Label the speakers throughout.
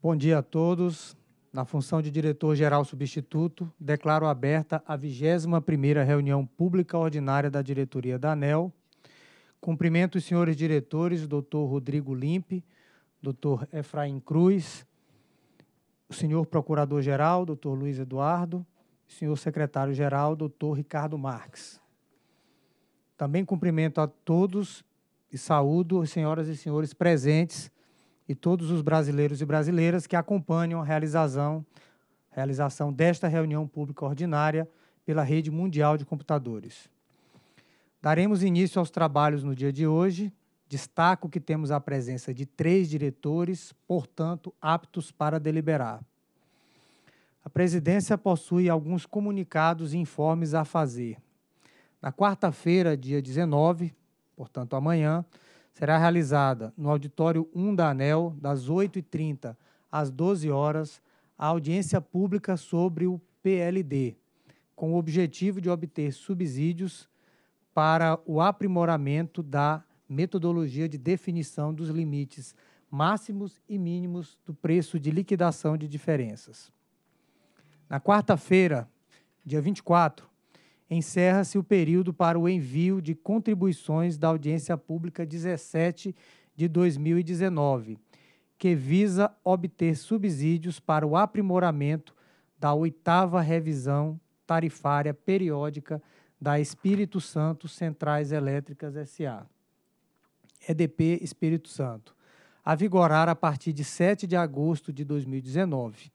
Speaker 1: Bom dia a todos. Na função de diretor-geral substituto, declaro aberta a 21ª reunião pública ordinária da diretoria da ANEL. Cumprimento os senhores diretores, doutor Rodrigo Limpe, doutor Efraim Cruz, o senhor procurador-geral, doutor Luiz Eduardo, o senhor secretário-geral, doutor Ricardo Marques. Também cumprimento a todos e saúdo as senhoras e senhores presentes e todos os brasileiros e brasileiras que acompanham a realização, realização desta reunião pública ordinária pela Rede Mundial de Computadores. Daremos início aos trabalhos no dia de hoje. Destaco que temos a presença de três diretores, portanto, aptos para deliberar. A presidência possui alguns comunicados e informes a fazer. Na quarta-feira, dia 19, portanto amanhã, será realizada no auditório 1 da ANEL, das 8h30 às 12 horas, a audiência pública sobre o PLD, com o objetivo de obter subsídios para o aprimoramento da metodologia de definição dos limites máximos e mínimos do preço de liquidação de diferenças. Na quarta-feira, dia 24, encerra-se o período para o envio de contribuições da Audiência Pública 17 de 2019, que visa obter subsídios para o aprimoramento da oitava revisão tarifária periódica da Espírito Santo Centrais Elétricas S.A. EDP Espírito Santo, a vigorar a partir de 7 de agosto de 2019,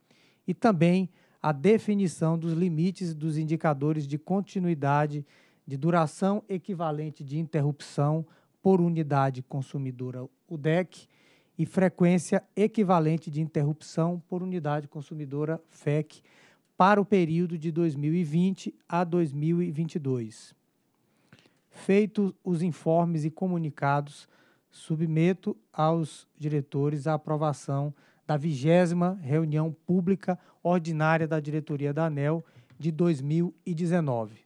Speaker 1: e também a definição dos limites dos indicadores de continuidade de duração equivalente de interrupção por unidade consumidora, o DEC, e frequência equivalente de interrupção por unidade consumidora, FEC, para o período de 2020 a 2022. Feitos os informes e comunicados, submeto aos diretores a aprovação da vigésima reunião pública ordinária da diretoria da ANEL de 2019.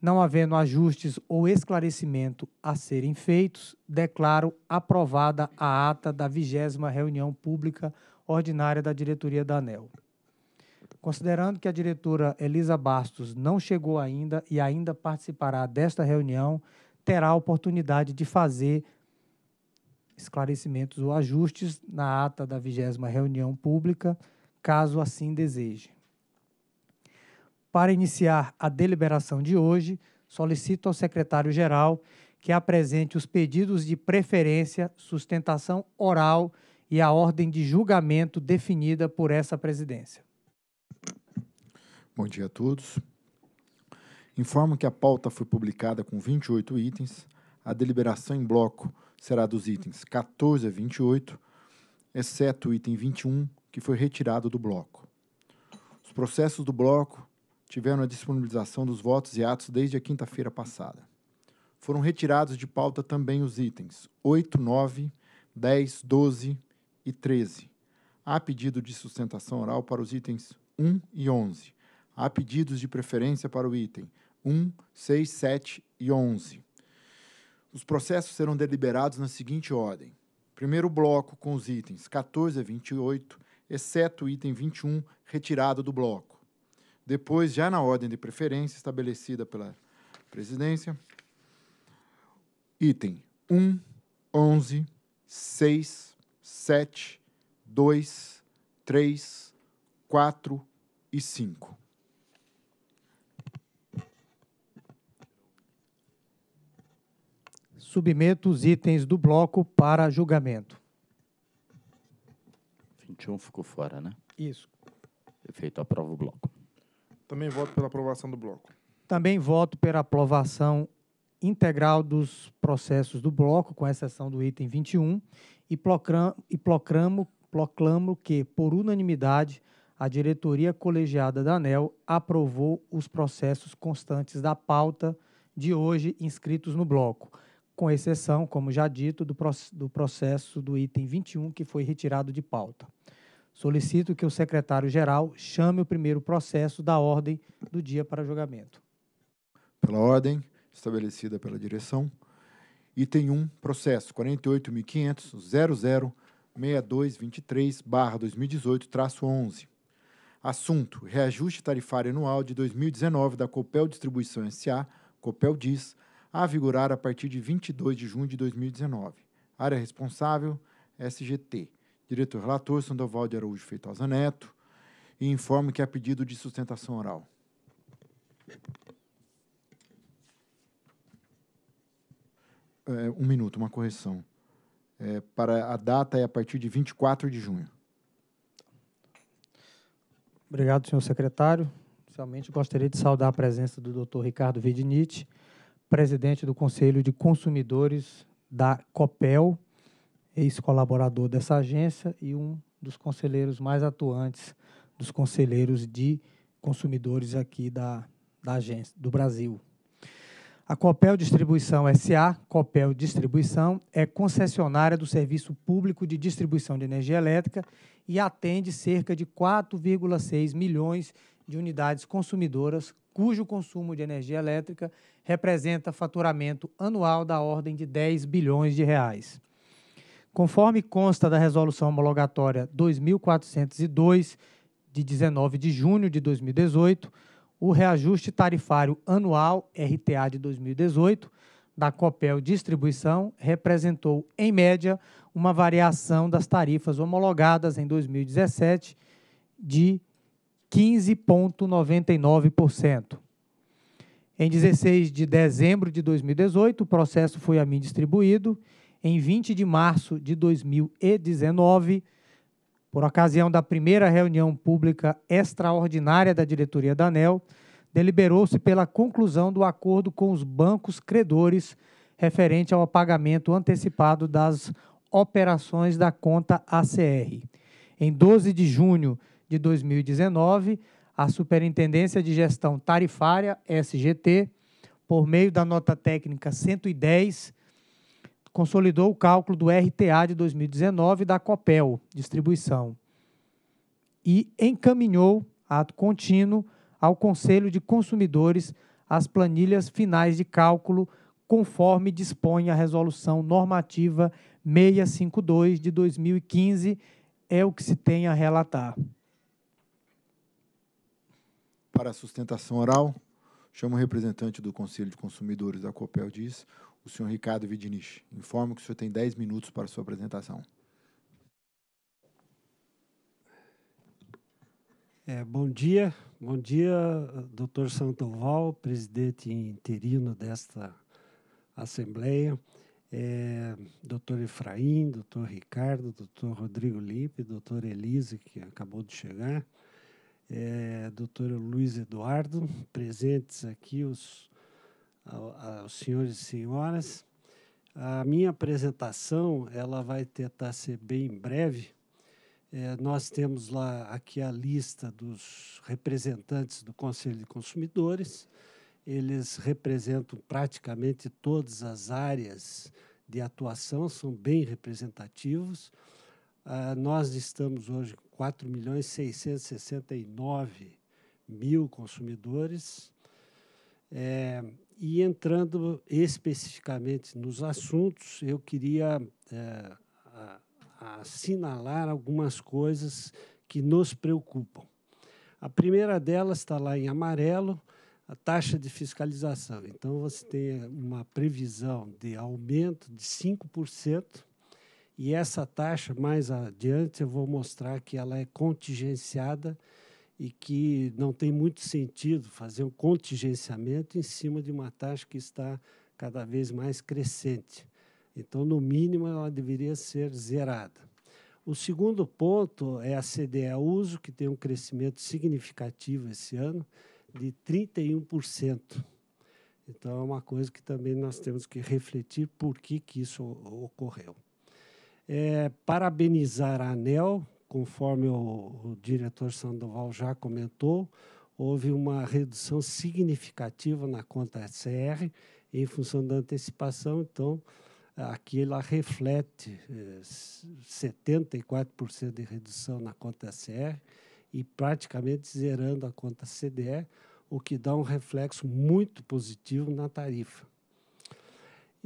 Speaker 1: Não havendo ajustes ou esclarecimento a serem feitos, declaro aprovada a ata da vigésima reunião pública ordinária da diretoria da ANEL. Considerando que a diretora Elisa Bastos não chegou ainda e ainda participará desta reunião, terá a oportunidade de fazer esclarecimentos ou ajustes na ata da vigésima reunião pública, caso assim deseje. Para iniciar a deliberação de hoje, solicito ao secretário-geral que apresente os pedidos de preferência, sustentação oral e a ordem de julgamento definida por essa presidência.
Speaker 2: Bom dia a todos. Informo que a pauta foi publicada com 28 itens, a deliberação em bloco será dos itens 14 a 28, exceto o item 21, que foi retirado do bloco. Os processos do bloco tiveram a disponibilização dos votos e atos desde a quinta-feira passada. Foram retirados de pauta também os itens 8, 9, 10, 12 e 13. Há pedido de sustentação oral para os itens 1 e 11. Há pedidos de preferência para o item 1, 6, 7 e 11. Os processos serão deliberados na seguinte ordem: primeiro bloco com os itens 14 a 28, exceto o item 21, retirado do bloco. Depois, já na ordem de preferência estabelecida pela presidência, item 1, 11, 6, 7, 2, 3, 4 e
Speaker 1: 5. submeto os itens do bloco para julgamento.
Speaker 3: 21 ficou fora, né? Isso. Perfeito, aprova o bloco.
Speaker 1: Também voto pela aprovação do bloco. Também voto pela aprovação integral dos processos do bloco, com exceção do item 21, e, proclamo, e proclamo, proclamo que, por unanimidade, a diretoria colegiada da ANEL aprovou os processos constantes da pauta de hoje inscritos no bloco com exceção, como já dito, do, do processo do item 21, que foi retirado de pauta. Solicito que o secretário-geral chame o primeiro processo da ordem do dia para julgamento.
Speaker 2: Pela ordem estabelecida pela direção, item 1, processo 48.500.006223-2018-11. Assunto: reajuste tarifário anual de 2019 da Copel Distribuição SA, Copel Diz, a vigorar a partir de 22 de junho de 2019. Área responsável, SGT. Diretor relator, Sandoval de Araújo Feitosa Neto. E informo que há é pedido de sustentação oral. É, um minuto, uma correção. É, para a data é a partir de 24 de junho.
Speaker 1: Obrigado, senhor secretário. Inicialmente, gostaria de saudar a presença do doutor Ricardo Vidinite, presidente do Conselho de Consumidores da COPEL, ex-colaborador dessa agência e um dos conselheiros mais atuantes dos conselheiros de consumidores aqui da, da agência do Brasil. A Copel Distribuição SA, Copel Distribuição, é concessionária do Serviço Público de Distribuição de Energia Elétrica e atende cerca de 4,6 milhões de unidades consumidoras cujo consumo de energia elétrica representa faturamento anual da ordem de 10 bilhões de reais. Conforme consta da Resolução Homologatória 2402, de 19 de junho de 2018, o reajuste tarifário anual RTA de 2018 da Copel Distribuição representou, em média, uma variação das tarifas homologadas em 2017 de 15,99%. Em 16 de dezembro de 2018, o processo foi a mim distribuído. Em 20 de março de 2019, por ocasião da primeira reunião pública extraordinária da diretoria da ANEL, deliberou-se pela conclusão do acordo com os bancos credores referente ao apagamento antecipado das operações da conta ACR. Em 12 de junho de 2019, a Superintendência de Gestão Tarifária, SGT, por meio da nota técnica 110, consolidou o cálculo do RTA de 2019 da COPEL Distribuição e encaminhou, ato contínuo, ao Conselho de Consumidores as planilhas finais de cálculo conforme dispõe a resolução normativa 652 de 2015, é o que se tem a relatar
Speaker 2: para a sustentação oral, chamo o representante do Conselho de Consumidores da Copel diz, o senhor Ricardo Vidinich. Informo que o senhor tem 10 minutos para a sua apresentação. É, bom
Speaker 4: dia, bom dia, doutor Santoval, presidente interino desta Assembleia, é, doutor Efraim, doutor Ricardo, doutor Rodrigo Lipe, doutor Elise, que acabou de chegar, é, doutor Luiz Eduardo, presentes aqui os, os senhores e senhoras. A minha apresentação ela vai tentar ser bem breve. É, nós temos lá aqui a lista dos representantes do Conselho de Consumidores. Eles representam praticamente todas as áreas de atuação, são bem representativos. Uh, nós estamos hoje com 4 milhões 669 mil consumidores. É, e entrando especificamente nos assuntos, eu queria é, a, assinalar algumas coisas que nos preocupam. A primeira delas está lá em amarelo, a taxa de fiscalização. Então, você tem uma previsão de aumento de 5% e essa taxa, mais adiante, eu vou mostrar que ela é contingenciada e que não tem muito sentido fazer um contingenciamento em cima de uma taxa que está cada vez mais crescente. Então, no mínimo, ela deveria ser zerada. O segundo ponto é a CDE uso, que tem um crescimento significativo esse ano, de 31%. Então, é uma coisa que também nós temos que refletir por que, que isso ocorreu. É, parabenizar a ANEL, conforme o, o diretor Sandoval já comentou, houve uma redução significativa na conta SR em função da antecipação, então aqui ela reflete 74% é, de redução na conta SR e praticamente zerando a conta CDE, o que dá um reflexo muito positivo na tarifa.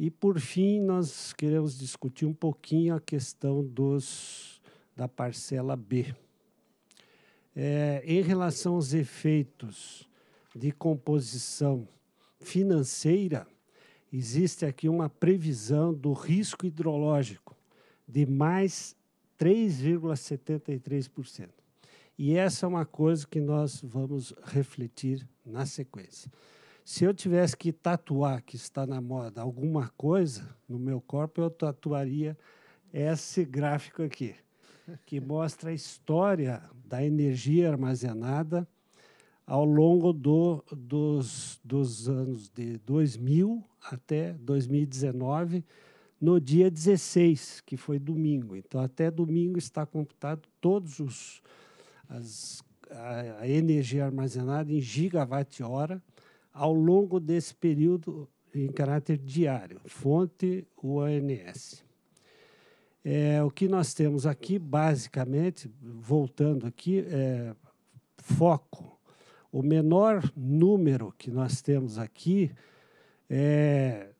Speaker 4: E, por fim, nós queremos discutir um pouquinho a questão dos, da parcela B. É, em relação aos efeitos de composição financeira, existe aqui uma previsão do risco hidrológico de mais 3,73%. E essa é uma coisa que nós vamos refletir na sequência. Se eu tivesse que tatuar, que está na moda, alguma coisa no meu corpo, eu tatuaria esse gráfico aqui, que mostra a história da energia armazenada ao longo do, dos, dos anos de 2000 até 2019, no dia 16, que foi domingo. Então, até domingo está computado todos os as, a, a energia armazenada em gigawatt-hora ao longo desse período em caráter diário. Fonte ONS. É, o que nós temos aqui, basicamente, voltando aqui, é foco. O menor número que nós temos aqui é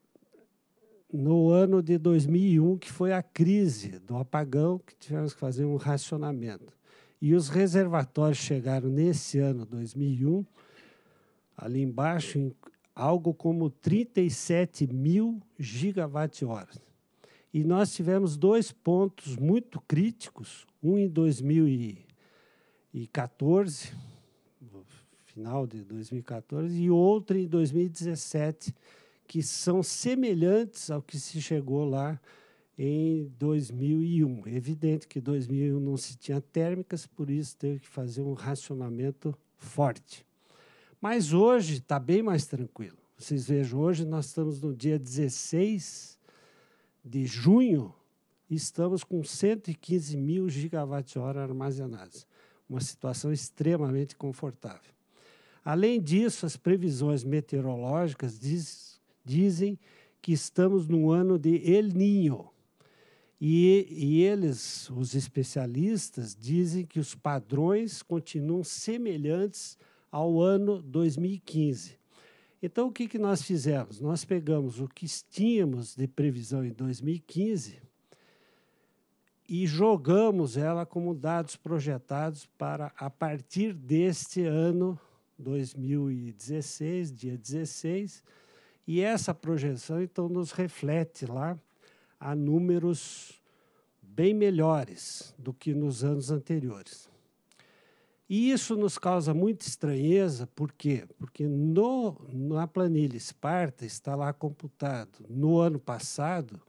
Speaker 4: no ano de 2001, que foi a crise do apagão, que tivemos que fazer um racionamento. E os reservatórios chegaram nesse ano, 2001, ali embaixo, em algo como 37 mil gigawatt-horas. E nós tivemos dois pontos muito críticos, um em 2014, final de 2014, e outro em 2017, que são semelhantes ao que se chegou lá em 2001. Evidente que 2001 não se tinha térmicas, por isso teve que fazer um racionamento forte. Mas hoje está bem mais tranquilo. Vocês vejam, hoje nós estamos no dia 16 de junho e estamos com 115 mil gigawatts-hora armazenados. Uma situação extremamente confortável. Além disso, as previsões meteorológicas diz, dizem que estamos no ano de El Niño. E, e, eles, os especialistas, dizem que os padrões continuam semelhantes ao ano 2015. Então, o que, que nós fizemos? Nós pegamos o que tínhamos de previsão em 2015 e jogamos ela como dados projetados para a partir deste ano 2016, dia 16, e essa projeção então nos reflete lá a números bem melhores do que nos anos anteriores. E isso nos causa muita estranheza, por quê? Porque no, na planilha Esparta está lá computado, no ano passado,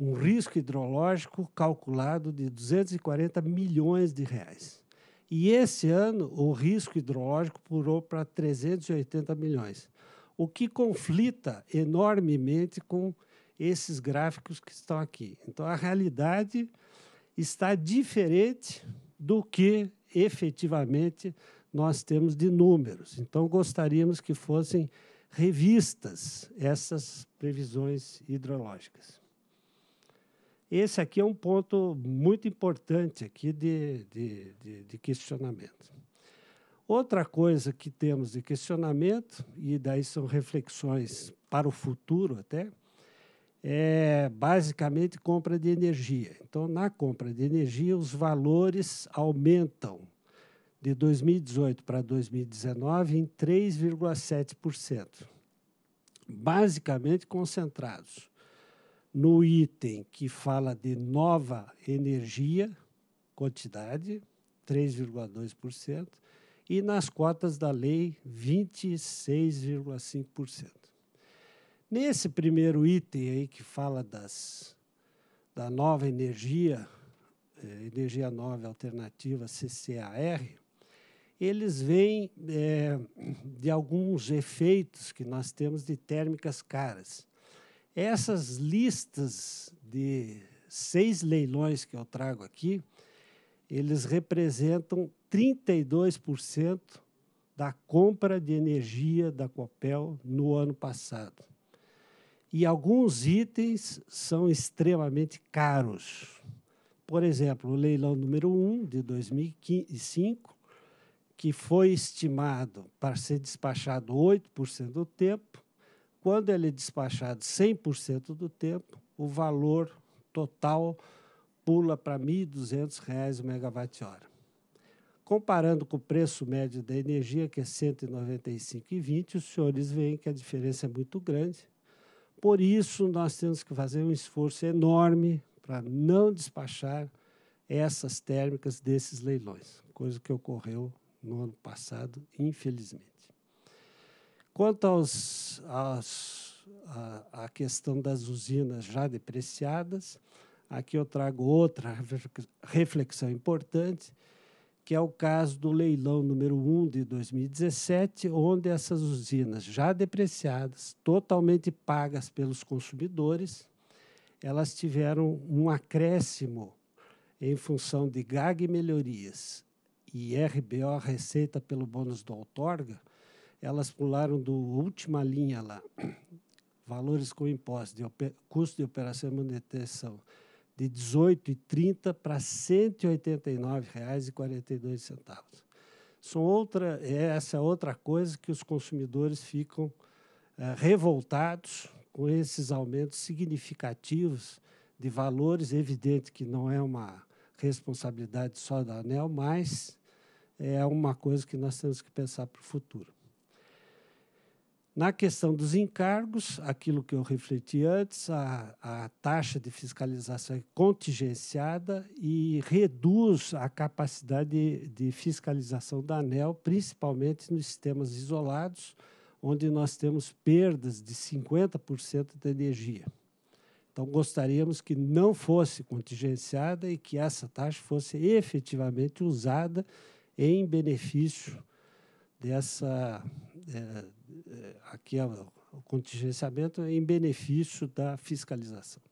Speaker 4: um risco hidrológico calculado de 240 milhões de reais. E esse ano, o risco hidrológico pulou para 380 milhões, o que conflita enormemente com esses gráficos que estão aqui. Então, a realidade está diferente do que efetivamente nós temos de números. Então, gostaríamos que fossem revistas essas previsões hidrológicas. Esse aqui é um ponto muito importante aqui de, de, de, de questionamento. Outra coisa que temos de questionamento, e daí são reflexões para o futuro até, é basicamente compra de energia. Então, na compra de energia, os valores aumentam de 2018 para 2019 em 3,7%, basicamente concentrados no item que fala de nova energia, quantidade, 3,2%, e nas cotas da lei, 26,5%. Nesse primeiro item aí que fala das, da nova energia, eh, energia nova alternativa CCAR, eles vêm é, de alguns efeitos que nós temos de térmicas caras. Essas listas de seis leilões que eu trago aqui, eles representam 32% da compra de energia da Copel no ano passado. E alguns itens são extremamente caros. Por exemplo, o leilão número 1 de 2005, que foi estimado para ser despachado 8% do tempo, quando ele é despachado 100% do tempo, o valor total pula para R$ 1.200 o megawatt-hora. Comparando com o preço médio da energia, que é R$ 195,20, os senhores veem que a diferença é muito grande por isso, nós temos que fazer um esforço enorme para não despachar essas térmicas desses leilões, coisa que ocorreu no ano passado, infelizmente. Quanto aos, aos, a, a questão das usinas já depreciadas, aqui eu trago outra reflexão importante, que é o caso do leilão número 1 de 2017, onde essas usinas já depreciadas, totalmente pagas pelos consumidores, elas tiveram um acréscimo em função de GAG melhorias e RBO receita pelo bônus do outorga, elas pularam do última linha lá, valores com imposto, de custo de operação e manutenção, de R$ 18,30 para R$ 189,42. São outra, é essa é outra coisa que os consumidores ficam é, revoltados com esses aumentos significativos de valores. Evidente que não é uma responsabilidade só da ANEL, mas é uma coisa que nós temos que pensar para o futuro. Na questão dos encargos, aquilo que eu refleti antes, a, a taxa de fiscalização é contingenciada e reduz a capacidade de, de fiscalização da ANEL, principalmente nos sistemas isolados, onde nós temos perdas de 50% da energia. Então, gostaríamos que não fosse contingenciada e que essa taxa fosse efetivamente usada em benefício dessa. É, eh, aqui é o contingenciamento é em benefício da fiscalização.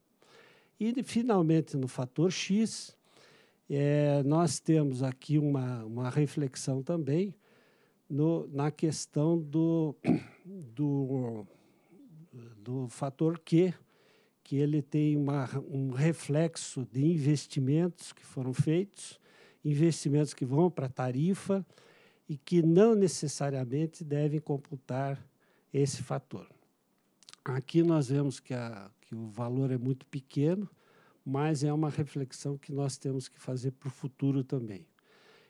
Speaker 4: E, finalmente, no fator X, é, nós temos aqui uma, uma reflexão também no, na questão do, do, do fator Q, que ele tem uma, um reflexo de investimentos que foram feitos, investimentos que vão para a tarifa, e que não necessariamente devem computar esse fator. Aqui nós vemos que, a, que o valor é muito pequeno, mas é uma reflexão que nós temos que fazer para o futuro também.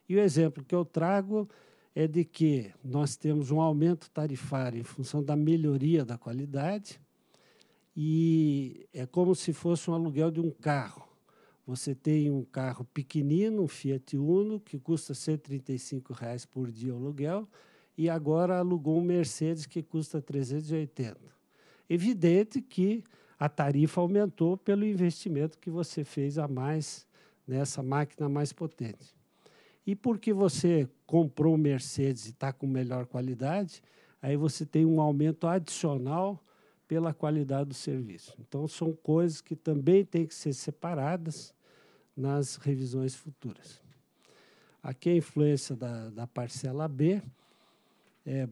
Speaker 4: E o exemplo que eu trago é de que nós temos um aumento tarifário em função da melhoria da qualidade, e é como se fosse um aluguel de um carro. Você tem um carro pequenino, um Fiat Uno, que custa R$ 135 reais por dia o aluguel, e agora alugou um Mercedes que custa 380. Evidente que a tarifa aumentou pelo investimento que você fez a mais nessa máquina mais potente. E porque você comprou o Mercedes e está com melhor qualidade, aí você tem um aumento adicional pela qualidade do serviço. Então, são coisas que também têm que ser separadas nas revisões futuras. Aqui a influência da, da parcela B é,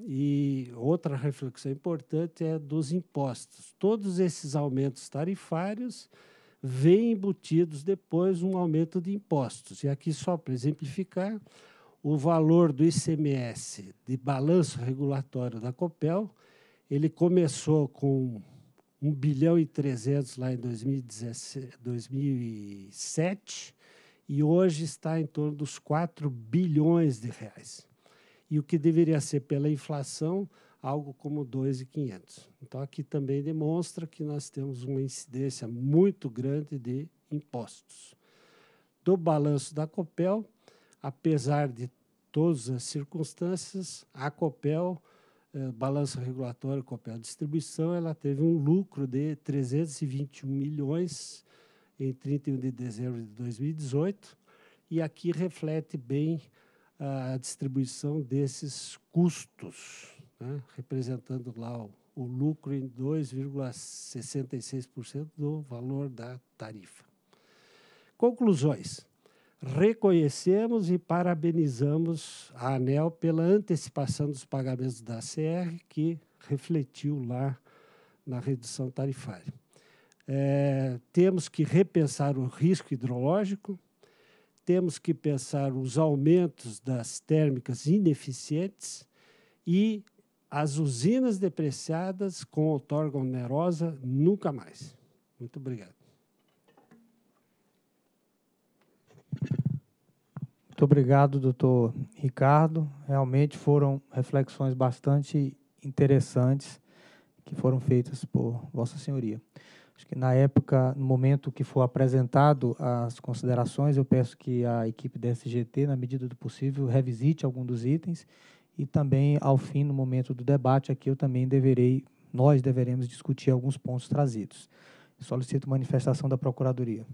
Speaker 4: e outra reflexão importante é dos impostos. Todos esses aumentos tarifários vêm embutidos depois um aumento de impostos. E aqui, só para exemplificar, o valor do ICMS de balanço regulatório da COPEL, ele começou com 1 bilhão e 300 lá em 2017, 2007 e hoje está em torno dos 4 bilhões de reais. E o que deveria ser pela inflação, algo como 2.500. Então aqui também demonstra que nós temos uma incidência muito grande de impostos. Do balanço da Copel, apesar de todas as circunstâncias, a Copel balança é, balanço regulatório Copel Distribuição, ela teve um lucro de 321 milhões em 31 de dezembro de 2018, e aqui reflete bem a distribuição desses custos, né, representando lá o, o lucro em 2,66% do valor da tarifa. Conclusões reconhecemos e parabenizamos a ANEL pela antecipação dos pagamentos da CR, que refletiu lá na redução tarifária. É, temos que repensar o risco hidrológico, temos que pensar os aumentos das térmicas ineficientes e as usinas depreciadas com outorga onerosa nunca mais. Muito obrigado.
Speaker 1: Muito obrigado, doutor Ricardo. Realmente foram reflexões bastante interessantes que foram feitas por Vossa Senhoria. Acho que na época, no momento que for apresentado as considerações, eu peço que a equipe da SGT, na medida do possível, revisite algum dos itens e também, ao fim, no momento do debate, aqui eu também deverei, nós deveremos discutir alguns pontos trazidos. Solicito manifestação da Procuradoria.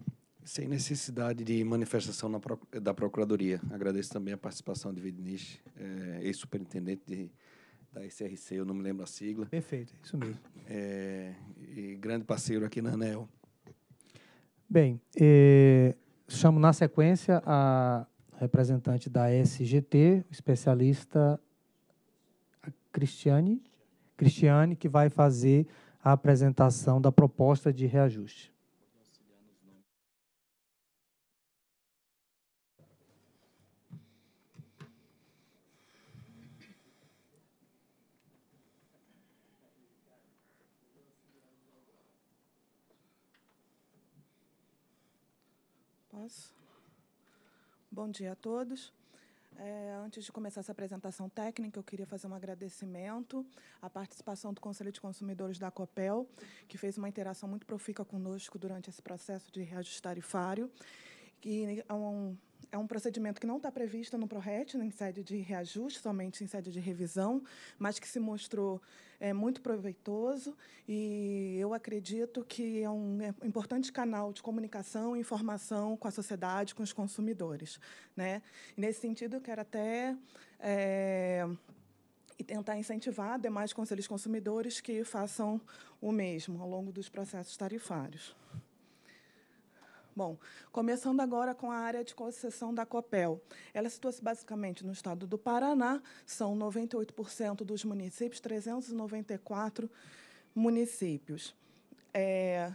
Speaker 1: Sem necessidade
Speaker 5: de manifestação da Procuradoria. Agradeço também a participação de Vidinich, eh, é, ex-superintendente da SRC, eu não me lembro a sigla. Perfeito, isso mesmo. É, e grande parceiro aqui na ANEL.
Speaker 1: Bem, eh, chamo na sequência a representante da SGT, especialista Cristiane, Cristiane, que vai fazer a apresentação da proposta de reajuste.
Speaker 6: Bom dia a todos. É, antes de começar essa apresentação técnica, eu queria fazer um agradecimento à participação do Conselho de Consumidores da COPEL, que fez uma interação muito profícua conosco durante esse processo de reajuste tarifário. E é um, é um procedimento que não está previsto no ProRet, né, em sede de reajuste, somente em sede de revisão, mas que se mostrou é, muito proveitoso e eu acredito que é um, é, importante canal de comunicação e informação com a sociedade, com os consumidores. Né? nesse sentido, eu quero até. É, e tentar incentivar demais conselhos consumidores que façam o mesmo ao longo dos processos tarifários. Bom, começando agora com a área de concessão da COPEL. Ela situa-se basicamente no estado do Paraná, são 98% dos municípios, 394 municípios. É,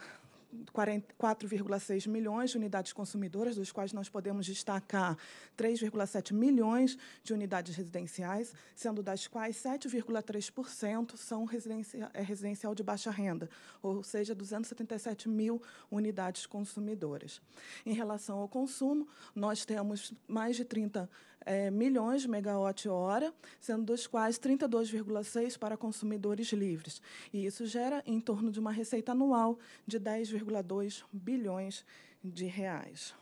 Speaker 6: 4,6 milhões de unidades consumidoras, dos quais nós podemos destacar 3,7 milhões de unidades residenciais, sendo das quais 7,3% são residencia, é, residencial de baixa renda, ou seja, 277 mil unidades consumidoras. Em relação ao consumo, nós temos mais de 30 é, milhões de megawatt-hora, sendo dos quais 32,6 para consumidores livres. E isso gera em torno de uma receita anual de 10 2,2 bilhões de reais.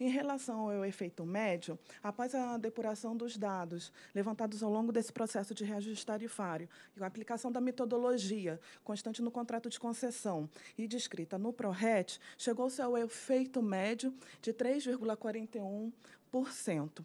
Speaker 6: Em relação ao efeito médio, após a depuração dos dados levantados ao longo desse processo de reajuste tarifário e a aplicação da metodologia constante no contrato de concessão e descrita no PRORET, chegou-se ao efeito médio de 3,41%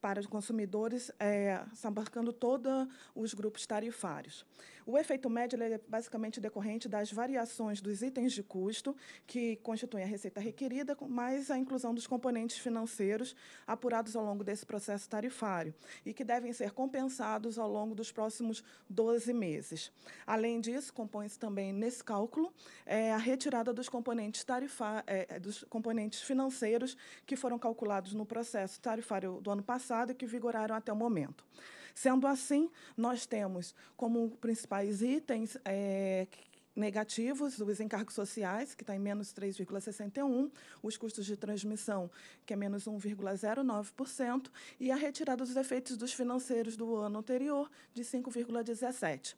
Speaker 6: para os consumidores, é, abarcando todos os grupos tarifários. O efeito médio é basicamente decorrente das variações dos itens de custo, que constituem a receita requerida, mais a inclusão dos componentes financeiros apurados ao longo desse processo tarifário e que devem ser compensados ao longo dos próximos 12 meses. Além disso, compõe-se também nesse cálculo é, a retirada dos componentes, tarifa, é, dos componentes financeiros que foram calculados no processo tarifário do ano passado passado e que vigoraram até o momento. Sendo assim, nós temos como principais itens é, negativos, os encargos sociais, que está em menos 3,61%, os custos de transmissão, que é menos 1,09%, e a retirada dos efeitos dos financeiros do ano anterior, de 5,17%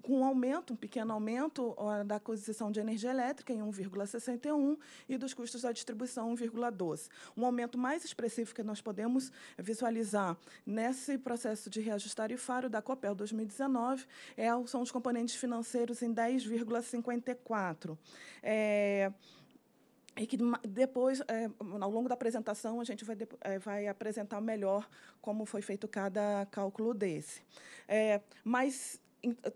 Speaker 6: com um aumento, um pequeno aumento da aquisição de energia elétrica em 1,61 e dos custos da distribuição 1,12. Um aumento mais expressivo que nós podemos visualizar nesse processo de reajuste tarifário da COPEL 2019 é, são os componentes financeiros em 10,54. É, e que depois, é, ao longo da apresentação, a gente vai, é, vai apresentar melhor como foi feito cada cálculo desse. É, mas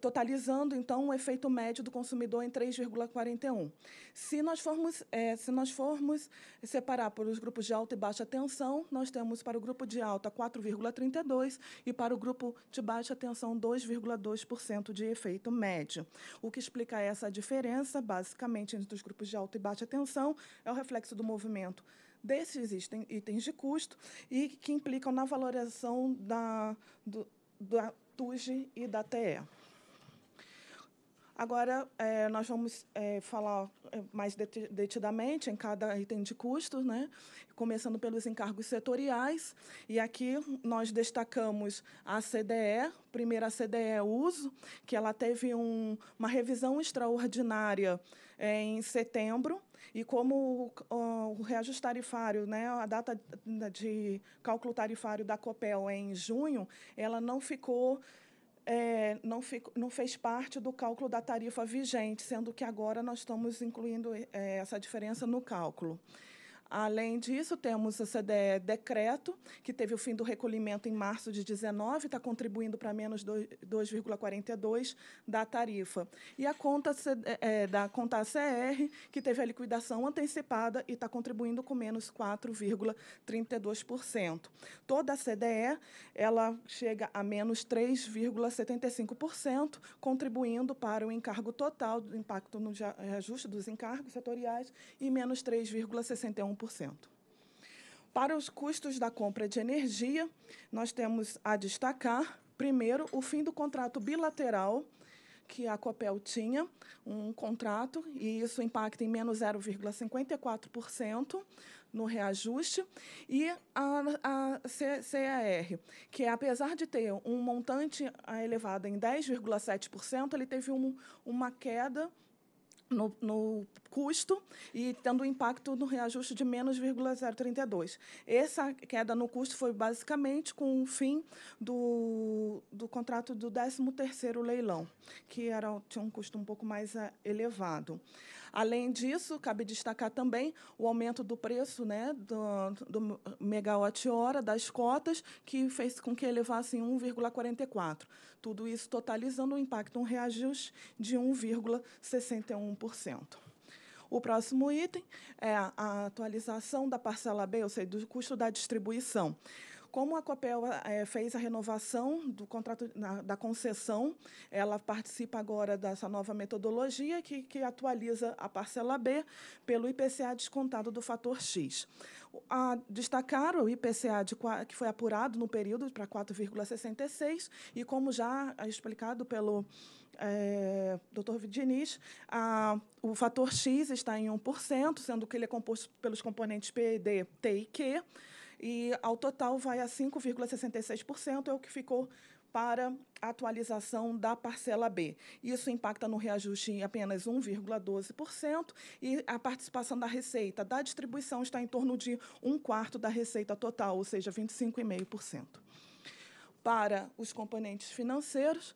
Speaker 6: totalizando então um efeito médio do consumidor em 3,41. Se nós formos é, se nós formos separar por os grupos de alta e baixa tensão, nós temos para o grupo de alta 4,32 e para o grupo de baixa tensão 2,2% de efeito médio. O que explica essa diferença, basicamente entre os grupos de alta e baixa tensão, é o reflexo do movimento desses itens de custo e que implicam na valorização da, do, da TUGE e da TE. Agora, é, nós vamos é, falar é, mais detidamente em cada item de custos, né? começando pelos encargos setoriais. E aqui nós destacamos a CDE, primeira CDE Uso, que ela teve um, uma revisão extraordinária é, em setembro. E como o, o reajuste tarifário, né, a data de cálculo tarifário da COPEL é em junho, ela não ficou é, não, fico, não, fez parte do cálculo da tarifa vigente, sendo que agora nós estamos incluindo é, essa diferença no cálculo. Além disso, temos o CDE decreto, que teve o fim do recolhimento em março de 19, está contribuindo para menos 2,42 da tarifa. E a conta é, é, da conta ACR, que teve a liquidação antecipada e está contribuindo com menos 4,32%. Toda a CDE ela chega a menos 3,75%, contribuindo para o encargo total do impacto no reajuste dos encargos setoriais e menos 3,61%. Para os custos da compra de energia, nós temos a destacar, primeiro, o fim do contrato bilateral que a Copel tinha, um contrato, e isso impacta em menos 0,54% no reajuste, e a, a CAR, que apesar de ter um montante eh, elevado em 10,7%, ele teve um, uma queda no, no, custo e tendo impacto no reajuste de menos 0,032. Essa queda no custo foi basicamente com o fim do, do contrato do 13º leilão, que era, tinha um custo um pouco mais eh, elevado. Além disso, cabe destacar também o aumento do preço né, do, do megawatt-hora, das cotas, que fez com que elevasse 1,44. Tudo isso totalizando um impacto, um reajuste de 1,61%. O próximo item é a atualização da parcela B, ou seja, do custo da distribuição. Como a Copel é, fez a renovação do contrato na, da concessão, ela participa agora dessa nova metodologia que, que atualiza a parcela B pelo IPCA descontado do fator X. A, destacaram o IPCA de, que foi apurado no período para 4,66 e como já explicado pelo é, eh, Dr. Diniz, a, o fator X está em 1%, sendo que ele é composto pelos componentes P, D, T e Q e ao total vai a 5,66%, é o que ficou para a atualização da parcela B. Isso impacta no reajuste em apenas 1,12% e a participação da receita da distribuição está em torno de um quarto da receita total, ou seja, 25,5%. Para os componentes financeiros,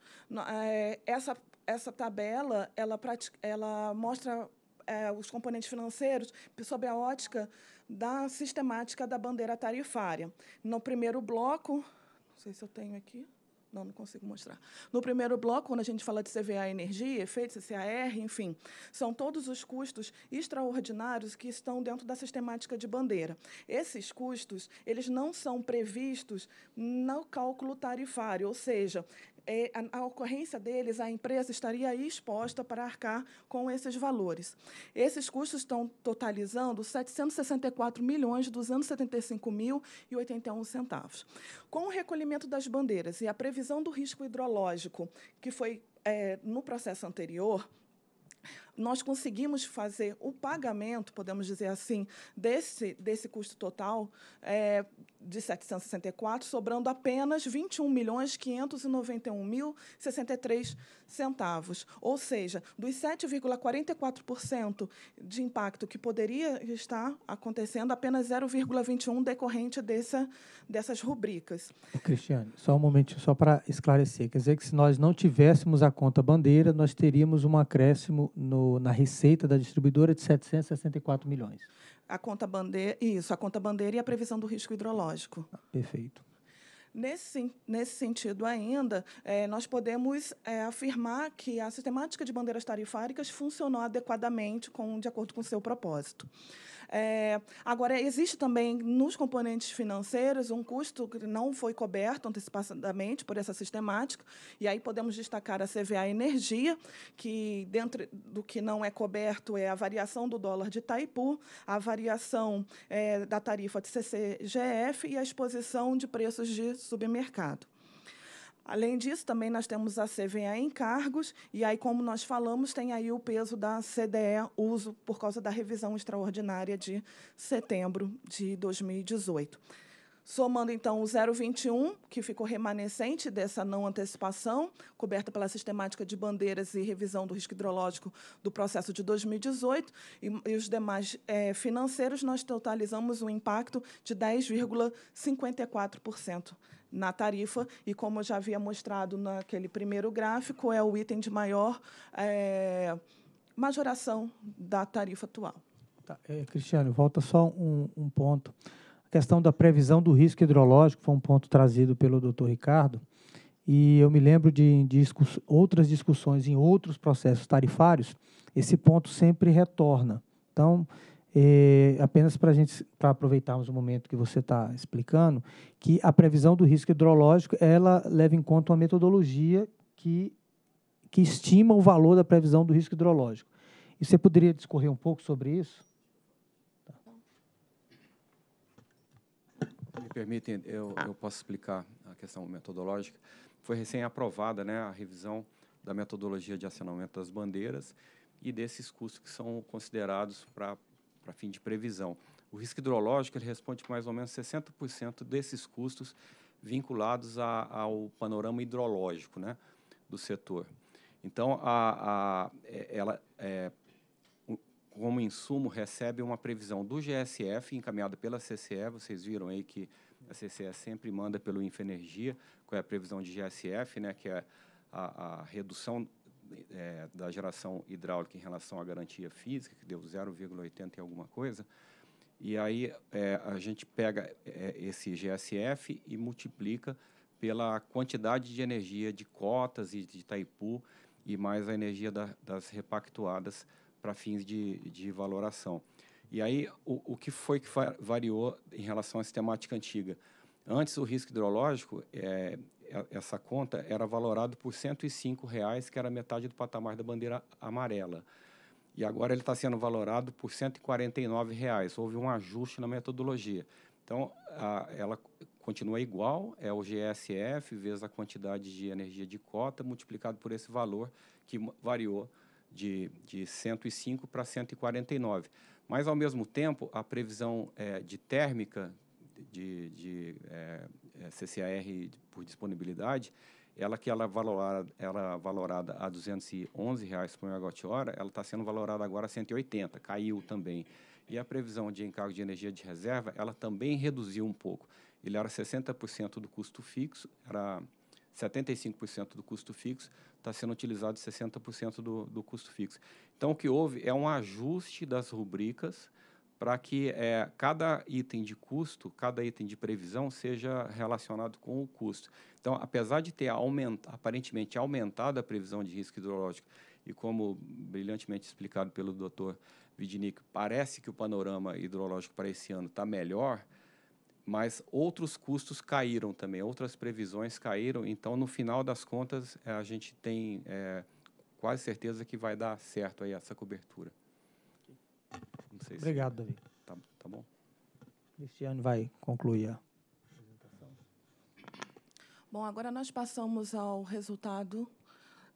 Speaker 6: é, essa, essa tabela ela, ela mostra é, os componentes financeiros sob a ótica da sistemática da bandeira tarifária. No primeiro bloco, não sei se eu tenho aqui. Não, não consigo mostrar. No primeiro bloco, quando a gente fala de CVA energia, efeitos, CCAR, enfim, são todos os custos extraordinários que estão dentro da sistemática de bandeira. Esses custos, eles não são previstos no cálculo tarifário, ou seja, é, a, a, ocorrência deles, a empresa estaria exposta para arcar com esses valores. Esses custos estão totalizando 764 milhões 275 mil e 81 centavos. Com o recolhimento das bandeiras e a previsão do risco hidrológico que foi é, no processo anterior, nós conseguimos fazer o pagamento, podemos dizer assim, desse, desse custo total é, de 764, sobrando apenas 21 milhões 591 mil 63 centavos. Ou seja, dos 7,44% de impacto que poderia estar acontecendo, apenas 0,21 decorrente dessa, dessas rubricas.
Speaker 1: Cristiane, só um momentinho, só para esclarecer. Quer dizer que se nós não tivéssemos a conta bandeira, nós teríamos um acréscimo no na receita da distribuidora de 764 milhões.
Speaker 6: A conta bandeira, isso, a conta bandeira e a previsão do risco hidrológico. Ah, perfeito. Nesse, nesse sentido ainda, é, nós podemos é, afirmar que a sistemática de bandeiras tarifárias funcionou adequadamente com, de acordo com seu propósito. É, agora, existe também nos componentes financeiros um custo que não foi coberto antecipadamente por essa sistemática, e aí podemos destacar a CVA Energia, que dentro do que não é coberto é a variação do dólar de Itaipu, a variação é, da tarifa de CCGF e a exposição de preços de submercado. Além disso, também nós temos a CVA encargos, e aí, como nós falamos, tem aí o peso da CDE uso por causa da revisão extraordinária de setembro de 2018. Somando, então, o 0,21, que ficou remanescente dessa não antecipação, coberta pela sistemática de bandeiras e revisão do risco hidrológico do processo de 2018, e, e os demais é, financeiros, nós totalizamos um impacto de 10,54% na tarifa. E como eu já havia mostrado naquele primeiro gráfico, é o item de maior é, majoração da tarifa atual.
Speaker 1: Tá. É, Cristiano, volta só um, um ponto. A questão da previsão do risco hidrológico foi um ponto trazido pelo doutor Ricardo. E eu me lembro de, de discuss, outras discussões em outros processos tarifários, esse ponto sempre retorna. Então, é, apenas para gente para aproveitarmos o momento que você está explicando, que a previsão do risco hidrológico ela leva em conta uma metodologia que, que estima o valor da previsão do risco hidrológico. E você poderia discorrer um pouco sobre isso? Tá.
Speaker 7: Me permitem, eu, eu posso explicar a questão metodológica. Foi recém-aprovada né, a revisão da metodologia de acionamento das bandeiras e desses custos que são considerados para para fim de previsão. O risco hidrológico ele responde mais ou menos 60% desses custos vinculados a, ao panorama hidrológico né, do setor. Então, a, a, é, ela, é, como insumo, recebe uma previsão do GSF, encaminhada pela CCE, vocês viram aí que a CCE sempre manda pelo Infenergia, com é a previsão de GSF, né, que é a, a redução é, da geração hidráulica em relação à garantia física, que deu 0,80 e alguma coisa. E aí é, a gente pega é, esse GSF e multiplica pela quantidade de energia de cotas e de Itaipu e mais a energia da, das repactuadas para fins de, de valoração. E aí o, o que foi que variou em relação à sistemática antiga? Antes, o risco hidrológico é, é, essa conta era valorado por R$ 105,00, reais, que era metade do patamar da bandeira amarela. E agora ele está sendo valorado por R$ 149,00. Reais. Houve um ajuste na metodologia. Então, a, ela continua igual, é o GSF vezes a quantidade de energia de cota multiplicado por esse valor que variou de, de 105 para 149. Mas, ao mesmo tempo, a previsão é, de térmica de, de é, é CCAR por disponibilidade, ela que ela valorada, era valorada a R$ 211 reais por megawatt-hora, ela está sendo valorada agora a 180, caiu também. E a previsão de encargo de energia de reserva, ela também reduziu um pouco. Ele era 60% do custo fixo, era 75% do custo fixo, está sendo utilizado 60% do, do custo fixo. Então, o que houve é um ajuste das rubricas para que é, cada item de custo, cada item de previsão seja relacionado com o custo. Então, apesar de ter aumenta, aparentemente aumentado a previsão de risco hidrológico, e como brilhantemente explicado pelo Dr. Vidnik, parece que o panorama hidrológico para esse ano está melhor, mas outros custos caíram também, outras previsões caíram, então no final das contas eh, a gente tem é, quase certeza que vai dar certo aí essa cobertura vocês. Obrigado, Davi. Tá, tá bom.
Speaker 1: Cristiano vai concluir a apresentação.
Speaker 6: Bom, agora nós passamos ao resultado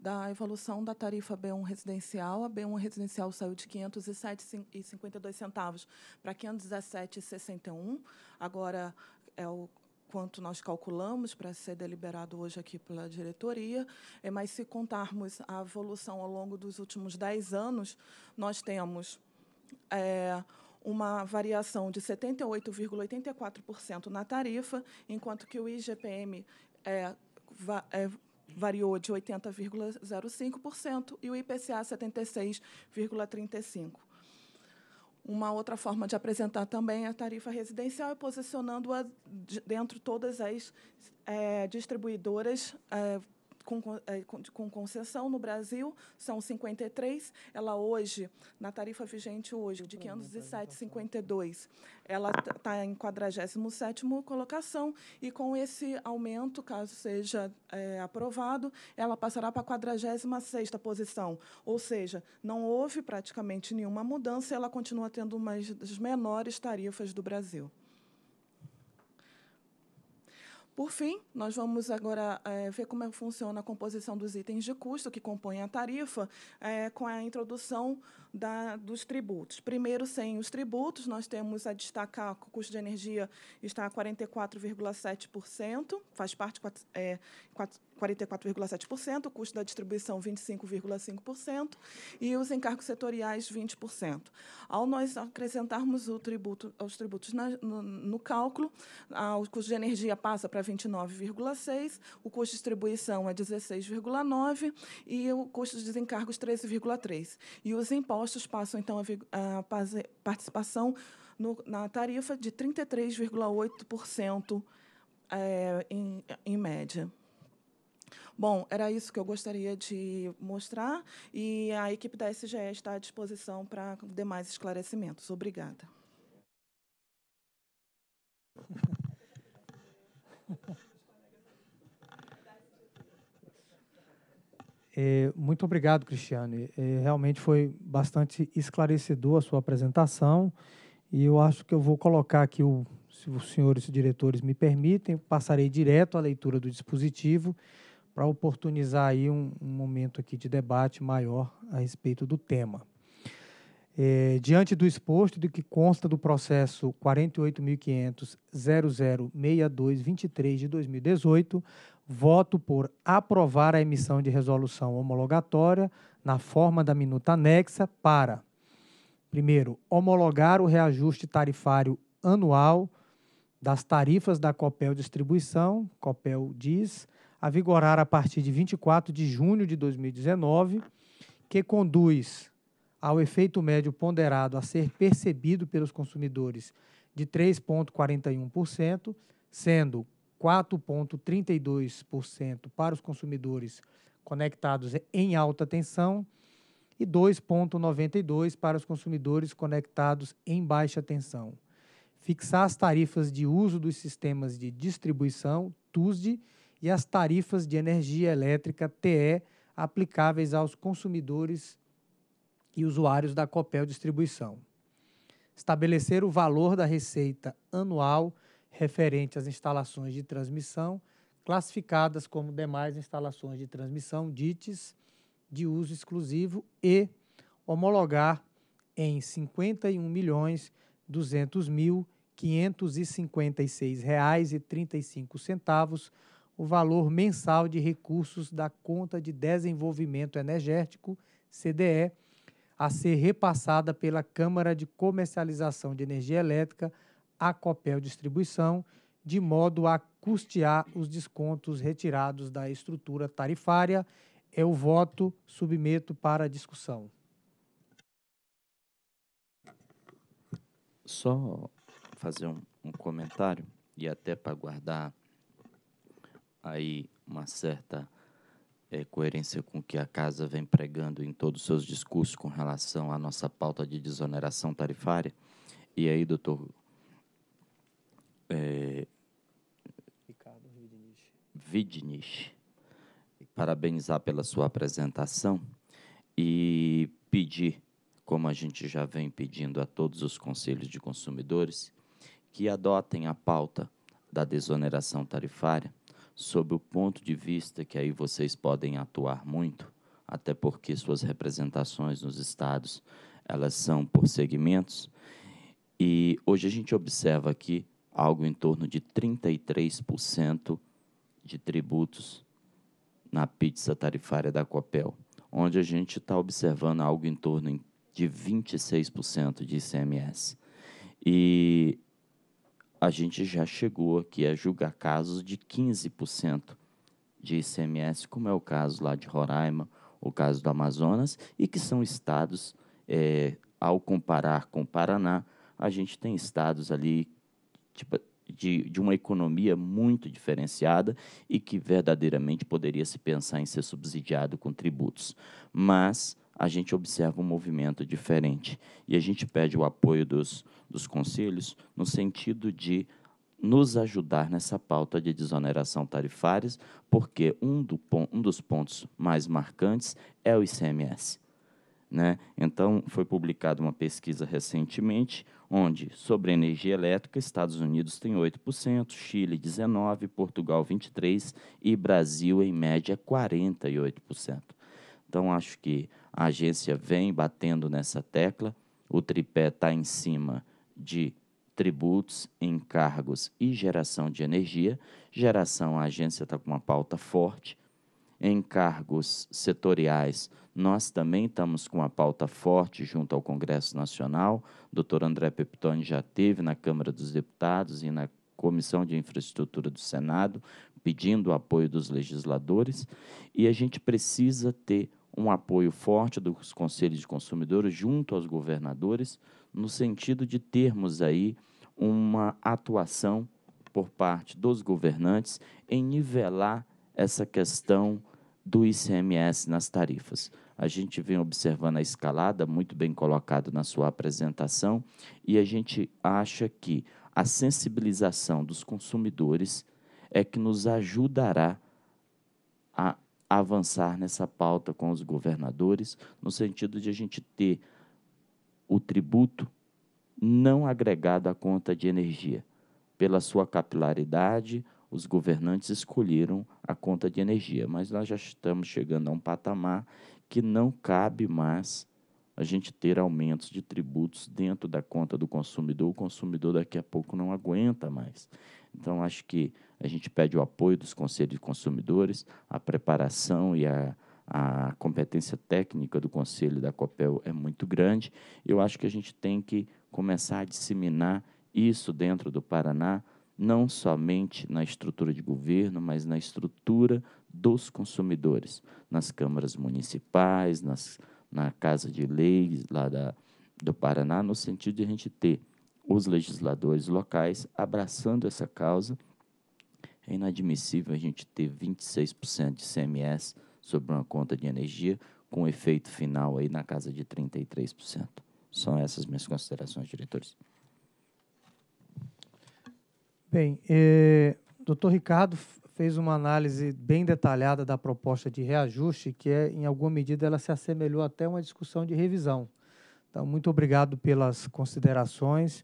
Speaker 6: da evolução da tarifa B1 residencial. A B1 residencial saiu de 507,52 centavos para 517,61. Agora é o quanto nós calculamos para ser deliberado hoje aqui pela diretoria, é, mas se contarmos a evolução ao longo dos últimos 10 anos, nós temos é, uma variação de 78,84% na tarifa, enquanto que o IGPM é, va, é variou de 80,05% e o IPCA 76,35%. Uma outra forma de apresentar também a tarifa residencial é posicionando-a dentro todas as é, distribuidoras é, eh, com, com concessão no Brasil são 53. Ela hoje, na tarifa vigente hoje, de 507,52, ela está tá em 47ª colocação e, com esse aumento, caso seja é, aprovado, ela passará para a 46ª posição. Ou seja, não houve praticamente nenhuma mudança, ela continua tendo uma das menores tarifas do Brasil. Por fim, nós vamos agora é, ver como é, funciona a composição dos itens de custo que compõem a tarifa é, com a introdução da, dos tributos. Primeiro, sem os tributos, nós temos a destacar que o custo de energia está a 44,7%, faz parte é, 4, 44,7%, o custo da distribuição 25,5% e os encargos setoriais 20%. Ao nós acrescentarmos o tributo tributos na, no, no, cálculo, a, o custo de energia passa para 29,6, o custo de distribuição é 16,9 e o custo de desencargos 13,3. E os impostos passam então a, a participação no, na tarifa de 33,8% é, em, em média. Bom, era isso que eu gostaria de mostrar e a equipe da SGE está à disposição para demais esclarecimentos. Obrigada.
Speaker 1: É, muito obrigado, Cristiane. É, realmente foi bastante esclarecedor a sua apresentação e eu acho que eu vou colocar aqui, o, se os senhores diretores me permitem, passarei direto à leitura do dispositivo para oportunizar aí um, um, momento aqui de debate maior a respeito do tema. É, diante do exposto do que consta do processo 48.500.006223 de 2018, voto por aprovar a emissão de resolução homologatória na forma da minuta anexa para, primeiro, homologar o reajuste tarifário anual das tarifas da Copel Distribuição, Copel Diz, a vigorar a partir de 24 de junho de 2019, que conduz ao efeito médio ponderado a ser percebido pelos consumidores de 3,41%, sendo 4,32% para os consumidores conectados em alta tensão e 2,92% para os consumidores conectados em baixa tensão. Fixar as tarifas de uso dos sistemas de distribuição, TUSD, e as tarifas de energia elétrica TE aplicáveis aos consumidores e usuários da Copel Distribuição. Estabelecer o valor da receita anual referente às instalações de transmissão, classificadas como demais instalações de transmissão DITES de uso exclusivo e homologar em R$ 51.200.556,35 o valor mensal de recursos da Conta de Desenvolvimento Energético, CDE, a ser repassada pela Câmara de Comercialização de Energia Elétrica, a Copel Distribuição, de modo a custear os descontos retirados da estrutura tarifária. É o voto, submeto para discussão.
Speaker 3: Só fazer um, um comentário e até para guardar aí uma certa é, coerência com que a casa vem pregando em todos os seus discursos com relação à nossa pauta de desoneração tarifária. E aí, doutor. É, Ricardo Vidnich. Vidnich, parabenizar pela sua apresentação e pedir, como a gente já vem pedindo a todos os conselhos de consumidores, que adotem a pauta da desoneração tarifária sob o ponto de vista que aí vocês podem atuar muito, até porque suas representações nos estados elas são por segmentos. E hoje a gente observa aqui algo em torno de 33% de tributos na pizza tarifária da Copel, onde a gente está observando algo em torno de 26% de ICMS. E a gente já chegou aqui a julgar casos de 15% de ICMS, como é o caso lá de Roraima, o caso do Amazonas, e que são estados, é, ao comparar com o Paraná, a gente tem estados ali tipo, de, de uma economia muito diferenciada e que verdadeiramente poderia se pensar em ser subsidiado com tributos. Mas a gente observa um movimento diferente. E a gente pede o apoio dos, dos conselhos no sentido de nos ajudar nessa pauta de desoneração tarifárias, porque um, do, um dos pontos mais marcantes é o ICMS. Né? Então, foi publicada uma pesquisa recentemente, onde, sobre energia elétrica, Estados Unidos tem 8%, Chile 19%, Portugal 23% e Brasil, em média, 48%. Então, acho que a agência vem batendo nessa tecla, o tripé está em cima de tributos, encargos e geração de energia. Geração, a agência está com uma pauta forte. Encargos setoriais, nós também estamos com uma pauta forte junto ao Congresso Nacional. O doutor André Peptoni já teve na Câmara dos Deputados e na Comissão de Infraestrutura do Senado, pedindo o apoio dos legisladores. E a gente precisa ter um apoio forte dos conselhos de consumidores junto aos governadores, no sentido de termos aí uma atuação por parte dos governantes em nivelar essa questão do ICMS nas tarifas. A gente vem observando a escalada, muito bem colocado na sua apresentação, e a gente acha que a sensibilização dos consumidores é que nos ajudará a avançar nessa pauta com os governadores, no sentido de a gente ter o tributo não agregado à conta de energia. Pela sua capilaridade, os governantes escolheram a conta de energia, mas nós já estamos chegando a um patamar que não cabe mais a gente ter aumentos de tributos dentro da conta do consumidor. O consumidor daqui a pouco não aguenta mais. Então, acho que a gente pede o apoio dos conselhos de consumidores, a preparação e a, a competência técnica do conselho da COPEL é muito grande. Eu acho que a gente tem que começar a disseminar isso dentro do Paraná, não somente na estrutura de governo, mas na estrutura dos consumidores, nas câmaras municipais, nas, na Casa de Leis lá da, do Paraná, no sentido de a gente ter os legisladores locais abraçando essa causa. É inadmissível a gente ter 26% de CMS sobre uma conta de energia com efeito final aí na casa de 33%. São essas minhas considerações, diretores.
Speaker 1: Bem, eh, doutor Ricardo fez uma análise bem detalhada da proposta de reajuste, que é, em alguma medida ela se assemelhou até a uma discussão de revisão. Então, muito obrigado pelas considerações.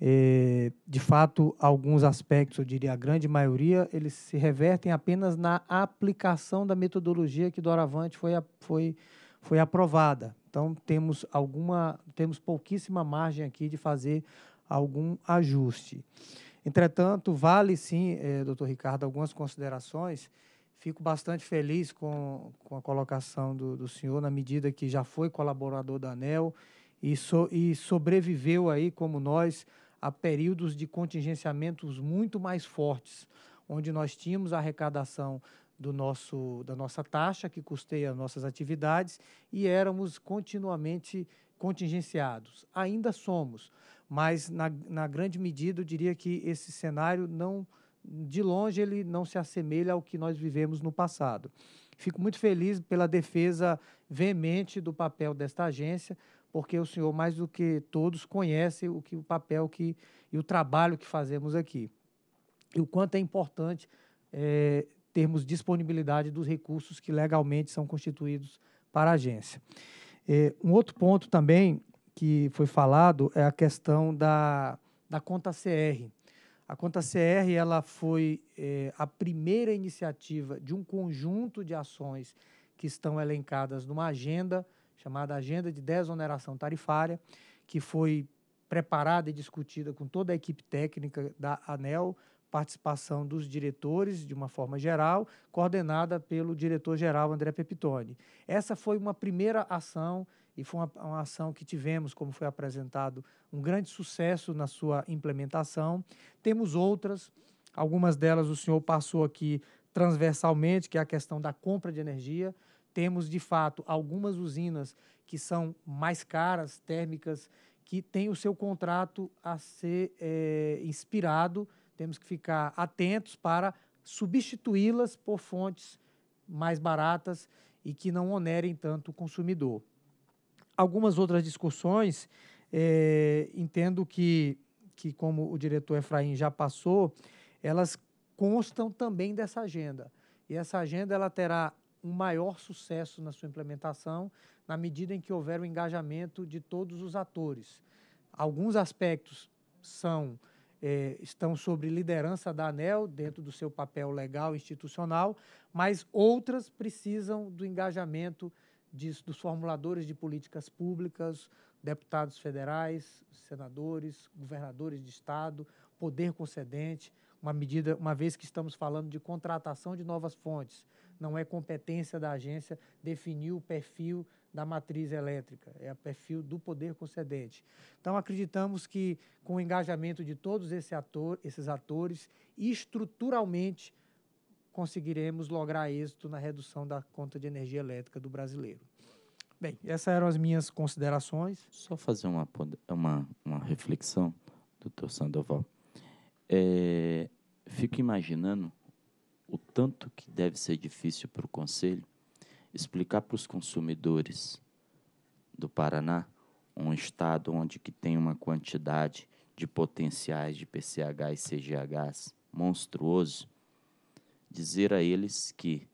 Speaker 1: É, de fato, alguns aspectos, eu diria a grande maioria, eles se revertem apenas na aplicação da metodologia que doravante foi, foi, foi aprovada. Então, temos, alguma, temos pouquíssima margem aqui de fazer algum ajuste. Entretanto, vale sim, é, doutor Ricardo, algumas considerações. Fico bastante feliz com, com a colocação do, do senhor, na medida que já foi colaborador da ANEL e, so, e sobreviveu aí, como nós, a períodos de contingenciamentos muito mais fortes, onde nós tínhamos a arrecadação do nosso, da nossa taxa que custeia nossas atividades e éramos continuamente contingenciados. Ainda somos, mas na, na grande medida eu diria que esse cenário não de longe ele não se assemelha ao que nós vivemos no passado. Fico muito feliz pela defesa veemente do papel desta agência, porque o senhor, mais do que todos, conhece o, que, o papel que, e o trabalho que fazemos aqui. E o quanto é importante é, termos disponibilidade dos recursos que legalmente são constituídos para a agência. É, um outro ponto também que foi falado é a questão da, da conta CR. A conta CR ela foi é, a primeira iniciativa de um conjunto de ações que estão elencadas numa agenda chamada Agenda de Desoneração Tarifária, que foi preparada e discutida com toda a equipe técnica da ANEL, participação dos diretores, de uma forma geral, coordenada pelo diretor-geral André Pepitone. Essa foi uma primeira ação e foi uma, uma, ação que tivemos, como foi apresentado, um grande sucesso na sua implementação. Temos outras, algumas delas o senhor passou aqui transversalmente, que é a questão da compra de energia temos de fato algumas usinas que são mais caras, térmicas, que têm o seu contrato a ser é, inspirado. Temos que ficar atentos para substituí-las por fontes mais baratas e que não onerem tanto o consumidor. Algumas outras discussões, é, entendo que, que, como o diretor Efraim já passou, elas constam também dessa agenda. E essa agenda ela terá um maior sucesso na sua implementação, na medida em que houver o engajamento de todos os atores. Alguns aspectos são é, estão sobre liderança da ANEL, dentro do seu papel legal institucional, mas outras precisam do engajamento de, dos formuladores de políticas públicas, deputados federais, senadores, governadores de estado, poder concedente, uma medida, uma vez que estamos falando de contratação de novas fontes, não é competência da agência definir o perfil da matriz elétrica, é o perfil do poder concedente. Então, acreditamos que, com o engajamento de todos esse ator, esses atores, estruturalmente conseguiremos lograr êxito na redução da conta de energia elétrica do brasileiro. Bem, essas eram as minhas considerações.
Speaker 3: Só fazer uma, uma, uma reflexão, doutor Sandoval. É, fico imaginando o tanto que deve ser difícil para o Conselho explicar para os consumidores do Paraná, um estado onde que tem uma quantidade de potenciais de PCH e CGHs monstruoso, dizer a eles que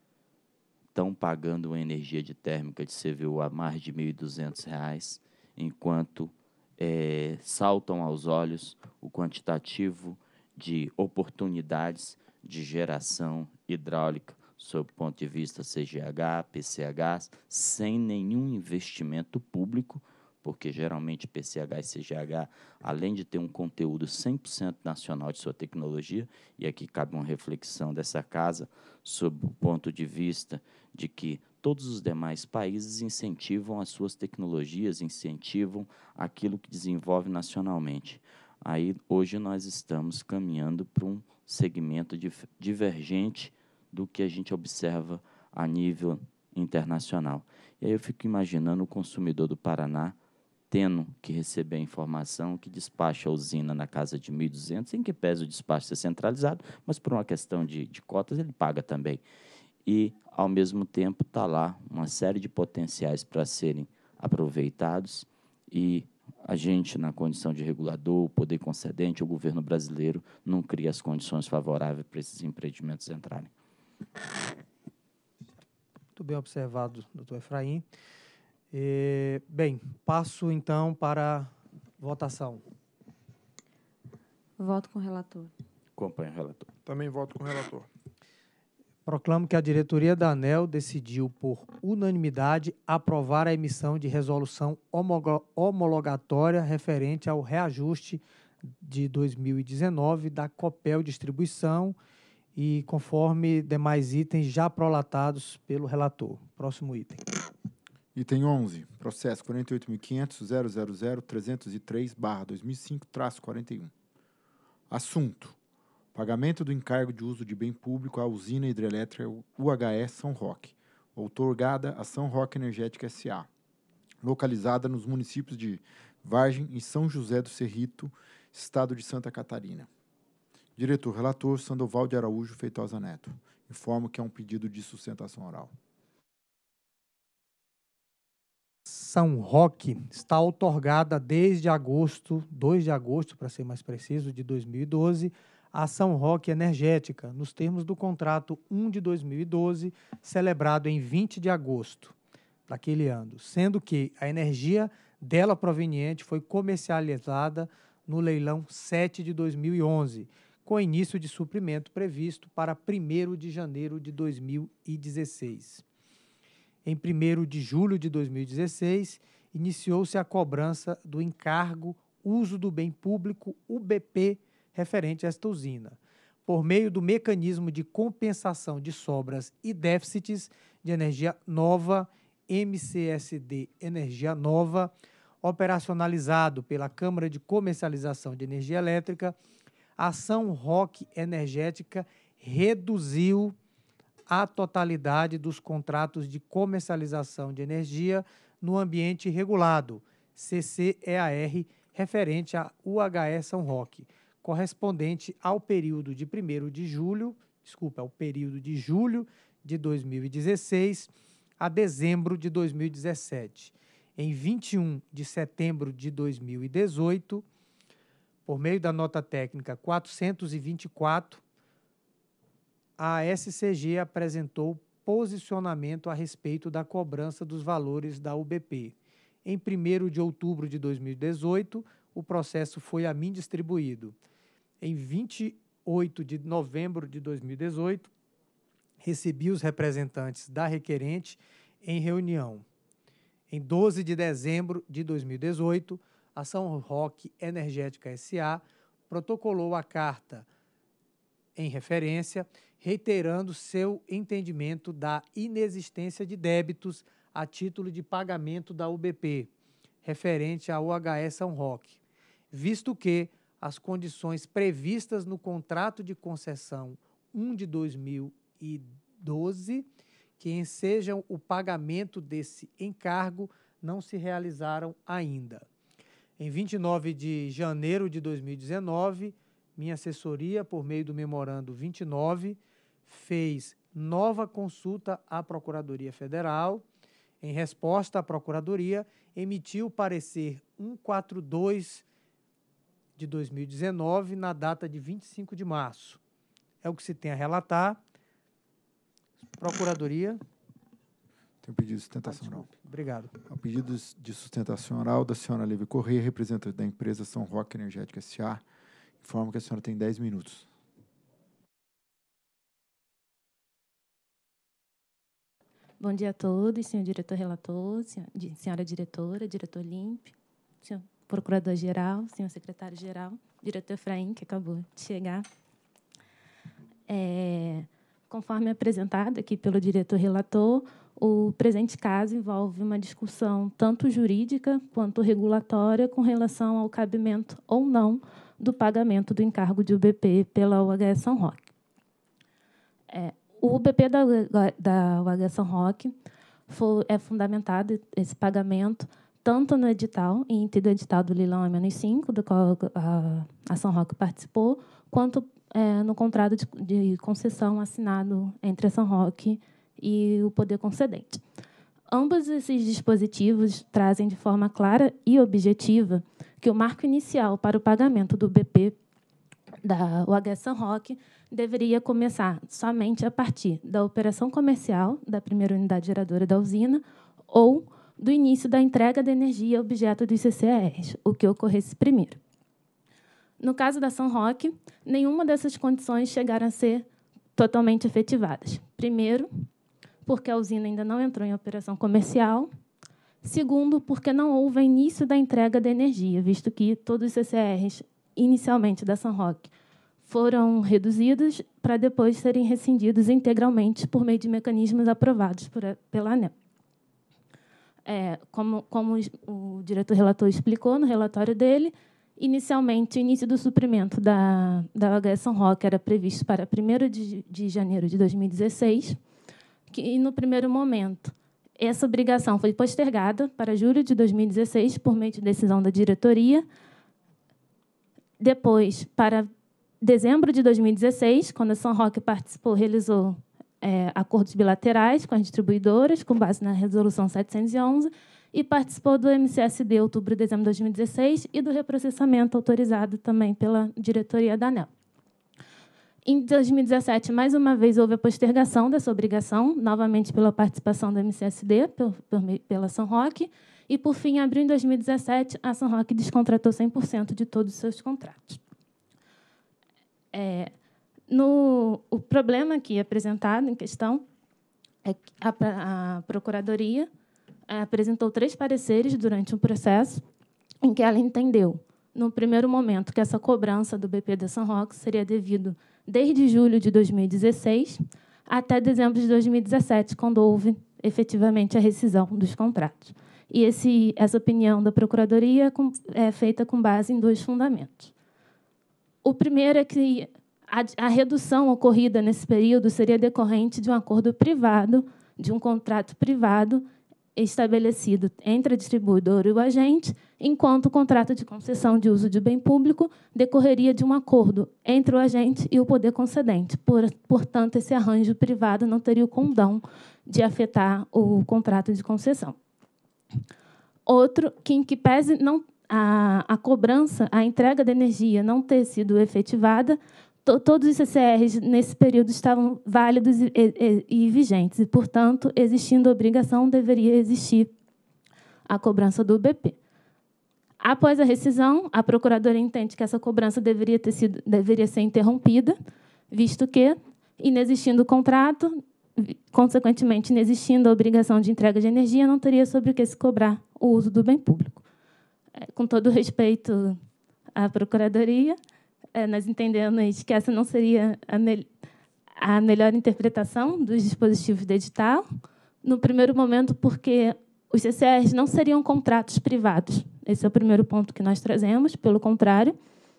Speaker 3: estão pagando uma energia de térmica de CVU a mais de R$ 1.200, enquanto é, saltam aos olhos o quantitativo de oportunidades de geração hidráulica, sob o ponto de vista CGH, PCH, sem nenhum investimento público, porque geralmente PCH e CGH, além de ter um conteúdo 100% nacional de sua tecnologia, e aqui cabe uma reflexão dessa casa, sob o ponto de vista de que todos os demais países incentivam as suas tecnologias, incentivam aquilo que desenvolve nacionalmente. Aí hoje nós estamos caminhando para um segmento divergente do que a gente observa a nível internacional. E aí eu fico imaginando o consumidor do Paraná tendo que receber a informação que despacha a usina na casa de 1.200, em que pese o despacho ser centralizado, mas por uma questão de, de cotas ele paga também. E, ao mesmo tempo, está lá uma série de potenciais para serem aproveitados e a gente, na condição de regulador, o poder concedente, o governo brasileiro, não cria as condições favoráveis para esses empreendimentos entrarem.
Speaker 1: Muito bem observado, doutor Efraim. E, bem, passo então para votação.
Speaker 8: Voto com o relator.
Speaker 1: Acompanho o relator. Também voto com o relator. Proclamo que a diretoria da ANEL decidiu, por unanimidade, aprovar a emissão de resolução homologatória referente ao reajuste de 2019 da Copel Distribuição e conforme demais itens já prolatados pelo relator. Próximo item. Item 11.
Speaker 2: Processo 48.500.000.303-2005-41. Assunto Pagamento do encargo de uso de bem público à usina hidrelétrica UHE São Roque, outorgada a São Roque Energética SA, localizada nos municípios de Vargem e São José do Cerrito, estado de Santa Catarina. Diretor relator Sandoval de Araújo Feitosa Neto. Informo que é um pedido de sustentação
Speaker 1: oral. São Roque está otorgada desde agosto, 2 de agosto, para ser mais preciso, de 2012, ação rock energética, nos termos do contrato 1 de 2012, celebrado em 20 de agosto daquele ano, sendo que a energia dela proveniente foi comercializada no leilão 7 de 2011, com início de suprimento previsto para 1 de janeiro de 2016. Em 1 de julho de 2016, iniciou-se a cobrança do encargo Uso do Bem Público, UBP referente a esta usina, por meio do mecanismo de compensação de sobras e déficits de energia nova, MCSD Energia Nova, operacionalizado pela Câmara de Comercialização de Energia Elétrica, a ação ROC Energética reduziu a totalidade dos contratos de comercialização de energia no ambiente regulado, CCEAR, referente à UHE São Roque, correspondente ao período de 1 de julho, desculpa, ao período de julho de 2016 a dezembro de 2017. Em 21 de setembro de 2018, por meio da nota técnica 424, a SCG apresentou posicionamento a respeito da cobrança dos valores da UBP. Em 1 de outubro de 2018, o processo foi a mim distribuído em 28 de novembro de 2018, recebi os representantes da requerente em reunião. Em 12 de dezembro de 2018, a São Roque Energética SA protocolou a carta em referência, reiterando seu entendimento da inexistência de débitos a título de pagamento da UBP, referente à UHE São Roque, visto que as condições previstas no contrato de concessão 1 de 2012 que ensejam o pagamento desse encargo não se realizaram ainda. Em 29 de janeiro de 2019, minha assessoria, por meio do memorando 29, fez nova consulta à Procuradoria Federal. Em resposta, a Procuradoria emitiu o parecer 142 de 2019, na data de 25 de março. É o que se tem a relatar. Procuradoria.
Speaker 2: Tem um pedido de sustentação ah, oral. Obrigado. O é pedido de sustentação oral da senhora Lívia Corrêa, representante da empresa São Roque Energética S.A. Informo que a senhora tem 10
Speaker 9: minutos. Bom dia a todos, senhor diretor relator, senhora diretora, diretor LIMP, senhor procurador-geral, senhor secretário-geral, diretor Efraim, que acabou de chegar. É, conforme apresentado aqui pelo diretor relator, o presente caso envolve uma discussão tanto jurídica quanto regulatória com relação ao cabimento ou não do pagamento do encargo de UBP pela UHE São Roque. É, o UBP da, da UHE São Roque foi, é fundamentado, esse pagamento, tanto no edital, ente do edital do Leilão M-5, do qual a, São Roque participou, quanto é, no contrato de, de, concessão assinado entre a São Roque e o poder concedente. Ambos esses dispositivos trazem de forma clara e objetiva que o marco inicial para o pagamento do BP da UH São Roque deveria começar somente a partir da operação comercial da primeira unidade geradora da usina ou do início da entrega da energia objeto dos CCRs, o que ocorresse primeiro. No caso da São Roque, nenhuma dessas condições chegaram a ser totalmente efetivadas. Primeiro, porque a usina ainda não entrou em operação comercial. Segundo, porque não houve início da entrega da energia, visto que todos os CCRs, inicialmente da São Roque, foram reduzidos para depois serem rescindidos integralmente por meio de mecanismos aprovados pela ANEL. É, como, como o diretor relator explicou no relatório dele, inicialmente o início do suprimento da, da UHS São Roque era previsto para 1 de, de janeiro de 2016, que, e no primeiro momento essa obrigação foi postergada para julho de 2016 por meio de decisão da diretoria. Depois, para dezembro de 2016, quando a São Roque participou, realizou é, acordos bilaterais com as distribuidoras, com base na Resolução 711, e participou do MCSD outubro e dezembro de 2016 e do reprocessamento autorizado também pela diretoria da ANEL. Em 2017, mais uma vez, houve a postergação dessa obrigação, novamente pela participação do MCSD, pela São Roque, e, por fim, em abril de 2017, a São Roque descontratou 100% de todos os seus contratos. É, no, o problema aqui é apresentado em questão é que a, a Procuradoria é, apresentou três pareceres durante o um processo em que ela entendeu, no primeiro momento, que essa cobrança do BP da São Roque seria devido desde julho de 2016 até dezembro de 2017, quando houve efetivamente a rescisão dos contratos. E esse, essa opinião da Procuradoria é, é feita com base em dois fundamentos. O primeiro é que a, a redução ocorrida nesse período seria decorrente de um acordo privado, de um contrato privado estabelecido entre a distribuidora e o agente, enquanto o contrato de concessão de uso de bem público decorreria de um acordo entre o agente e o poder concedente. Por, portanto, esse arranjo privado não teria o condão de afetar o contrato de concessão. Outro, que em que pese não, a, a cobrança, a entrega da energia não ter sido efetivada, todos os CCRs nesse período estavam válidos e, e, e vigentes, e, portanto, existindo obrigação, deveria existir a cobrança do BP. Após a rescisão, a procuradora entende que essa cobrança deveria, ter sido, deveria ser interrompida, visto que, inexistindo o contrato, consequentemente, inexistindo a obrigação de entrega de energia, não teria sobre o que se cobrar o uso do bem público. É, com todo respeito à procuradoria, é, nós entendemos que essa não seria a, me a melhor interpretação dos dispositivos de edital, no primeiro momento, porque os CCRs não seriam contratos privados. Esse é o primeiro ponto que nós trazemos, pelo contrário,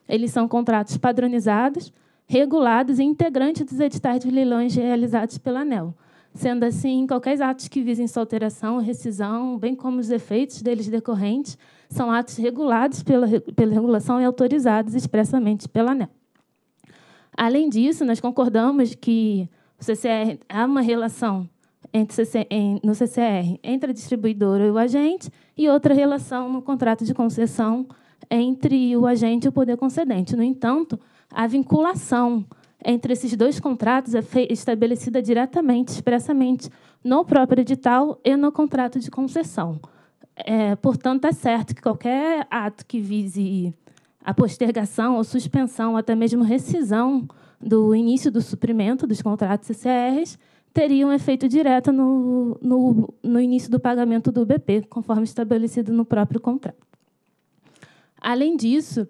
Speaker 9: eles são contratos padronizados, regulados e integrantes dos editais de leilões realizados pela ANEL. Sendo assim, qualquer atos que visem sua alteração, rescisão, bem como os efeitos deles decorrentes, são atos regulados pela, pela regulação e autorizados expressamente pela ANEL. Além disso, nós concordamos que o CCR há uma relação entre, no CCR entre a distribuidora e o agente e outra relação no contrato de concessão entre o agente e o poder concedente. No entanto, a vinculação entre esses dois contratos é estabelecida diretamente, expressamente, no próprio edital e no contrato de concessão. É, portanto, é certo que qualquer ato que vise a postergação ou suspensão, ou até mesmo rescisão do início do suprimento dos contratos CCRs, teria um efeito direto no, no, no início do pagamento do BP, conforme estabelecido no próprio contrato. Além disso,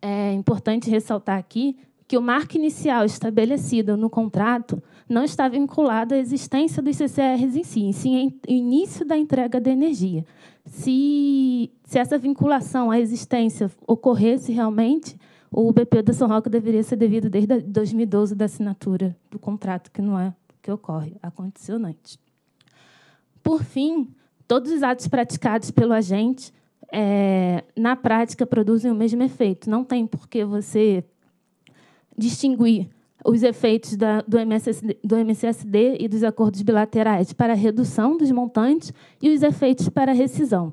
Speaker 9: é importante ressaltar aqui que o marco inicial estabelecido no contrato não está vinculado à existência dos CCRs em si, sim ao início da entrega da energia. Se, se essa vinculação à existência ocorresse realmente, o BP da São Roque deveria ser devido desde 2012 da assinatura do contrato, que não é que ocorre, é acondicionante Por fim, todos os atos praticados pelo agente é, na prática produzem o mesmo efeito. Não tem por que você distinguir os efeitos da, do, MSSD, do MCSD e dos acordos bilaterais para a redução dos montantes e os efeitos para a rescisão.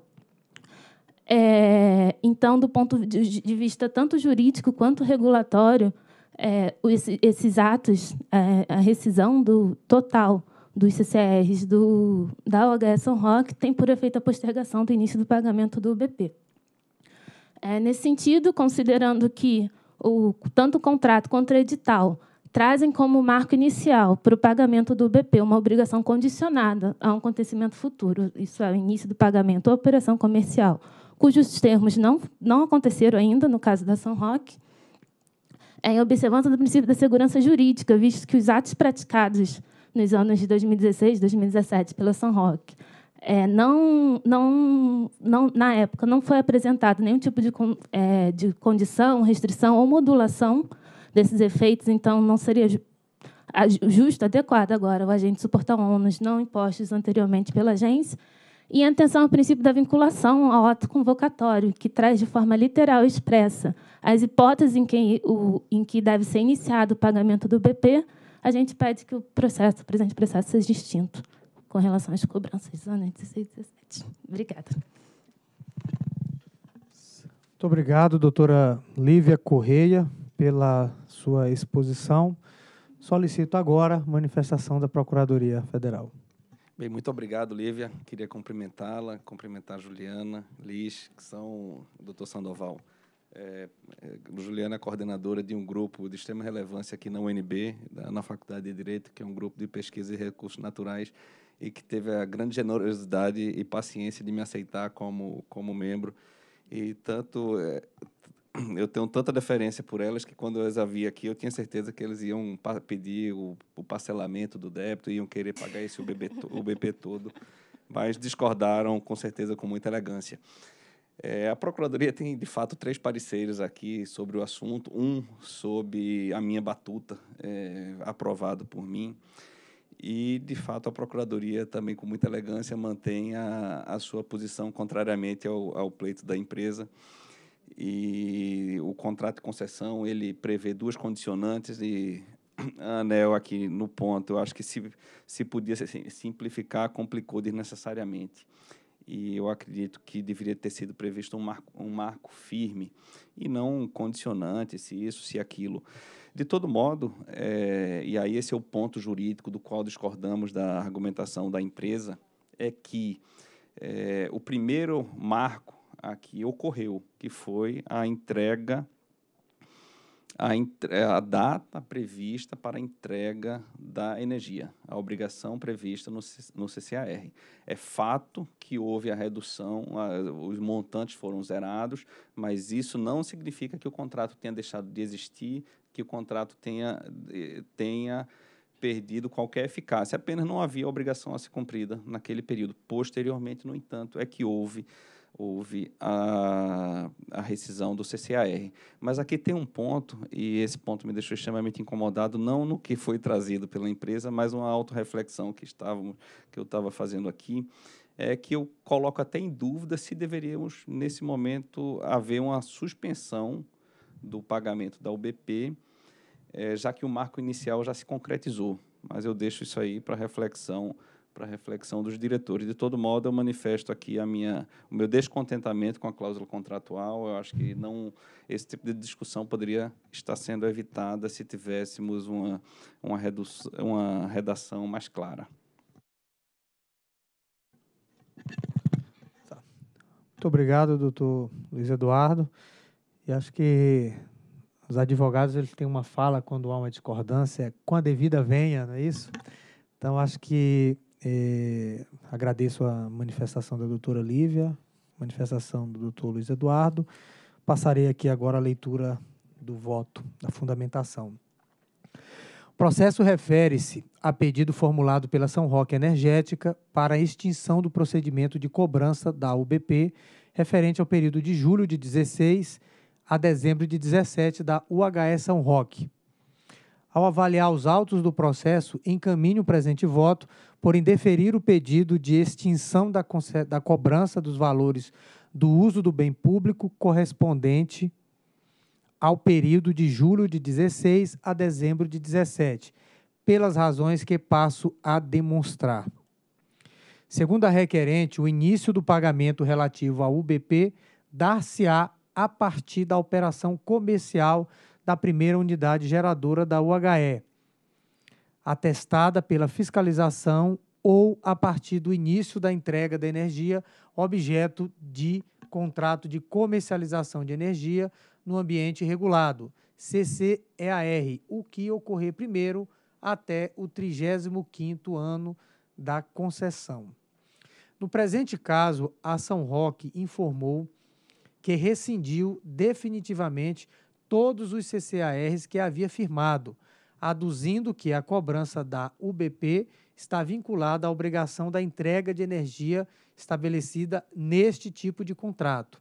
Speaker 9: É, então, do ponto de vista tanto jurídico quanto regulatório, é, esses atos, é, a rescisão do total dos CCRs do, da OHS São Roque tem por efeito a postergação do início do pagamento do UBP. É, nesse sentido, considerando que o, tanto o contrato quanto o edital trazem como marco inicial para o pagamento do BP uma obrigação condicionada a um acontecimento futuro, isso é, o início do pagamento ou operação comercial, cujos termos não, não aconteceram ainda, no caso da São Roque, em observância do princípio da segurança jurídica, visto que os atos praticados nos anos de 2016 e 2017 pela São Roque é, não, não, não, na época, não foi apresentado nenhum tipo de, é, de condição, restrição ou modulação desses efeitos, então não seria justo, adequado agora o agente suportar ônus não impostos anteriormente pela agência. E atenção ao princípio da vinculação ao ato convocatório, que traz de forma literal e expressa as hipóteses em que, o, em que deve ser iniciado o pagamento do BP, a gente pede que o processo, o presente processo, seja distinto com relação às cobranças dos anos 16 e 17. Obrigada.
Speaker 1: Muito obrigado, doutora Lívia Correia pela sua exposição. Solicito agora manifestação da Procuradoria Federal.
Speaker 5: Bem, muito obrigado, Lívia. Queria cumprimentá-la, cumprimentar a Juliana, Liz, que são doutor Sandoval. É, é, Juliana é coordenadora de um grupo de extrema relevância aqui na UNB, na Faculdade de Direito, que é um grupo de pesquisa e recursos naturais, e que teve a grande generosidade e paciência de me aceitar como, como membro. E tanto é, eu tenho tanta deferência por elas que quando eu as havia aqui, eu tinha certeza que eles iam pedir o, o, parcelamento do débito, iam querer pagar esse UBB o BP todo, mas discordaram com certeza com muita elegância. É, a Procuradoria tem, de fato, três pareceres aqui sobre o assunto. Um sobre a minha batuta, é, aprovado por mim. E, de fato, a Procuradoria também, com muita elegância, mantém a, a sua posição contrariamente ao, ao pleito da empresa e o contrato de concessão ele prevê duas condicionantes e a ANEL aqui no ponto, eu acho que se, se podia simplificar, complicou desnecessariamente. E eu acredito que deveria ter sido previsto um marco, um marco firme e não um condicionante, se isso, se aquilo. De todo modo, é, e aí esse é o ponto jurídico do qual discordamos da argumentação da empresa, é que é, o primeiro marco aqui ocorreu, que foi a entrega, a, entre, a data prevista para a entrega da energia, a obrigação prevista no, no CCAR. É fato que houve a redução, a, os montantes foram zerados, mas isso não significa que o contrato tenha deixado de existir, que o contrato tenha. tenha perdido qualquer eficácia, apenas não havia obrigação a ser cumprida naquele período. Posteriormente, no entanto, é que houve houve a, a rescisão do CCAR. Mas aqui tem um ponto, e esse ponto me deixou extremamente incomodado, não no que foi trazido pela empresa, mas uma autorreflexão que, que eu estava fazendo aqui, é que eu coloco até em dúvida se deveríamos, nesse momento, haver uma suspensão do pagamento da UBP, é, eh, já que o marco inicial já se concretizou. Mas eu deixo isso aí para reflexão para reflexão dos diretores. De todo modo, eu manifesto aqui a minha, o meu descontentamento com a cláusula contratual. Eu acho que não esse tipo de discussão poderia estar sendo evitada se tivéssemos uma, uma, redução, uma redação mais clara.
Speaker 1: Tá. Muito obrigado, doutor Luiz Eduardo. E acho que os advogados eles têm uma fala quando há uma discordância, com a devida venha, não é isso? Então, acho que é, agradeço a manifestação da doutora Lívia, manifestação do doutor Luiz Eduardo. Passarei aqui agora a leitura do voto, da fundamentação. O processo refere-se a pedido formulado pela São Roque Energética para a extinção do procedimento de cobrança da UBP referente ao período de julho de 16 a dezembro de 17 da UHE São Roque, ao avaliar os autos do processo, encaminhe o presente voto por indeferir o pedido de extinção da, da cobrança dos valores do uso do bem público correspondente ao período de julho de 16 a dezembro de 17, pelas razões que passo a demonstrar. Segundo a requerente, o início do pagamento relativo ao UBP dar-se-á a partir da operação comercial da primeira unidade geradora da UHE, atestada pela fiscalização ou a partir do início da entrega da energia objeto de contrato de comercialização de energia no ambiente regulado, CCEAR, o que ocorrer primeiro até o 35º ano da concessão. No presente caso, a São Roque informou que rescindiu definitivamente todos os CCARs que havia firmado, aduzindo que a cobrança da UBP está vinculada à obrigação da entrega de energia estabelecida neste tipo de contrato.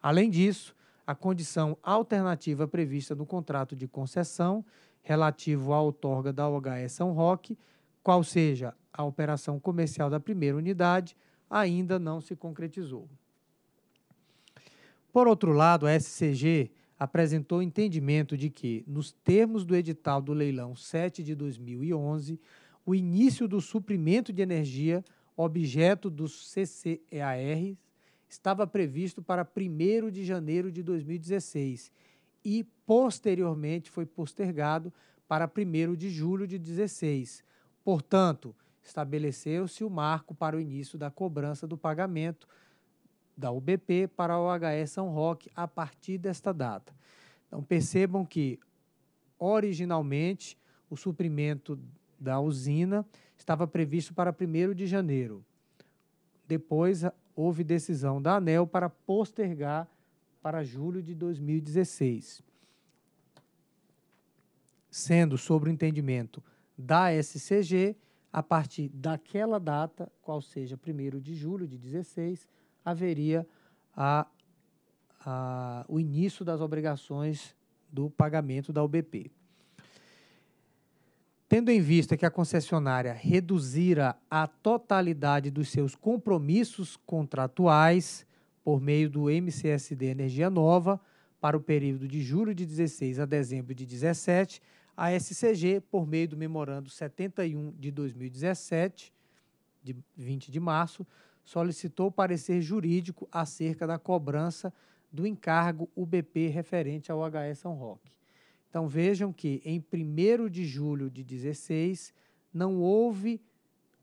Speaker 1: Além disso, a condição alternativa prevista no contrato de concessão relativo à outorga da OHE São Roque, qual seja a operação comercial da primeira unidade, ainda não se concretizou. Por outro lado, a SCG apresentou entendimento de que, nos termos do edital do leilão 7 de 2011, o início do suprimento de energia objeto dos CCEAR estava previsto para 1 de janeiro de 2016 e, posteriormente, foi postergado para 1 de julho de 2016. Portanto, estabeleceu-se o marco para o início da cobrança do pagamento da UBP para o OHE São Roque a partir desta data. Então, percebam que, originalmente, o suprimento da usina estava previsto para 1 de janeiro. Depois, houve decisão da ANEL para postergar para julho de 2016. Sendo sobre o entendimento da SCG, a partir daquela data, qual seja 1 de julho de 16, haveria a, a, o início das obrigações do pagamento da UBP. Tendo em vista que a concessionária reduzira a totalidade dos seus compromissos contratuais por meio do MCSD Energia Nova para o período de julho de 16 a dezembro de 17, a SCG, por meio do Memorando 71 de 2017, de 20 de março, solicitou parecer jurídico acerca da cobrança do encargo UBP referente ao HE São Roque. Então vejam que em 1 de julho de 16 não houve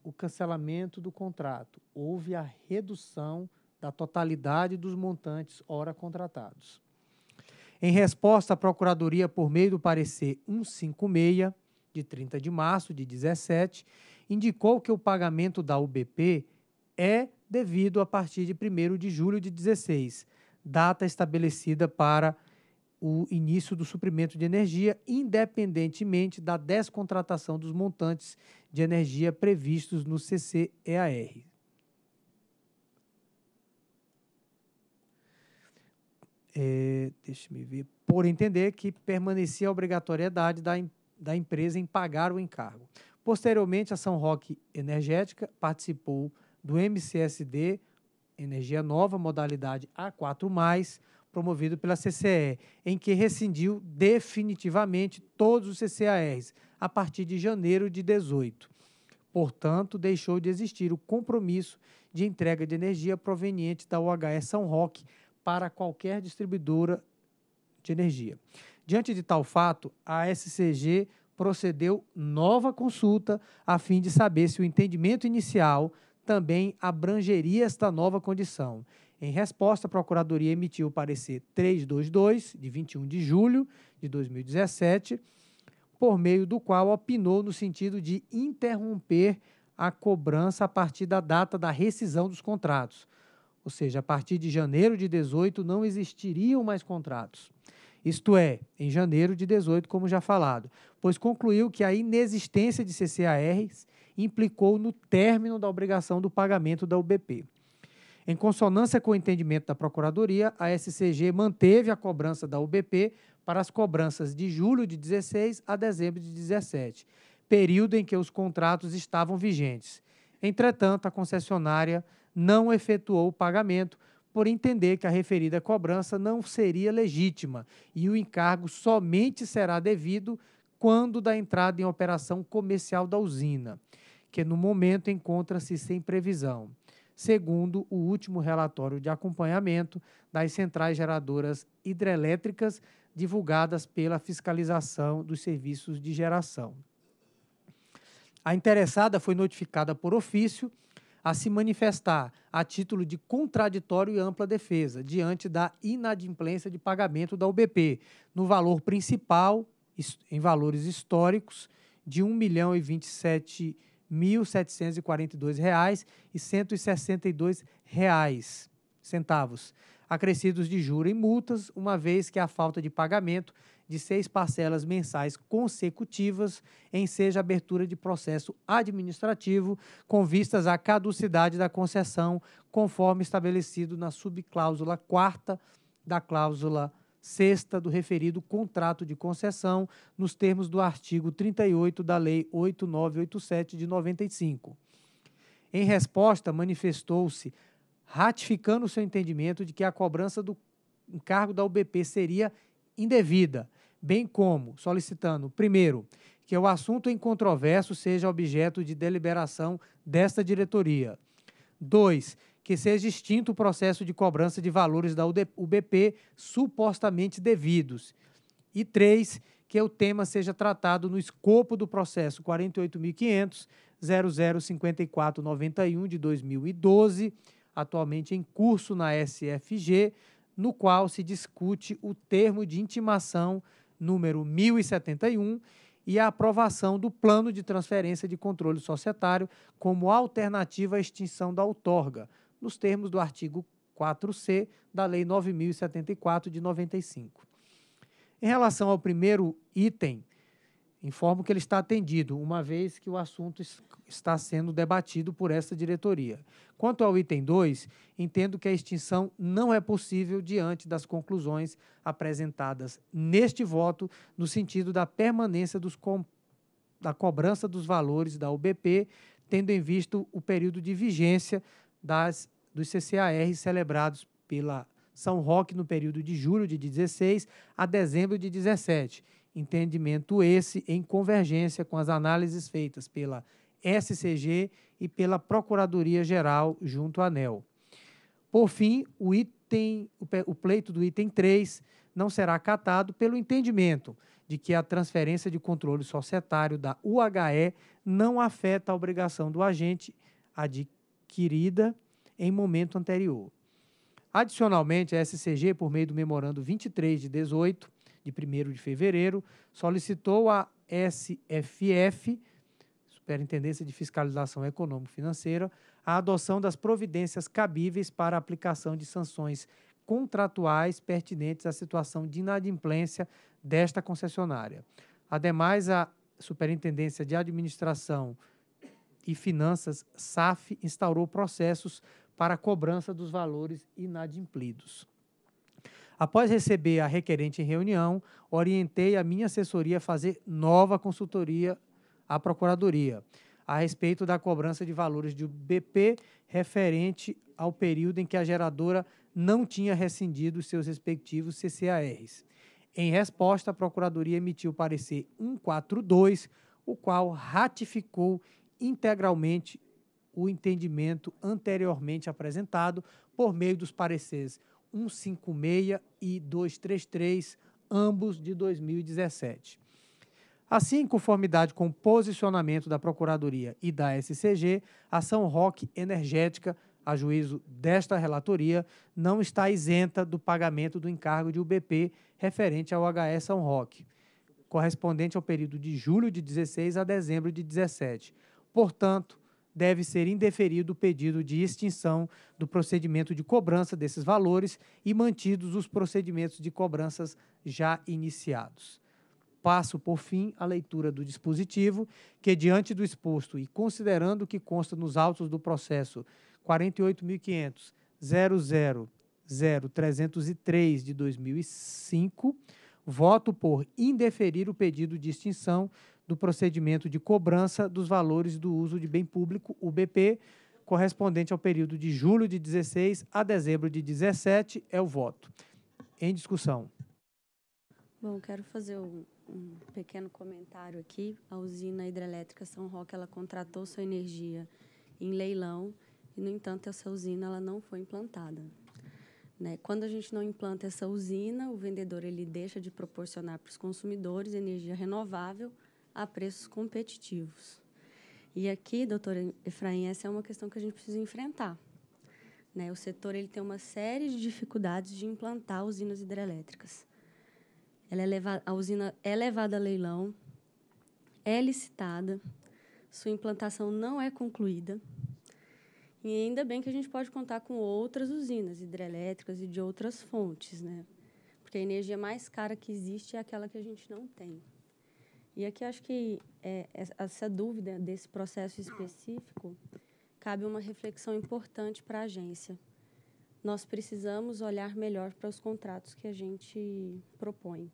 Speaker 1: o cancelamento do contrato, houve a redução da totalidade dos montantes ora contratados. Em resposta, a Procuradoria, por meio do parecer 156, de 30 de março de 17, indicou que o pagamento da UBP é devido a partir de 1 de julho de 16, data estabelecida para o início do suprimento de energia, independentemente da descontratação dos montantes de energia previstos no CCEAR. É, Deixe-me ver. Por entender que permanecia a obrigatoriedade da, da empresa em pagar o encargo. Posteriormente, a São Roque Energética participou do MCSD, Energia Nova, modalidade A4+, promovido pela CCE, em que rescindiu definitivamente todos os CCARs a partir de janeiro de 18. Portanto, deixou de existir o compromisso de entrega de energia proveniente da UHE São Roque para qualquer distribuidora de energia. Diante de tal fato, a SCG procedeu nova consulta a fim de saber se o entendimento inicial também abrangeria esta nova condição. Em resposta, a Procuradoria emitiu o parecer 322, de 21 de julho de 2017, por meio do qual opinou no sentido de interromper a cobrança a partir da data da rescisão dos contratos. Ou seja, a partir de janeiro de 18 não existiriam mais contratos. Isto é, em janeiro de 18, como já falado, pois concluiu que a inexistência de CCARs implicou no término da obrigação do pagamento da UBP. Em consonância com o entendimento da Procuradoria, a SCG manteve a cobrança da UBP para as cobranças de julho de 16 a dezembro de 17, período em que os contratos estavam vigentes. Entretanto, a concessionária não efetuou o pagamento por entender que a referida cobrança não seria legítima e o encargo somente será devido quando da entrada em operação comercial da usina que no momento encontra-se sem previsão, segundo o último relatório de acompanhamento das centrais geradoras hidrelétricas divulgadas pela fiscalização dos serviços de geração. A interessada foi notificada por ofício a se manifestar a título de contraditório e ampla defesa diante da inadimplência de pagamento da UBP no valor principal em valores históricos de 1 milhão e 27 mil R$ reais e reais centavos, acrescidos de juros e multas, uma vez que a falta de pagamento de seis parcelas mensais consecutivas enseja abertura de processo administrativo com vistas à caducidade da concessão, conforme estabelecido na subcláusula quarta da cláusula sexta do referido contrato de concessão, nos termos do artigo 38 da Lei 8987 de 95. Em resposta, manifestou-se ratificando seu entendimento de que a cobrança do encargo da UBP seria indevida, bem como solicitando, primeiro, que o assunto em controverso seja objeto de deliberação desta diretoria. dois que seja extinto o processo de cobrança de valores da UBP supostamente devidos. E três, que o tema seja tratado no escopo do processo 48.500.005491 de 2012, atualmente em curso na SFG, no qual se discute o termo de intimação número 1071 e a aprovação do plano de transferência de controle societário como alternativa à extinção da outorga, nos termos do artigo 4C da Lei 9074 de 95. Em relação ao primeiro item, informo que ele está atendido, uma vez que o assunto está sendo debatido por esta diretoria. Quanto ao item 2, entendo que a extinção não é possível diante das conclusões apresentadas neste voto, no sentido da permanência da cobrança dos valores da UBP, tendo em vista o período de vigência das dos CCAR celebrados pela São Roque no período de julho de 16 a dezembro de 17. Entendimento esse em convergência com as análises feitas pela SCG e pela Procuradoria Geral junto à ANEL. Por fim, o item o pleito do item 3 não será acatado pelo entendimento de que a transferência de controle societário da UHE não afeta a obrigação do agente adquirida em momento anterior. Adicionalmente, a SCG, por meio do memorando 23 de 18, de 1 de fevereiro, solicitou à SFF, Superintendência de Fiscalização Econômico-Financeira, a adoção das providências cabíveis para a aplicação de sanções contratuais pertinentes à situação de inadimplência desta concessionária. Ademais, a Superintendência de Administração e Finanças, SAF, instaurou processos para a cobrança dos valores inadimplidos. Após receber a requerente em reunião, orientei a minha assessoria a fazer nova consultoria à Procuradoria a respeito da cobrança de valores de BP referente ao período em que a geradora não tinha rescindido seus respectivos CCARs. Em resposta, a Procuradoria emitiu o parecer 142, o qual ratificou integralmente o entendimento anteriormente apresentado por meio dos pareceres 156 e 233, ambos de 2017. Assim, em conformidade com o posicionamento da Procuradoria e da SCG, a ação ROC energética, a juízo desta relatoria, não está isenta do pagamento do encargo de UBP referente ao HE São Roque, correspondente ao período de julho de 16 a dezembro de 17. Portanto, deve ser indeferido o pedido de extinção do procedimento de cobrança desses valores e mantidos os procedimentos de cobranças já iniciados. Passo, por fim, a leitura do dispositivo, que, diante do exposto e considerando o que consta nos autos do processo 48.500.000303 de 2005, voto por indeferir o pedido de extinção do procedimento de cobrança dos valores do uso de bem público, (UBP) correspondente ao período de julho de 16 a dezembro de 17, é o voto. Em discussão.
Speaker 8: Bom, quero fazer um, um pequeno comentário aqui. A usina hidrelétrica São Roque ela contratou sua energia em leilão e, no entanto, essa usina ela não foi implantada. Né? Quando a gente não implanta essa usina, o vendedor ele deixa de proporcionar para os consumidores energia renovável a preços competitivos. E aqui, doutor Efraim, essa é uma questão que a gente precisa enfrentar. Né? O setor ele tem uma série de dificuldades de implantar usinas hidrelétricas. Ela é levada, a usina é levada a leilão, é licitada, sua implantação não é concluída. E ainda bem que a gente pode contar com outras usinas hidrelétricas e de outras fontes, né? Porque a energia mais cara que existe é aquela que a gente não tem. E aqui acho que é, essa dúvida desse processo específico cabe uma reflexão importante para a agência. Nós precisamos olhar melhor para os contratos que a gente propõe,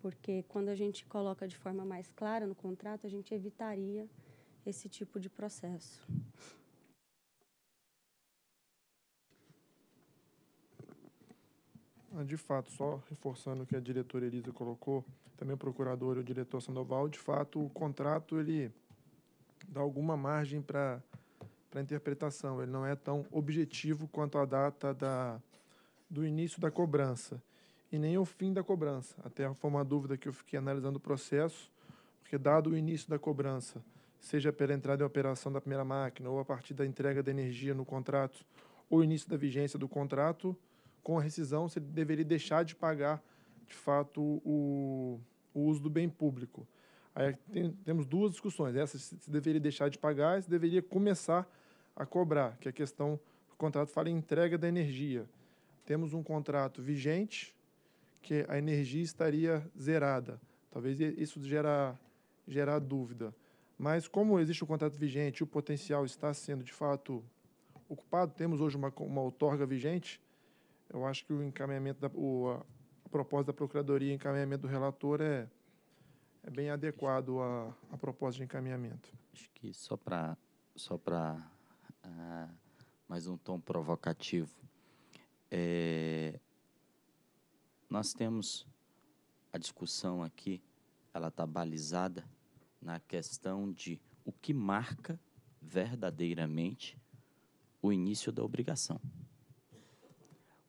Speaker 8: porque quando a gente coloca de forma mais clara no contrato, a gente evitaria esse tipo de processo.
Speaker 10: Ah, de fato, só reforçando o que a diretora Elisa colocou, também o procurador e o diretor Sandoval, de fato, o contrato ele dá alguma margem para para interpretação, ele não é tão objetivo quanto a data da, do início da cobrança e nem o fim da cobrança. Até foi uma dúvida que eu fiquei analisando o processo, porque dado o início da cobrança, seja pela entrada em operação da primeira máquina ou a partir da entrega da energia no contrato ou início da vigência do contrato, com a rescisão, se ele deveria deixar de pagar, de fato, o, o uso do bem público. Aí tem, temos duas discussões: essa se deveria deixar de pagar e se deveria começar a cobrar, que é a questão do contrato fala em entrega da energia. Temos um contrato vigente que a energia estaria zerada. Talvez isso gera, gera dúvida. Mas como existe o contrato vigente e o potencial está sendo de fato ocupado, temos hoje uma, uma outorga vigente, eu acho que o encaminhamento, da, o, a, a proposta da Procuradoria e encaminhamento do relator é, é bem adequado à, proposta de encaminhamento.
Speaker 3: Acho que só para só para uh, ah, mais um tom provocativo, é, nós temos a discussão aqui, ela está balizada na questão de o que marca verdadeiramente o início da obrigação.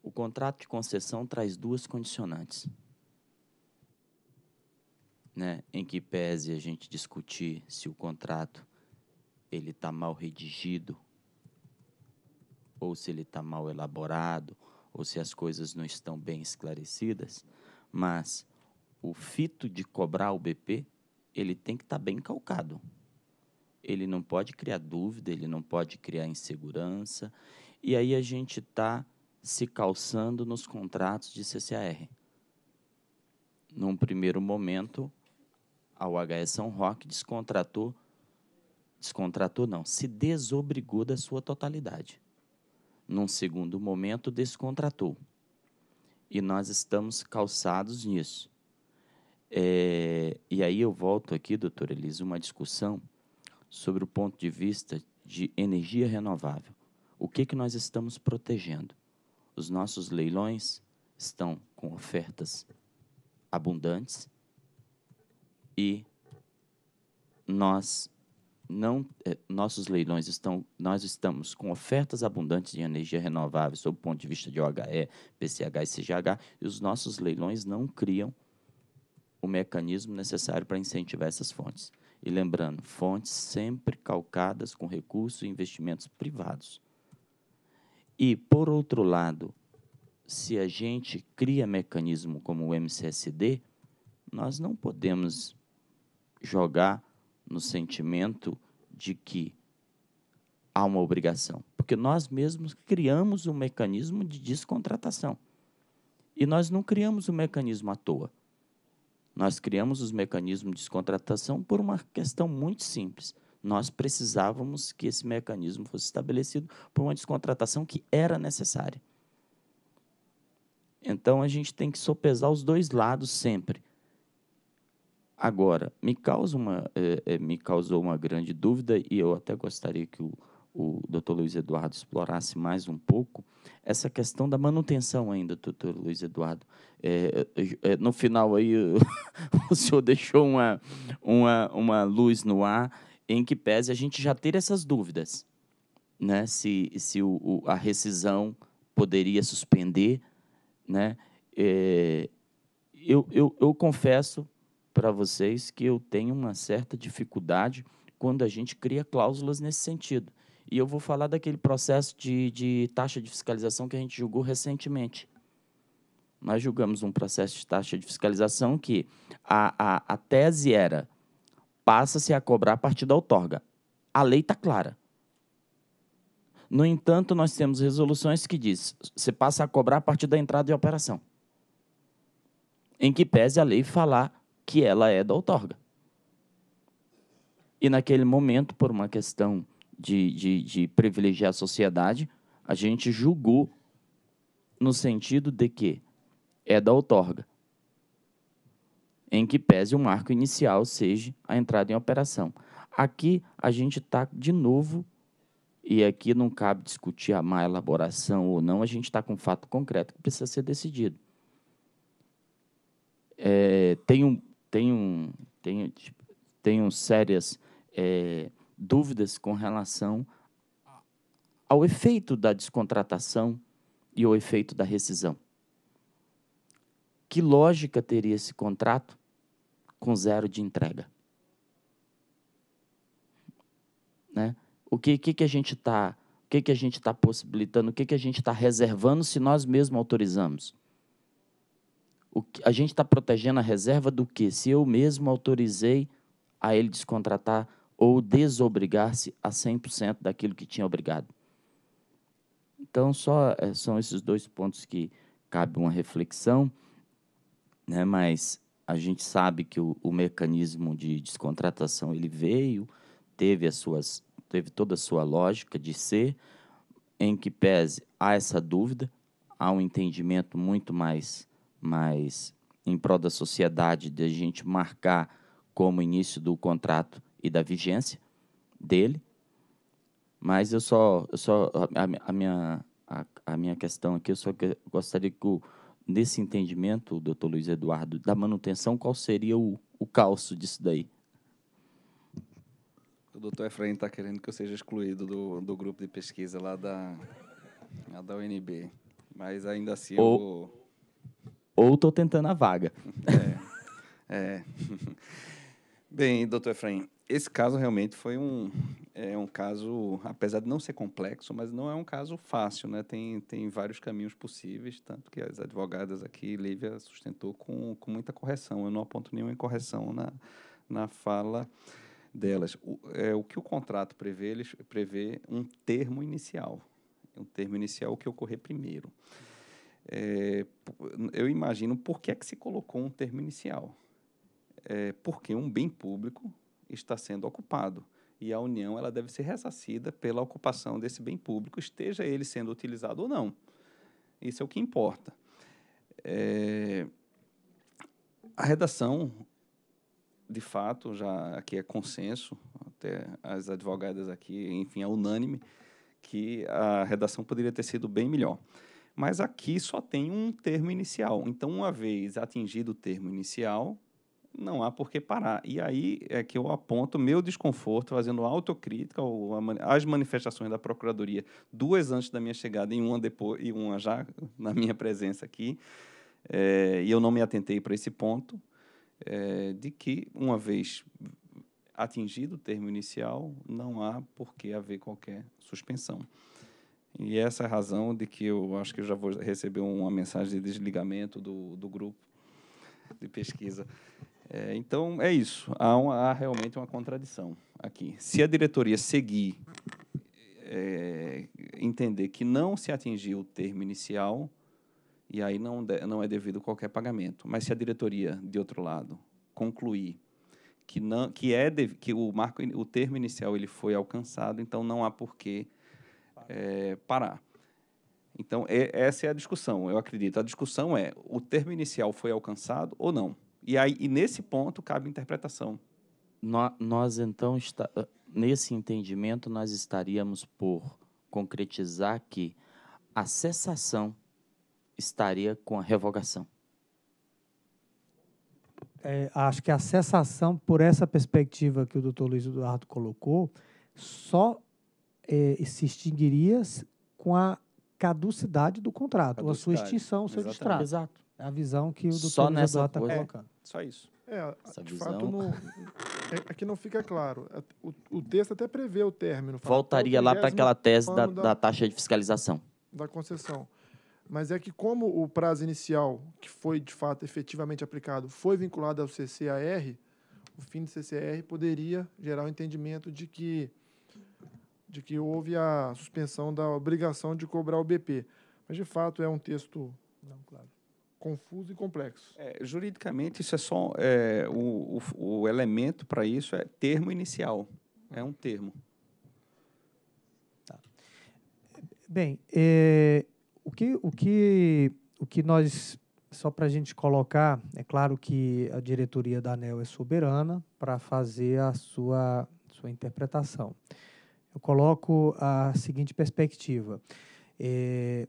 Speaker 3: O contrato de concessão traz duas condicionantes. Né, em que pese a gente discutir se o contrato ele está mal redigido ou se ele está mal elaborado ou se as coisas não estão bem esclarecidas, mas o fito de cobrar o BP ele tem que estar tá bem calcado. Ele não pode criar dúvida, ele não pode criar insegurança. E aí a gente está se calçando nos contratos de CCAR. Num primeiro momento, a UHS São Roque descontratou, descontratou não, se desobrigou da sua totalidade. Num segundo momento, descontratou. E nós estamos calçados nisso. É, e aí eu volto aqui, doutora Elisa, uma discussão sobre o ponto de vista de energia renovável. O que, que nós estamos protegendo? Os nossos leilões estão com ofertas abundantes e nós não é, nossos leilões estão nós estamos com ofertas abundantes de energia renovável sob o ponto de vista de OHE, PCH e CGH e os nossos leilões não criam o mecanismo necessário para incentivar essas fontes. E lembrando, fontes sempre calcadas com recursos e investimentos privados. E, por outro lado, se a gente cria mecanismo como o MCSD, nós não podemos jogar no sentimento de que há uma obrigação, porque nós mesmos criamos um mecanismo de descontratação. E nós não criamos o um mecanismo à toa. Nós criamos os mecanismos de descontratação por uma questão muito simples nós precisávamos que esse mecanismo fosse estabelecido por uma descontratação que era necessária. Então a gente tem que sopesar os dois lados sempre. Agora, me, causa uma, é, é, me causou uma grande dúvida, e eu até gostaria que o, o doutor Luiz Eduardo explorasse mais um pouco essa questão da manutenção ainda, doutor Luiz Eduardo. É, é, é no final aí, o senhor deixou uma, uma, uma luz no ar em que pese a gente já ter essas dúvidas, né? Se, se o, o a rescisão poderia suspender, né? É, eu, eu, eu confesso para vocês que eu tenho uma certa dificuldade quando a gente cria cláusulas nesse sentido. E eu vou falar daquele processo de, de taxa de fiscalização que a gente julgou recentemente. Nós julgamos um processo de taxa de fiscalização que a, a, a tese era passa-se a cobrar a partir da outorga. A lei está clara. No entanto, nós temos resoluções que diz, você passa a cobrar a partir da entrada de operação. Em que pese a lei falar que ela é da outorga. E naquele momento, por uma questão de, de, de privilegiar a sociedade, a gente julgou no sentido de que é da outorga em que pese o marco inicial seja a entrada em operação. Aqui a gente está de novo, e aqui não cabe discutir a má elaboração ou não, a gente está com um fato concreto que precisa ser decidido. É, tem, um, tem, um, tem, tipo, tenho sérias é, dúvidas com relação ao efeito da descontratação e ao efeito da rescisão. Que lógica teria esse contrato com zero de entrega. Né? O que, que, que a gente está o que, que a gente tá possibilitando, o que, que a gente está reservando se nós mesmos autorizamos? O que, a gente está protegendo a reserva do que? Se eu mesmo autorizei a ele descontratar ou desobrigar-se a 100% daquilo que tinha obrigado. Então, só é, são esses dois pontos que cabe uma reflexão, né? mas a gente sabe que o, o mecanismo de descontratação ele veio, teve, as suas, teve toda a sua lógica de ser, em que pese a essa dúvida, há um entendimento muito mais, mais em prol da sociedade de a gente marcar como início do contrato e da vigência dele. Mas eu só, eu só a, a minha, a, a, minha questão aqui, eu só gostaria que o, nesse entendimento, doutor Luiz Eduardo, da manutenção, qual seria o, o calço disso daí?
Speaker 5: O doutor Efraim está querendo que eu seja excluído do, do grupo de pesquisa lá da, lá da UNB. Mas ainda assim ou, eu. Ou estou tentando a vaga. É. é. Bem, doutor Efraim, esse caso realmente foi um, é um caso, apesar de não ser complexo, mas não é um caso fácil, né? Tem, tem vários caminhos possíveis, tanto que as advogadas aqui, Lívia, sustentou com, com muita correção. Eu não aponto nenhuma incorreção na, na fala delas. O, é, o que o contrato prevê, eles prevê um termo inicial. Um termo inicial que ocorrer primeiro. É, eu imagino por que é que se colocou um termo inicial. É, porque um bem público está sendo ocupado e a união ela deve ser ressarcida pela ocupação desse bem público, esteja ele sendo utilizado ou não. Isso é o que importa. É... A redação, de fato, já aqui é consenso, até as advogadas aqui, enfim, é unânime que a redação poderia ter sido bem melhor. Mas aqui só tem um termo inicial. Então, uma vez atingido o termo inicial, não há por que parar. E aí é que eu aponto meu desconforto, fazendo autocrítica às manifestações da Procuradoria, duas antes da minha chegada e uma, depois, e uma já na minha presença aqui, é, e eu não me atentei para esse ponto, é, de que, uma vez atingido o termo inicial, não há por que haver qualquer suspensão. E essa é a razão de que eu acho que eu já vou receber uma mensagem de desligamento do, do grupo de pesquisa. É, então, é isso. Há, há, realmente uma contradição aqui. Se a diretoria seguir, é, entender que não se atingiu o termo inicial, e aí não, de, não é devido qualquer pagamento. Mas se a diretoria, de outro lado, concluir que, não, que, é de, que o, marco, o termo inicial ele foi alcançado, então não há por que é, parar. Então, essa é a discussão, eu acredito. A discussão é: o termo inicial foi alcançado ou não? E, aí, e nesse ponto cabe interpretação.
Speaker 3: No, nós, então, está, ah, nesse entendimento, nós estaríamos por concretizar que a cessação estaria com a revogação.
Speaker 1: É, acho que a cessação, por essa perspectiva que o doutor Luiz Eduardo colocou, só é, se extinguiria com a caducidade do contrato, caducidade. ou a sua extinção, o seu Exatamente. distrato. Exato a visão que o doutor Só nessa está colocando. É, só isso. É, Essa de visão... fato, não, é,
Speaker 10: é, que não fica claro. É, o, o, texto até prevê o término. Voltaria lá para aquela tese da, da, da taxa
Speaker 3: de fiscalização.
Speaker 10: Da concessão. Mas é que como o prazo inicial, que foi de fato efetivamente aplicado, foi vinculado ao CCAR, o fim do CCR poderia gerar o um entendimento de que, de que houve a suspensão da obrigação de cobrar o BP. Mas, de fato, é um texto Não, claro confuso e complexo.
Speaker 5: É, juridicamente, isso é só é, o, o, o, elemento para isso é termo inicial, é um termo.
Speaker 1: Tá. Bem, é, o que o que o que nós só para a gente colocar, é claro que a diretoria da ANEL é soberana para fazer a sua, sua interpretação. Eu coloco a seguinte perspectiva. É,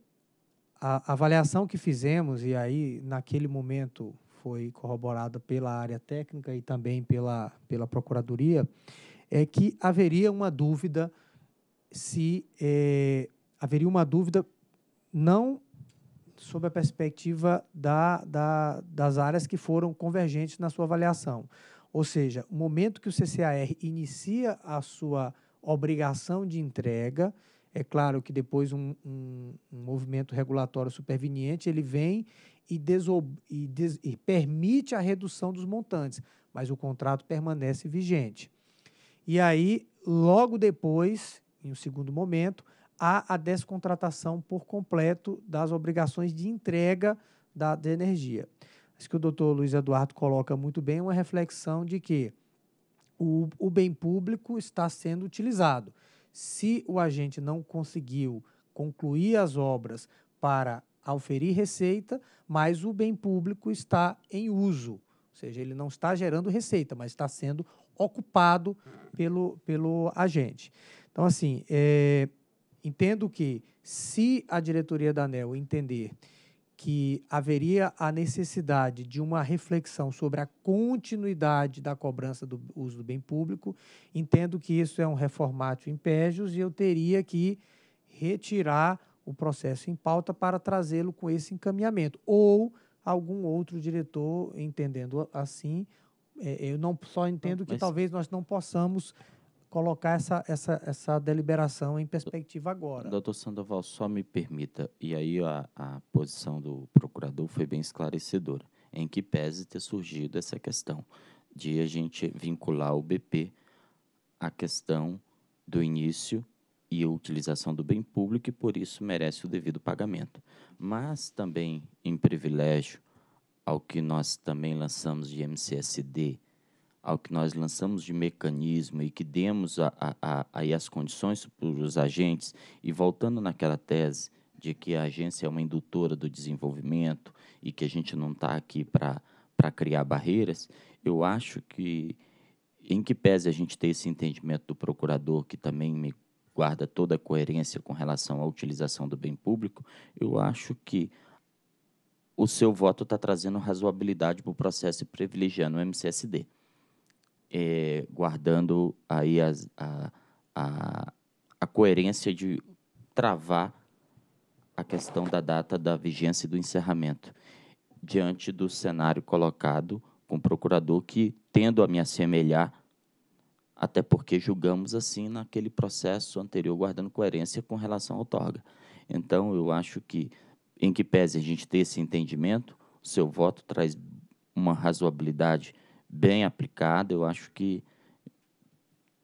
Speaker 1: a avaliação que fizemos, e aí naquele momento foi corroborada pela área técnica e também pela, pela Procuradoria, é que haveria uma dúvida se é, haveria uma dúvida não sob a perspectiva da, da, das áreas que foram convergentes na sua avaliação. Ou seja, o momento que o CCAR inicia a sua obrigação de entrega, é claro que depois um, um, um movimento regulatório superveniente ele vem e, desob... e, des... e permite a redução dos montantes, mas o contrato permanece vigente. E aí, logo depois, em um segundo momento, há a descontratação por completo das obrigações de entrega da, da energia. Acho que o doutor Luiz Eduardo coloca muito bem, uma reflexão de que o, o bem público está sendo utilizado. Se o agente não conseguiu concluir as obras para auferir receita, mas o bem público está em uso, ou seja, ele não está gerando receita, mas está sendo ocupado pelo, pelo agente. Então, assim, é, entendo que se a diretoria da ANEL entender que haveria a necessidade de uma reflexão sobre a continuidade da cobrança do uso do bem público. Entendo que isso é um em impégios e eu teria que retirar o processo em pauta para trazê-lo com esse encaminhamento. Ou algum outro diretor, entendendo assim, é, eu não só entendo mas... que talvez nós não possamos colocar essa, essa, essa deliberação em perspectiva agora.
Speaker 3: Doutor Sandoval, só me permita, e aí a, a posição do procurador foi bem esclarecedora, em que pese ter surgido essa questão de a gente vincular o BP à questão do início e utilização do bem público e por isso merece o devido pagamento. Mas também em privilégio ao que nós também lançamos de MCSD, ao que nós lançamos de mecanismo e que demos a, a, a, as condições para os agentes, e voltando naquela tese de que a agência é uma indutora do desenvolvimento e que a gente não está aqui para criar barreiras, eu acho que, em que pese a gente ter esse entendimento do procurador, que também me guarda toda a coerência com relação à utilização do bem público, eu acho que o seu voto está trazendo razoabilidade para o processo e privilegiando o MCSD é, guardando aí as, a, a, a coerência de travar a questão da data da vigência e do encerramento, diante do cenário colocado com o procurador, que tendo a me assemelhar, até porque julgamos assim naquele processo anterior, guardando coerência com relação à Torga Então, eu acho que, em que pese a gente ter esse entendimento, o seu voto traz uma razoabilidade bem aplicada. Eu acho que,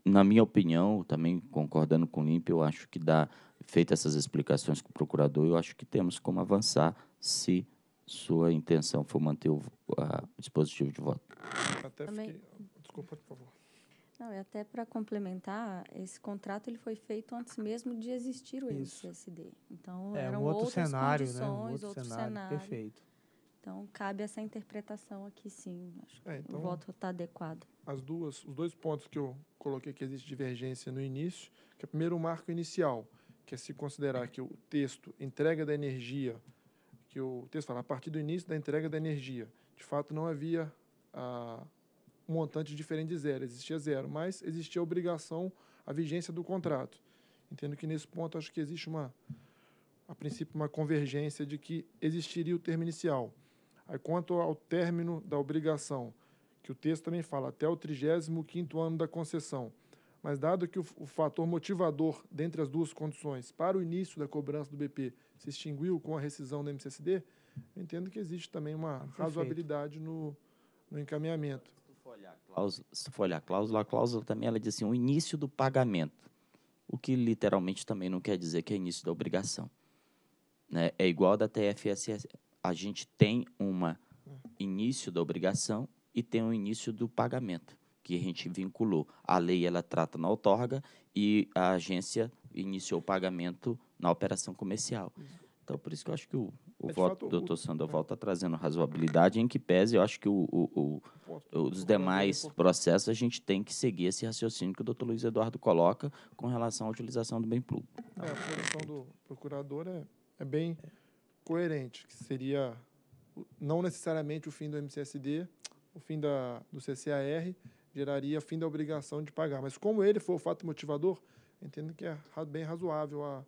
Speaker 3: na minha opinião, também concordando com o Limpe, eu acho que dá feita essas explicações com o procurador, eu acho que temos como avançar se sua intenção for manter o, a, dispositivo de voto.
Speaker 8: Até também... fiquei... Desculpa, por favor. Não, e até para complementar, esse contrato ele foi feito antes mesmo de existir o MCSD. Então, é, eram um outro outras cenário, condições, né? um outro, outro cenário, cenário. Perfeito. Então, cabe essa interpretação aqui, sim. Acho é, então, que o voto está adequado. As duas, os
Speaker 10: dois pontos que eu coloquei que existe divergência no início, que é primeiro o marco inicial, que é se considerar que o texto entrega da energia, que o texto fala a partir do início da entrega da energia. De fato, não havia ah, um montante diferente de zero, existia zero, mas existia a obrigação à vigência do contrato. Entendo que nesse ponto acho que existe uma, a princípio, uma convergência de que existiria o termo inicial. Aí, quanto ao término da obrigação, que o texto também fala, até o 35 ano da concessão. Mas dado que o, o, fator motivador dentre as duas condições para o início da cobrança do BP se extinguiu com a rescisão da MCSD, eu entendo que existe também uma Perfeito. razoabilidade no, no encaminhamento. Se tu for
Speaker 7: olhar a
Speaker 3: cláusula, se for olhar a cláusula, a cláusula também ela diz assim, o início do pagamento, o que literalmente também não quer dizer que é início da obrigação. Né? É igual da TFSS, a gente tem um início da obrigação e tem o um início do pagamento que a gente vinculou. A lei ela trata na outorga e a agência iniciou o pagamento na operação comercial. Então, por isso que eu acho que o, o é, voto do doutor Sandoval está é. trazendo razoabilidade, em que pese eu acho que o, o, os é demais processos a gente tem que seguir esse raciocínio que o doutor Luiz Eduardo coloca com relação à utilização do bem público.
Speaker 11: É, a
Speaker 10: posição do procurador é, é bem coerente, que seria não necessariamente o fim do MCSD, o fim da, do CCAR, geraria fim da obrigação de pagar. Mas como ele for o fato motivador, entendo que é bem razoável a, a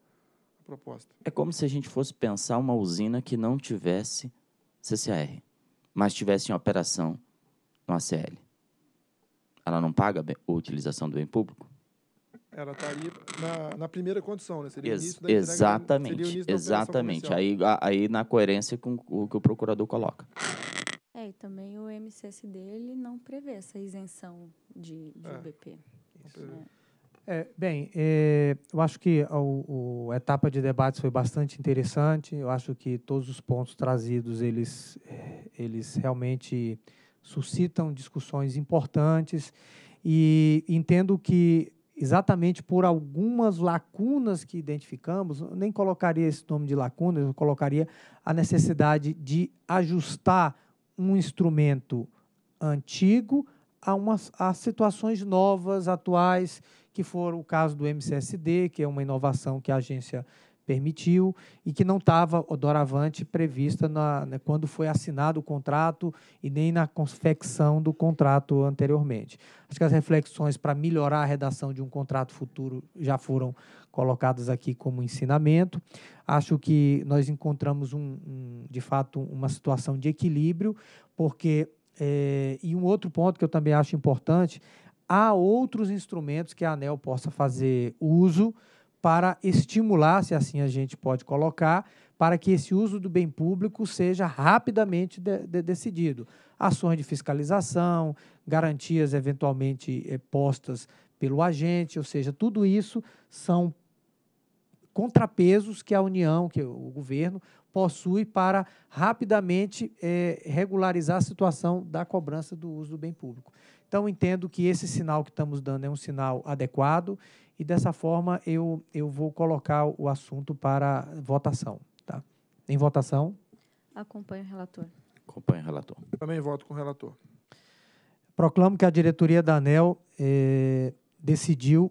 Speaker 10: proposta.
Speaker 3: É como se a gente fosse pensar uma usina que não tivesse CCAR, mas tivesse em operação no ACL. Ela não paga a utilização do bem público?
Speaker 10: Ela estaria tá na, na, primeira condição, né? Seria Ex
Speaker 3: exatamente, entrega, seria exatamente. Aí, aí na coerência com o que o procurador coloca.
Speaker 8: É, e também o MCSD dele não prevê essa isenção de, de é. UBP. Né?
Speaker 1: É, bem, é, eu acho que a, a etapa de debates foi bastante interessante. Eu acho que todos os pontos trazidos eles, é, eles realmente suscitam discussões importantes e entendo que exatamente por algumas lacunas que identificamos, nem colocaria esse nome de lacuna, eu colocaria a necessidade de ajustar um instrumento antigo a, umas, a situações novas, atuais, que foram o caso do MCSD, que é uma inovação que a agência permitiu e que não estava doravante prevista na, né, quando foi assinado o contrato e nem na confecção do contrato anteriormente. Acho que as reflexões para melhorar a redação de um contrato futuro já foram colocadas aqui como ensinamento. Acho que nós encontramos, um, um de fato, uma situação de equilíbrio, porque. É, e um outro ponto que eu também acho importante: há outros instrumentos que a ANEL possa fazer uso para estimular, se assim a gente pode colocar, para que esse uso do bem público seja rapidamente de, de, decidido. Ações de fiscalização, garantias eventualmente é, postas pelo agente, ou seja, tudo isso são contrapesos que a União, que o governo possui para rapidamente é, regularizar a situação da cobrança do uso do bem público. Então, entendo que esse sinal que estamos dando é um sinal adequado e dessa forma eu, eu vou colocar o assunto para votação. Tá? Em votação?
Speaker 8: Acompanho o relator.
Speaker 1: Acompanho o relator.
Speaker 10: Também voto com o relator.
Speaker 1: Proclamo que a diretoria da ANEL eh, decidiu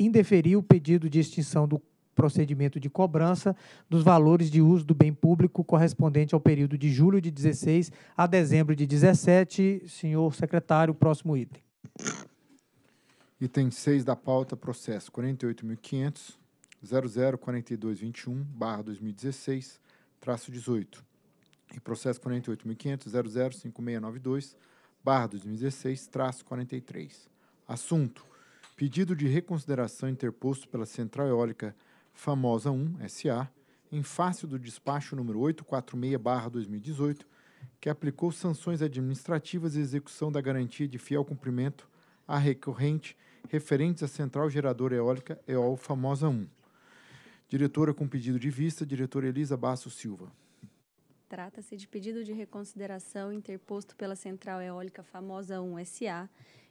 Speaker 1: indeferir o pedido de extinção do procedimento de cobrança dos valores de uso do bem público correspondente ao período de julho de 16 a dezembro de 17. Senhor secretário, próximo item.
Speaker 2: Item 6 da pauta, processo 48.500, barra 2016, traço 18. E processo 48.500, barra 2016, traço 43. Assunto, pedido de reconsideração interposto pela Central Eólica Famosa 1, SA, em face do despacho número 846-2018, que aplicou sanções administrativas e execução da garantia de fiel cumprimento à recorrente referentes à Central Geradora Eólica EOL Famosa 1. Diretora com pedido de vista, diretora Elisa Basso Silva.
Speaker 8: Trata-se de pedido de reconsideração interposto pela Central Eólica Famosa 1 SA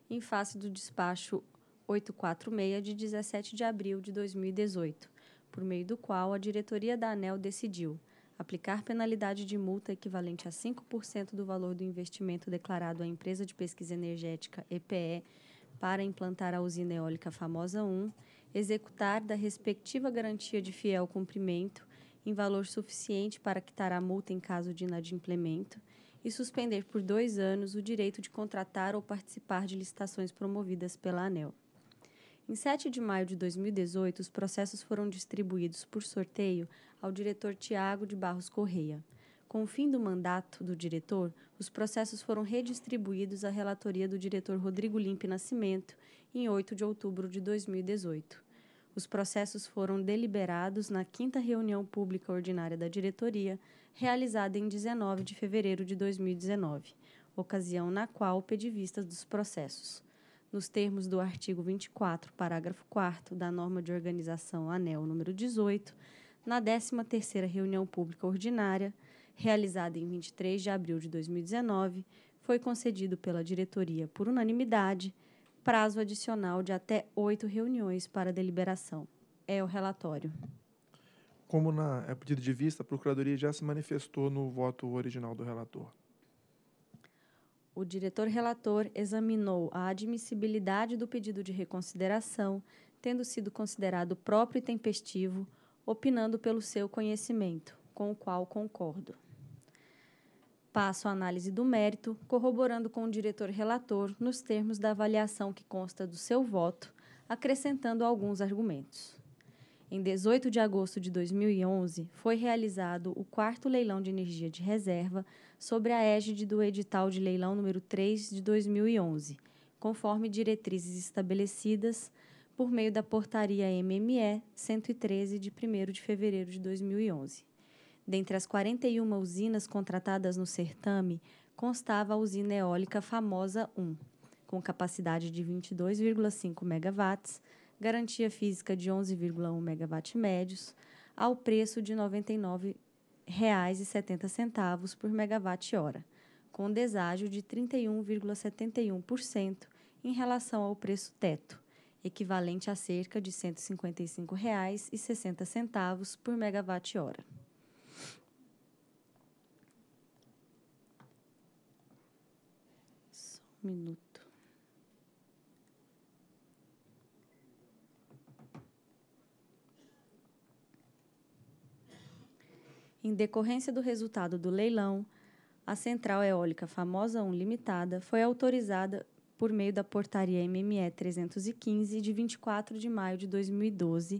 Speaker 8: em face do despacho 846 de 17 de abril de 2018, por meio do qual a diretoria da ANEL decidiu aplicar penalidade de multa equivalente a 5% do valor do investimento declarado à empresa de pesquisa energética EPE para implantar a usina eólica Famosa 1, executar da respectiva garantia de fiel cumprimento em valor suficiente para quitar a multa em caso de inadimplemento e suspender por dois anos o direito de contratar ou participar de licitações promovidas pela ANEL. Em 7 de maio de 2018, os processos foram distribuídos por sorteio ao diretor Tiago de Barros Correia. Com o fim do mandato do diretor, os processos foram redistribuídos à relatoria do diretor Rodrigo Limpe Nascimento em 8 de outubro de 2018. Os processos foram deliberados na quinta reunião pública ordinária da diretoria, realizada em 19 de fevereiro de 2019, ocasião na qual pedi vistas dos processos. Nos termos do artigo 24, parágrafo 4 da norma de organização ANEL número 18, na 13ª reunião pública ordinária, realizada em 23 de abril de 2019, foi concedido pela diretoria, por unanimidade, prazo adicional de até oito reuniões para deliberação. É o relatório.
Speaker 10: Como na, é pedido de vista, a Procuradoria já se manifestou no voto original do relator.
Speaker 8: O diretor relator examinou a admissibilidade do pedido de reconsideração, tendo sido considerado próprio e tempestivo, opinando pelo seu conhecimento, com o qual concordo passo à análise do mérito, corroborando com o diretor relator nos termos da avaliação que consta do seu voto, acrescentando alguns argumentos. Em 18 de agosto de 2011, foi realizado o quarto leilão de energia de reserva sobre a égide do edital de leilão número 3 de 2011, conforme diretrizes estabelecidas por meio da portaria MME 113 de 1º de fevereiro de 2011. Dentre as 41 usinas contratadas no certame, constava a usina eólica Famosa 1, com capacidade de 22,5 MW, garantia física de 11,1 megawatt médios, ao preço de R$ 99,70 por megawatt-hora, com deságio de 31,71% em relação ao preço teto, equivalente a cerca de R$ 155,60 por megawatt-hora. minuto. Em decorrência do resultado do leilão, a Central Eólica Famosa 1 Limitada foi autorizada por meio da Portaria MME 315 de 24 de maio de 2012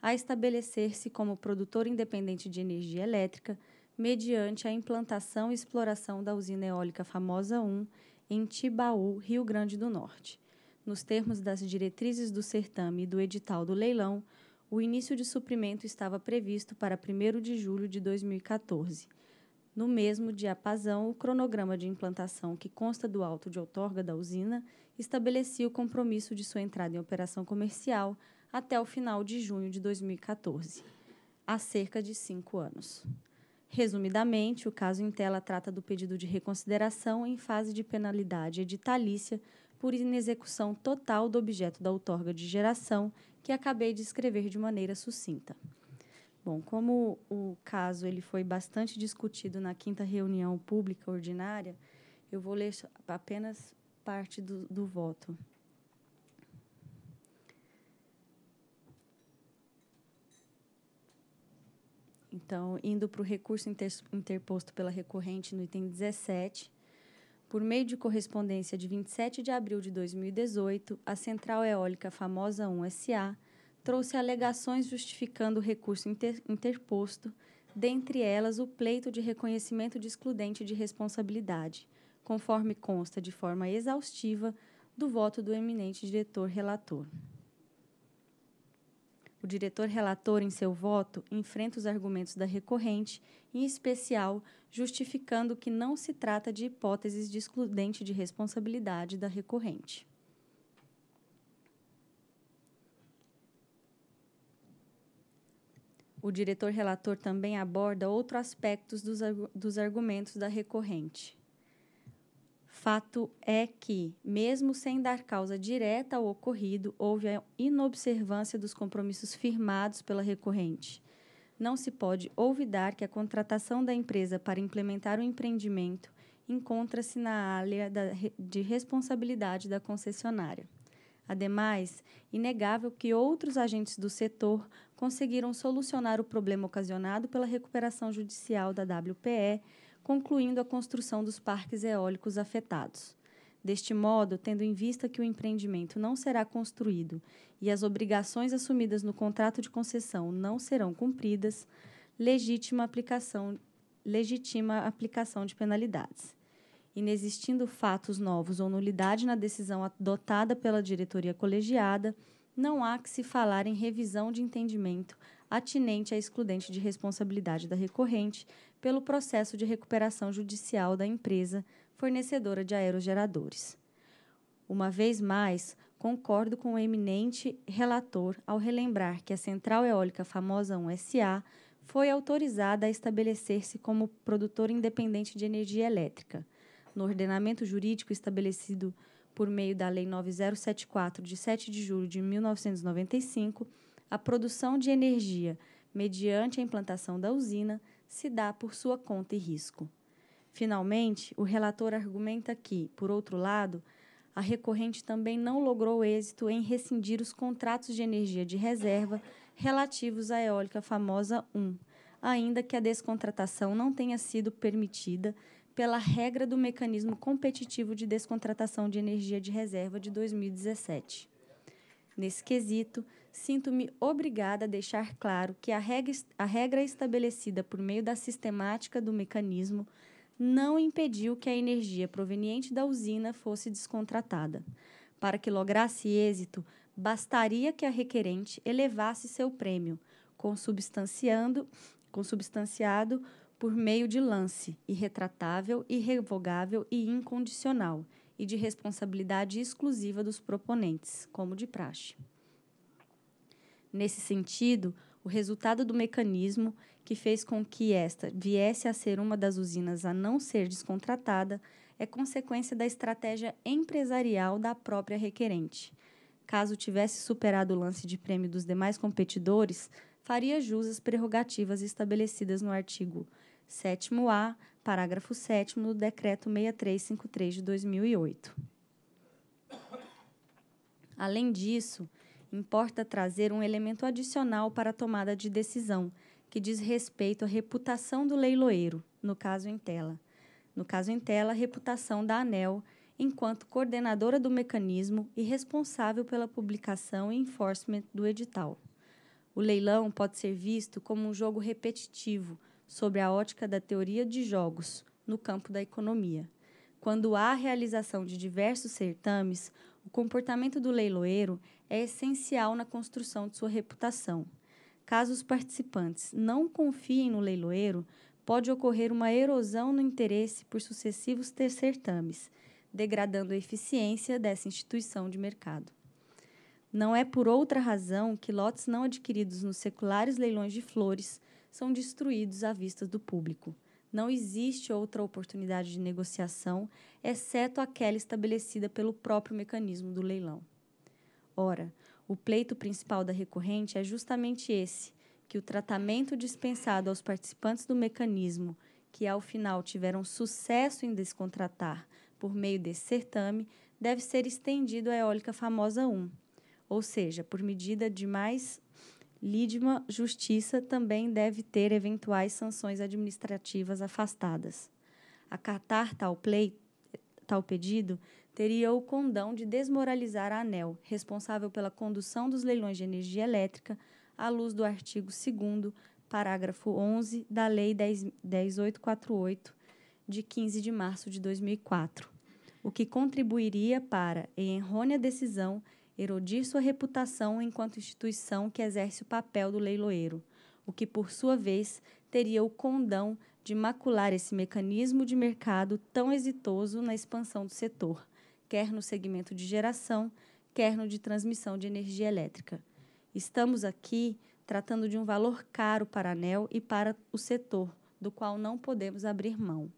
Speaker 8: a estabelecer-se como produtor independente de energia elétrica mediante a implantação e exploração da usina eólica Famosa 1 em Tibaú, Rio Grande do Norte. Nos termos das diretrizes do certame e do edital do leilão, o início de suprimento estava previsto para 1 de julho de 2014. No mesmo diapasão, o cronograma de implantação que consta do auto de outorga da usina estabelecia o compromisso de sua entrada em operação comercial até o final de junho de 2014, há cerca de cinco anos. Resumidamente, o caso em tela trata do pedido de reconsideração em fase de penalidade editalícia por inexecução total do objeto da outorga de geração, que acabei de escrever de maneira sucinta. Bom, como o caso ele foi bastante discutido na quinta reunião pública ordinária, eu vou ler apenas parte do, do voto. Então, indo para o recurso interposto pela recorrente no item 17, por meio de correspondência de 27 de abril de 2018, a Central Eólica Famosa 1 SA trouxe alegações justificando o recurso inter, interposto, dentre elas o pleito de reconhecimento de excludente de responsabilidade, conforme consta de forma exaustiva do voto do eminente diretor relator. O diretor relator, em seu voto, enfrenta os argumentos da recorrente, em especial justificando que não se trata de hipóteses de excludente de responsabilidade da recorrente. O diretor relator também aborda outros aspectos dos, dos argumentos da recorrente. Fato é que, mesmo sem dar causa direta ao ocorrido, houve a inobservância dos compromissos firmados pela recorrente. Não se pode olvidar que a contratação da empresa para implementar o empreendimento encontra-se na área da, de responsabilidade da concessionária. Ademais, inegável que outros agentes do setor conseguiram solucionar o problema ocasionado pela recuperação judicial da WPE concluindo a construção dos parques eólicos afetados. Deste modo, tendo em vista que o empreendimento não será construído e as obrigações assumidas no contrato de concessão não serão cumpridas, legitima aplicação, legitima a aplicação de penalidades. Inexistindo fatos novos ou nulidade na decisão adotada pela diretoria colegiada, não há que se falar em revisão de entendimento atinente à excludente de responsabilidade da recorrente pelo processo de recuperação judicial da empresa fornecedora de aerogeradores. Uma vez mais, concordo com o eminente relator ao relembrar que a Central Eólica Famosa 1 SA foi autorizada a estabelecer-se como produtor independente de energia elétrica. No ordenamento jurídico estabelecido por meio da Lei 9074, de 7 de julho de 1995, a produção de energia mediante a implantação da usina se dá por sua conta e risco. Finalmente, o relator argumenta que, por outro lado, a recorrente também não logrou êxito em rescindir os contratos de energia de reserva relativos à eólica famosa 1, ainda que a descontratação não tenha sido permitida pela regra do mecanismo competitivo de descontratação de energia de reserva de 2017. Nesse quesito, sinto-me obrigada a deixar claro que a regra, a regra estabelecida por meio da sistemática do mecanismo não impediu que a energia proveniente da usina fosse descontratada. Para que lograsse êxito, bastaria que a requerente elevasse seu prêmio, consubstanciando, consubstanciado por meio de lance, irretratável, irrevogável e incondicional, e de responsabilidade exclusiva dos proponentes, como de praxe. Nesse sentido, o resultado do mecanismo que fez com que esta viesse a ser uma das usinas a não ser descontratada é consequência da estratégia empresarial da própria requerente. Caso tivesse superado o lance de prêmio dos demais competidores, faria jus às prerrogativas estabelecidas no artigo 7A, parágrafo 7 do Decreto 6353 de 2008. Além disso, importa trazer um elemento adicional para a tomada de decisão, que diz respeito à reputação do leiloeiro, no caso em tela. No caso em tela, a reputação da ANEL, enquanto coordenadora do mecanismo e responsável pela publicação e enforcement do edital. O leilão pode ser visto como um jogo repetitivo, sobre a ótica da teoria de jogos, no campo da economia. Quando há a realização de diversos certames, o comportamento do leiloeiro é essencial na construção de sua reputação. Caso os participantes não confiem no leiloeiro, pode ocorrer uma erosão no interesse por sucessivos certames, degradando a eficiência dessa instituição de mercado. Não é por outra razão que lotes não adquiridos nos seculares leilões de flores são destruídos à vista do público. Não existe outra oportunidade de negociação, exceto aquela estabelecida pelo próprio mecanismo do leilão. Ora, o pleito principal da recorrente é justamente esse, que o tratamento dispensado aos participantes do mecanismo, que ao final tiveram sucesso em descontratar por meio desse certame, deve ser estendido à eólica famosa 1, ou seja, por medida de mais Lidma Justiça também deve ter eventuais sanções administrativas afastadas. Acatar tal, plei, tal pedido teria o condão de desmoralizar a ANEL, responsável pela condução dos leilões de energia elétrica, à luz do artigo 2 parágrafo 11 da Lei 10848 de 15 de março de 2004, o que contribuiria para, em errônea decisão, erodir sua reputação enquanto instituição que exerce o papel do leiloeiro, o que, por sua vez, teria o condão de macular esse mecanismo de mercado tão exitoso na expansão do setor, quer no segmento de geração, quer no de transmissão de energia elétrica. Estamos aqui tratando de um valor caro para a ANEL e para o setor, do qual não podemos abrir mão.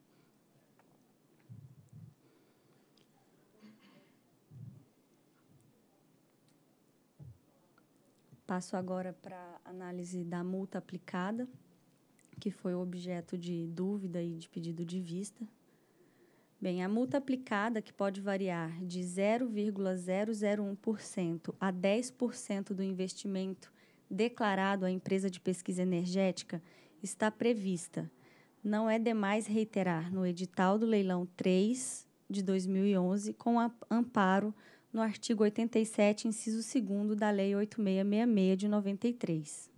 Speaker 8: Passo agora para a análise da multa aplicada, que foi objeto de dúvida e de pedido de vista. Bem, a multa aplicada, que pode variar de 0,001% a 10% do investimento declarado à empresa de pesquisa energética, está prevista. Não é demais reiterar no edital do leilão 3 de 2011, com amparo no artigo 87, inciso 2 da Lei 8666 de 93.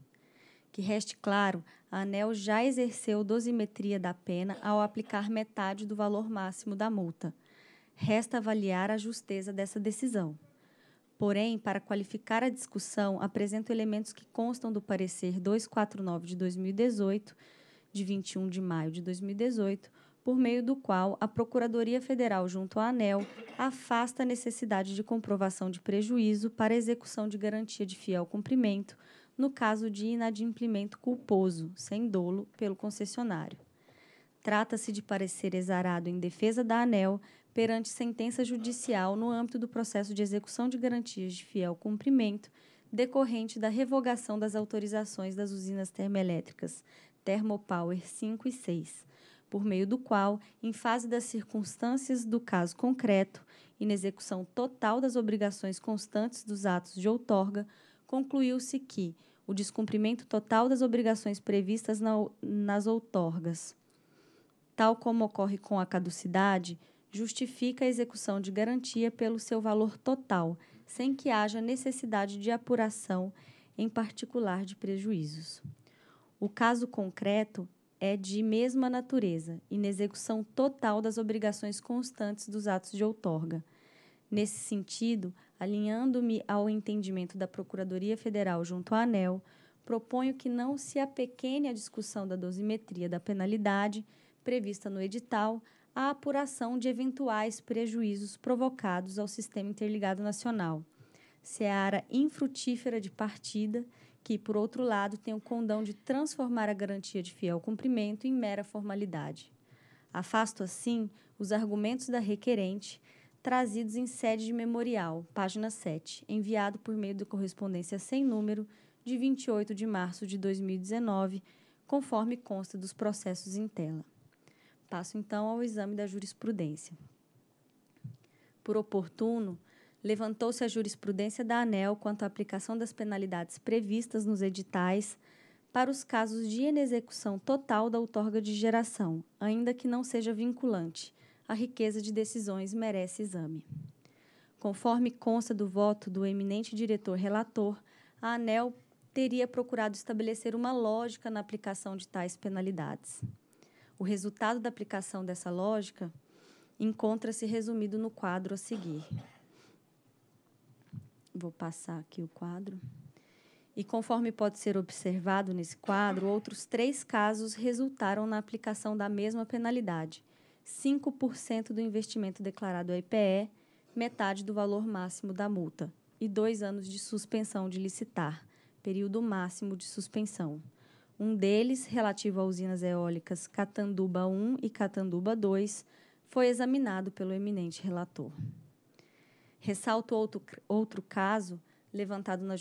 Speaker 8: Que reste claro, a ANEL já exerceu dosimetria da pena ao aplicar metade do valor máximo da multa. Resta avaliar a justeza dessa decisão. Porém, para qualificar a discussão, apresento elementos que constam do parecer 249 de 2018, de 21 de maio de 2018, por meio do qual a Procuradoria Federal, junto à ANEL, afasta a necessidade de comprovação de prejuízo para execução de garantia de fiel cumprimento no caso de inadimplimento culposo, sem dolo, pelo concessionário. Trata-se de parecer exarado em defesa da ANEL perante sentença judicial no âmbito do processo de execução de garantias de fiel cumprimento decorrente da revogação das autorizações das usinas termoelétricas Termopower 5 e 6 por meio do qual, em fase das circunstâncias do caso concreto e na execução total das obrigações constantes dos atos de outorga, concluiu-se que o descumprimento total das obrigações previstas na, nas outorgas, tal como ocorre com a caducidade, justifica a execução de garantia pelo seu valor total, sem que haja necessidade de apuração, em particular de prejuízos. O caso concreto é de mesma natureza, inexecução total das obrigações constantes dos atos de outorga. Nesse sentido, alinhando-me ao entendimento da Procuradoria Federal junto à ANEL, proponho que não se apequene a discussão da dosimetria da penalidade prevista no edital à apuração de eventuais prejuízos provocados ao Sistema Interligado Nacional, seara é infrutífera de partida que, por outro lado, tem o condão de transformar a garantia de fiel cumprimento em mera formalidade. Afasto, assim, os argumentos da requerente trazidos em sede de memorial, página 7, enviado por meio da correspondência sem número de 28 de março de 2019, conforme consta dos processos em tela. Passo então ao exame da jurisprudência. Por oportuno, levantou-se a jurisprudência da ANEL quanto à aplicação das penalidades previstas nos editais para os casos de inexecução total da outorga de geração, ainda que não seja vinculante. A riqueza de decisões merece exame. Conforme consta do voto do eminente diretor relator, a ANEL teria procurado estabelecer uma lógica na aplicação de tais penalidades. O resultado da aplicação dessa lógica encontra-se resumido no quadro a seguir. Vou passar aqui o quadro. E conforme pode ser observado nesse quadro, outros três casos resultaram na aplicação da mesma penalidade: 5% do investimento declarado à IPE, metade do valor máximo da multa, e dois anos de suspensão de licitar, período máximo de suspensão. Um deles, relativo a usinas eólicas Catanduba 1 e Catanduba 2, foi examinado pelo eminente relator. Ressalto outro, outro caso levantado na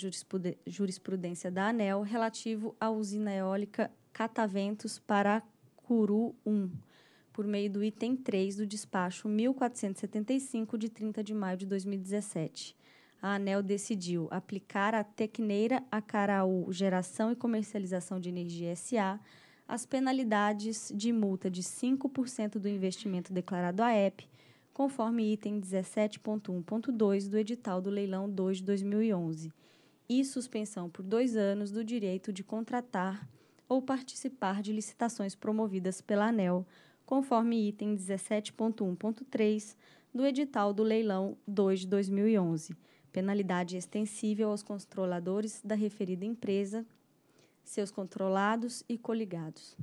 Speaker 8: jurisprudência da ANEL relativo à usina eólica Cataventos Paracuru 1, por meio do item 3 do despacho 1475 de 30 de maio de 2017. A ANEL decidiu aplicar à Tecneira Acaraú Geração e Comercialização de Energia SA as penalidades de multa de 5% do investimento declarado à EP conforme item 17.1.2 do edital do leilão 2 de 2011, e suspensão por dois anos do direito de contratar ou participar de licitações promovidas pela ANEL, conforme item 17.1.3 do edital do leilão 2 de 2011, penalidade extensível aos controladores da referida empresa, seus controlados e coligados.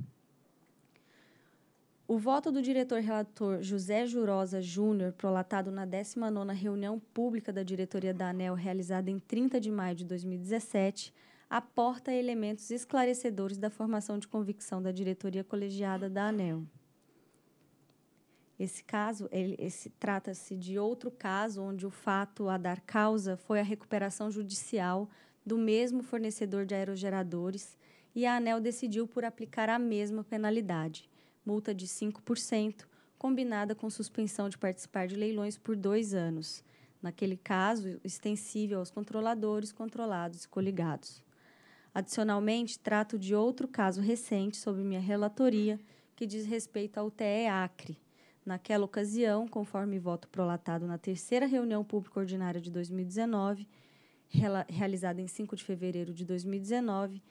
Speaker 8: O voto do diretor-relator José Jurosa Júnior, prolatado na 19ª reunião pública da diretoria da ANEL, realizada em 30 de maio de 2017, aporta elementos esclarecedores da formação de convicção da diretoria colegiada da ANEL. Esse caso, esse trata-se de outro caso onde o fato a dar causa foi a recuperação judicial do mesmo fornecedor de aerogeradores e a ANEL decidiu por aplicar a mesma penalidade multa de 5%, combinada com suspensão de participar de leilões por dois anos, naquele caso, extensível aos controladores, controlados e coligados. Adicionalmente, trato de outro caso recente sob minha relatoria, que diz respeito ao TE Acre. Naquela ocasião, conforme voto prolatado na terceira reunião pública ordinária de 2019, realizada em 5 de fevereiro de 2019,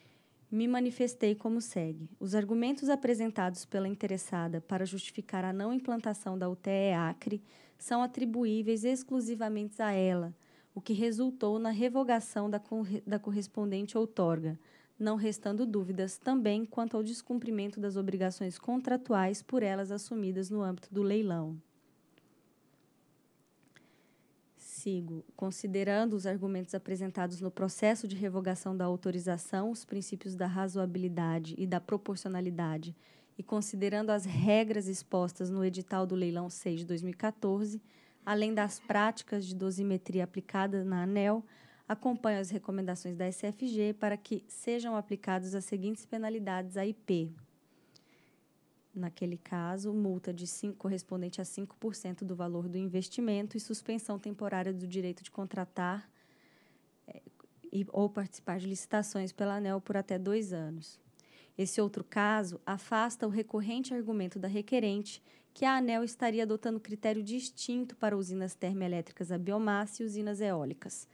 Speaker 8: me manifestei como segue. Os argumentos apresentados pela interessada para justificar a não implantação da UTE Acre são atribuíveis exclusivamente a ela, o que resultou na revogação da, da correspondente outorga, não restando dúvidas também quanto ao descumprimento das obrigações contratuais por elas assumidas no âmbito do leilão. consigo, considerando os argumentos apresentados no processo de revogação da autorização, os princípios da razoabilidade e da proporcionalidade, e considerando as regras expostas no edital do leilão 6 de 2014, além das práticas de dosimetria aplicadas na ANEL, acompanho as recomendações da SFG para que sejam aplicadas as seguintes penalidades à IP naquele caso, multa de correspondente a 5% do valor do investimento e suspensão temporária do direito de contratar é, e, ou participar de licitações pela ANEL por até dois anos. Esse outro caso afasta o recorrente argumento da requerente que a ANEL estaria adotando critério distinto para usinas termoelétricas a biomassa e usinas eólicas.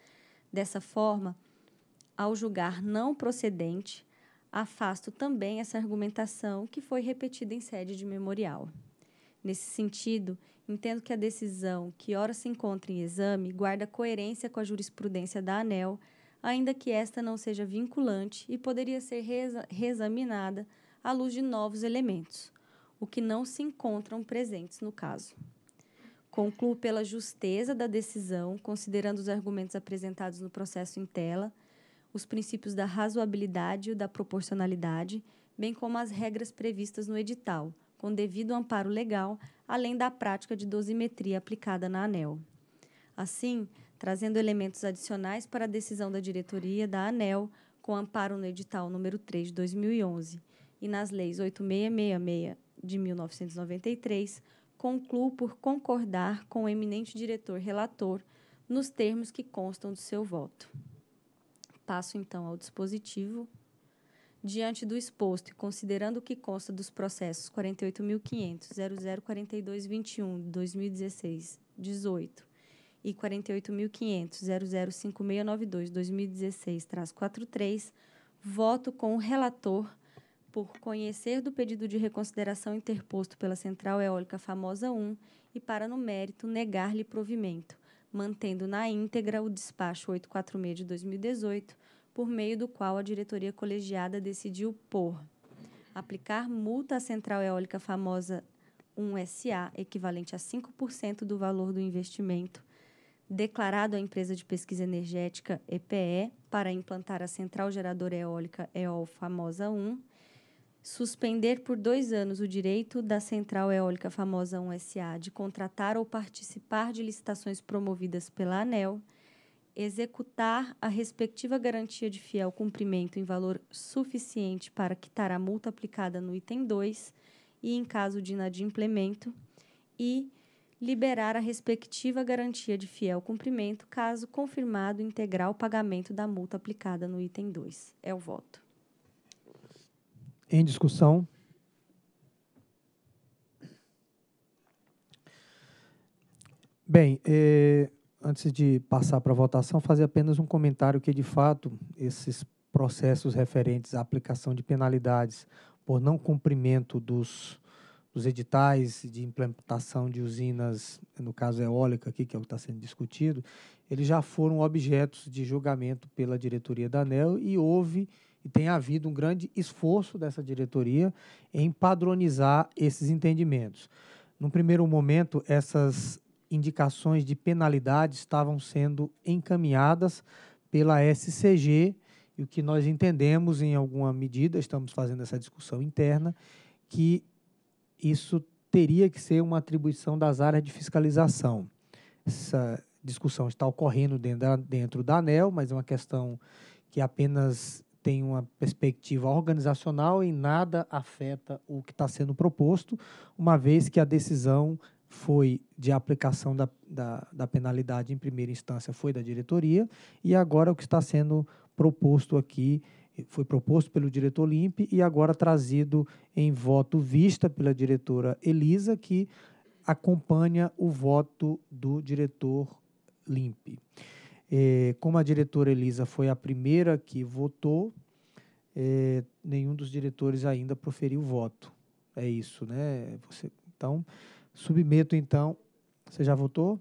Speaker 8: Dessa forma, ao julgar não procedente, afasto também essa argumentação que foi repetida em sede de memorial. Nesse sentido, entendo que a decisão, que ora se encontra em exame, guarda coerência com a jurisprudência da ANEL, ainda que esta não seja vinculante e poderia ser reexaminada à luz de novos elementos, o que não se encontram presentes no caso. Concluo pela justeza da decisão, considerando os argumentos apresentados no processo em tela os princípios da razoabilidade e da proporcionalidade, bem como as regras previstas no edital, com devido amparo legal, além da prática de dosimetria aplicada na ANEL. Assim, trazendo elementos adicionais para a decisão da diretoria da ANEL, com amparo no edital número 3 de 2011 e nas leis 8666 de 1993, concluo por concordar com o eminente diretor relator nos termos que constam do seu voto. Passo então ao dispositivo. Diante do exposto e considerando o que consta dos processos 48.500.004221-2016-18 e 48.500.005692-2016-43, voto com o relator por conhecer do pedido de reconsideração interposto pela Central Eólica Famosa 1 e para, no mérito, negar-lhe provimento mantendo na íntegra o despacho 846 de 2018, por meio do qual a diretoria colegiada decidiu por aplicar multa à Central Eólica Famosa 1SA, equivalente a 5% do valor do investimento declarado à empresa de pesquisa energética EPE para implantar a central geradora eólica EOL Famosa 1 suspender por dois anos o direito da Central Eólica Famosa 1SA de contratar ou participar de licitações promovidas pela ANEL, executar a respectiva garantia de fiel cumprimento em valor suficiente para quitar a multa aplicada no item 2 e, em caso de inadimplemento, e liberar a respectiva garantia de fiel cumprimento caso confirmado integral pagamento da multa aplicada no item 2. É o voto
Speaker 1: em discussão. Bem, eh, antes de passar para a votação, fazer apenas um comentário que, de fato, esses processos referentes à aplicação de penalidades por não cumprimento dos, dos editais de implantação de usinas, no caso eólica aqui, que é o que está sendo discutido, eles já foram objetos de julgamento pela diretoria da ANEL e houve e tem havido um grande esforço dessa diretoria em padronizar esses entendimentos. No primeiro momento, essas indicações de penalidade estavam sendo encaminhadas pela SCG, e o que nós entendemos, em alguma medida, estamos fazendo essa discussão interna, que isso teria que ser uma atribuição das áreas de fiscalização. Essa discussão está ocorrendo dentro da, dentro da ANEL, mas é uma questão que apenas tem uma perspectiva organizacional e nada afeta o que está sendo proposto, uma vez que a decisão foi de aplicação da, da, da, penalidade em primeira instância foi da diretoria e agora o que está sendo proposto aqui foi proposto pelo diretor Limpe e agora trazido em voto vista pela diretora Elisa que acompanha o voto do diretor Limpe. É, como a diretora Elisa foi a primeira que votou, é, nenhum dos diretores ainda proferiu voto. É isso, né? Você, então, submeto então. Você já votou?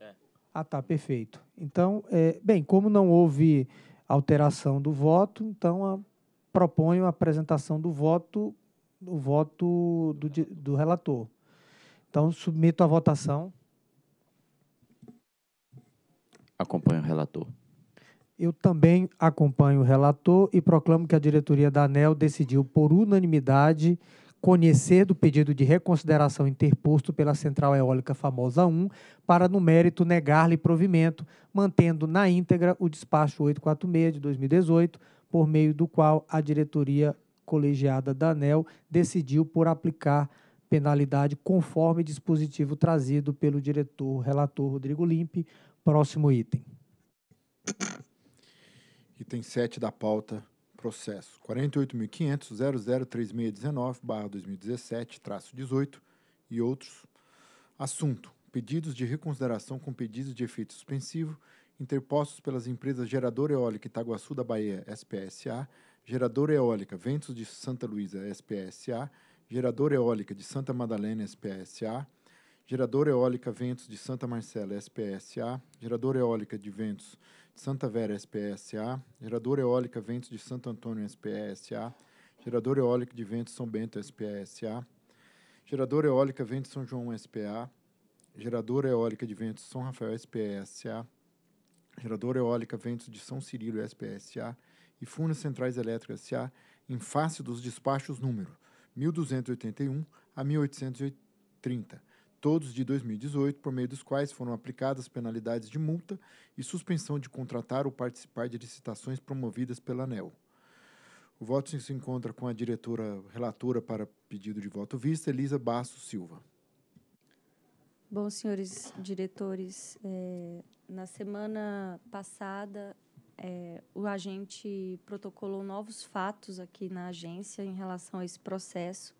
Speaker 1: É. Ah, tá, perfeito. Então, é, bem, como não houve alteração do voto, então a, proponho a apresentação do voto, do voto do, do relator. Então, submeto à votação.
Speaker 3: Acompanho o relator.
Speaker 1: Eu também acompanho o relator e proclamo que a diretoria da ANEL decidiu, por unanimidade, conhecer do pedido de reconsideração interposto pela Central Eólica Famosa 1 para, no mérito, negar-lhe provimento, mantendo na íntegra o despacho 846 de 2018, por meio do qual a diretoria colegiada da ANEL decidiu por aplicar penalidade conforme dispositivo trazido pelo diretor relator Rodrigo Limpe, Próximo item.
Speaker 2: Item 7 da pauta, processo 48.500.003619/2017-18 e outros. Assunto: pedidos de reconsideração com pedidos de efeito suspensivo interpostos pelas empresas Geradora Eólica Itaguaçu da Bahia SPSA, Geradora Eólica Ventos de Santa Luísa SPSA, Geradora Eólica de Santa Madalena SPSA, Geradora Eólica Ventos de Santa Marcela, SPSA, Geradora Eólica de Ventos de Santa Vera, SPSA, Geradora Eólica Ventos de Santo Antônio, SPSA, Geradora Eólica de Ventos São Bento, SPSA, Geradora Eólica Ventos São João, SPA, Geradora Eólica de Ventos São Rafael, SPSA, Geradora Eólica Ventos de São Cirilo, SPSA, e Furnas Centrais Elétricas SA, em face dos despachos número 1281 a 1830 todos de 2018, por meio dos quais foram aplicadas penalidades de multa e suspensão de contratar ou participar de licitações promovidas pela ANEL. O voto se encontra com a diretora relatora para pedido de voto vista, Elisa Bastos Silva.
Speaker 8: Bom, senhores diretores, é, na semana passada é, o agente protocolou novos fatos aqui na agência em relação a esse processo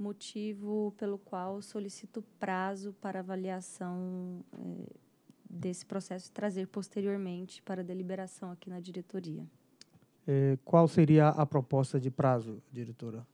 Speaker 8: motivo pelo qual solicito prazo para avaliação eh, desse processo e trazer posteriormente para deliberação aqui na diretoria.
Speaker 1: É, qual seria a proposta de prazo, diretora?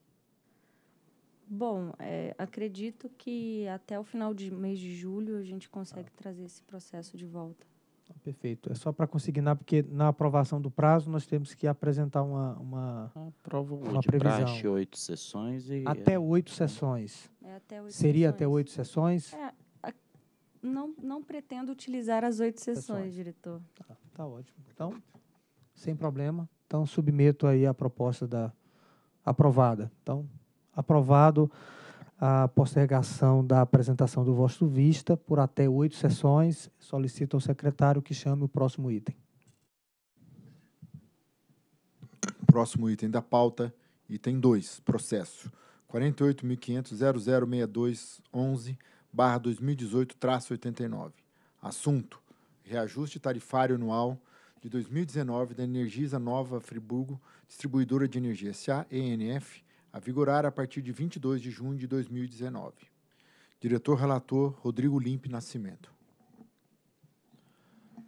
Speaker 8: Bom, é, acredito que até o final de mês de julho a gente consegue ah. trazer esse processo de volta.
Speaker 1: Tá perfeito. É só para consignar, porque na aprovação do prazo nós temos que apresentar uma, uma, Aprova uma previsão. Praxe,
Speaker 3: oito sessões e... Até é.
Speaker 1: oito sessões. É até oito Seria sessões. até oito sessões?
Speaker 8: É, não, não pretendo utilizar as oito sessões, sessões. diretor. Está tá, ótimo. Então,
Speaker 1: sem problema. Então, submeto aí a proposta da aprovada. Então, aprovado a postergação da apresentação do voto vista por até oito sessões. Solicito ao secretário que chame o próximo item.
Speaker 2: Próximo item da pauta, item 2, processo 48.500.006211, barra 2018, traço 89. Assunto, reajuste tarifário anual de 2019 da Energisa Nova Friburgo, distribuidora de energia SA, ENF, a vigorar a partir de 22 de junho de 2019. Diretor-relator Rodrigo Limpe Nascimento.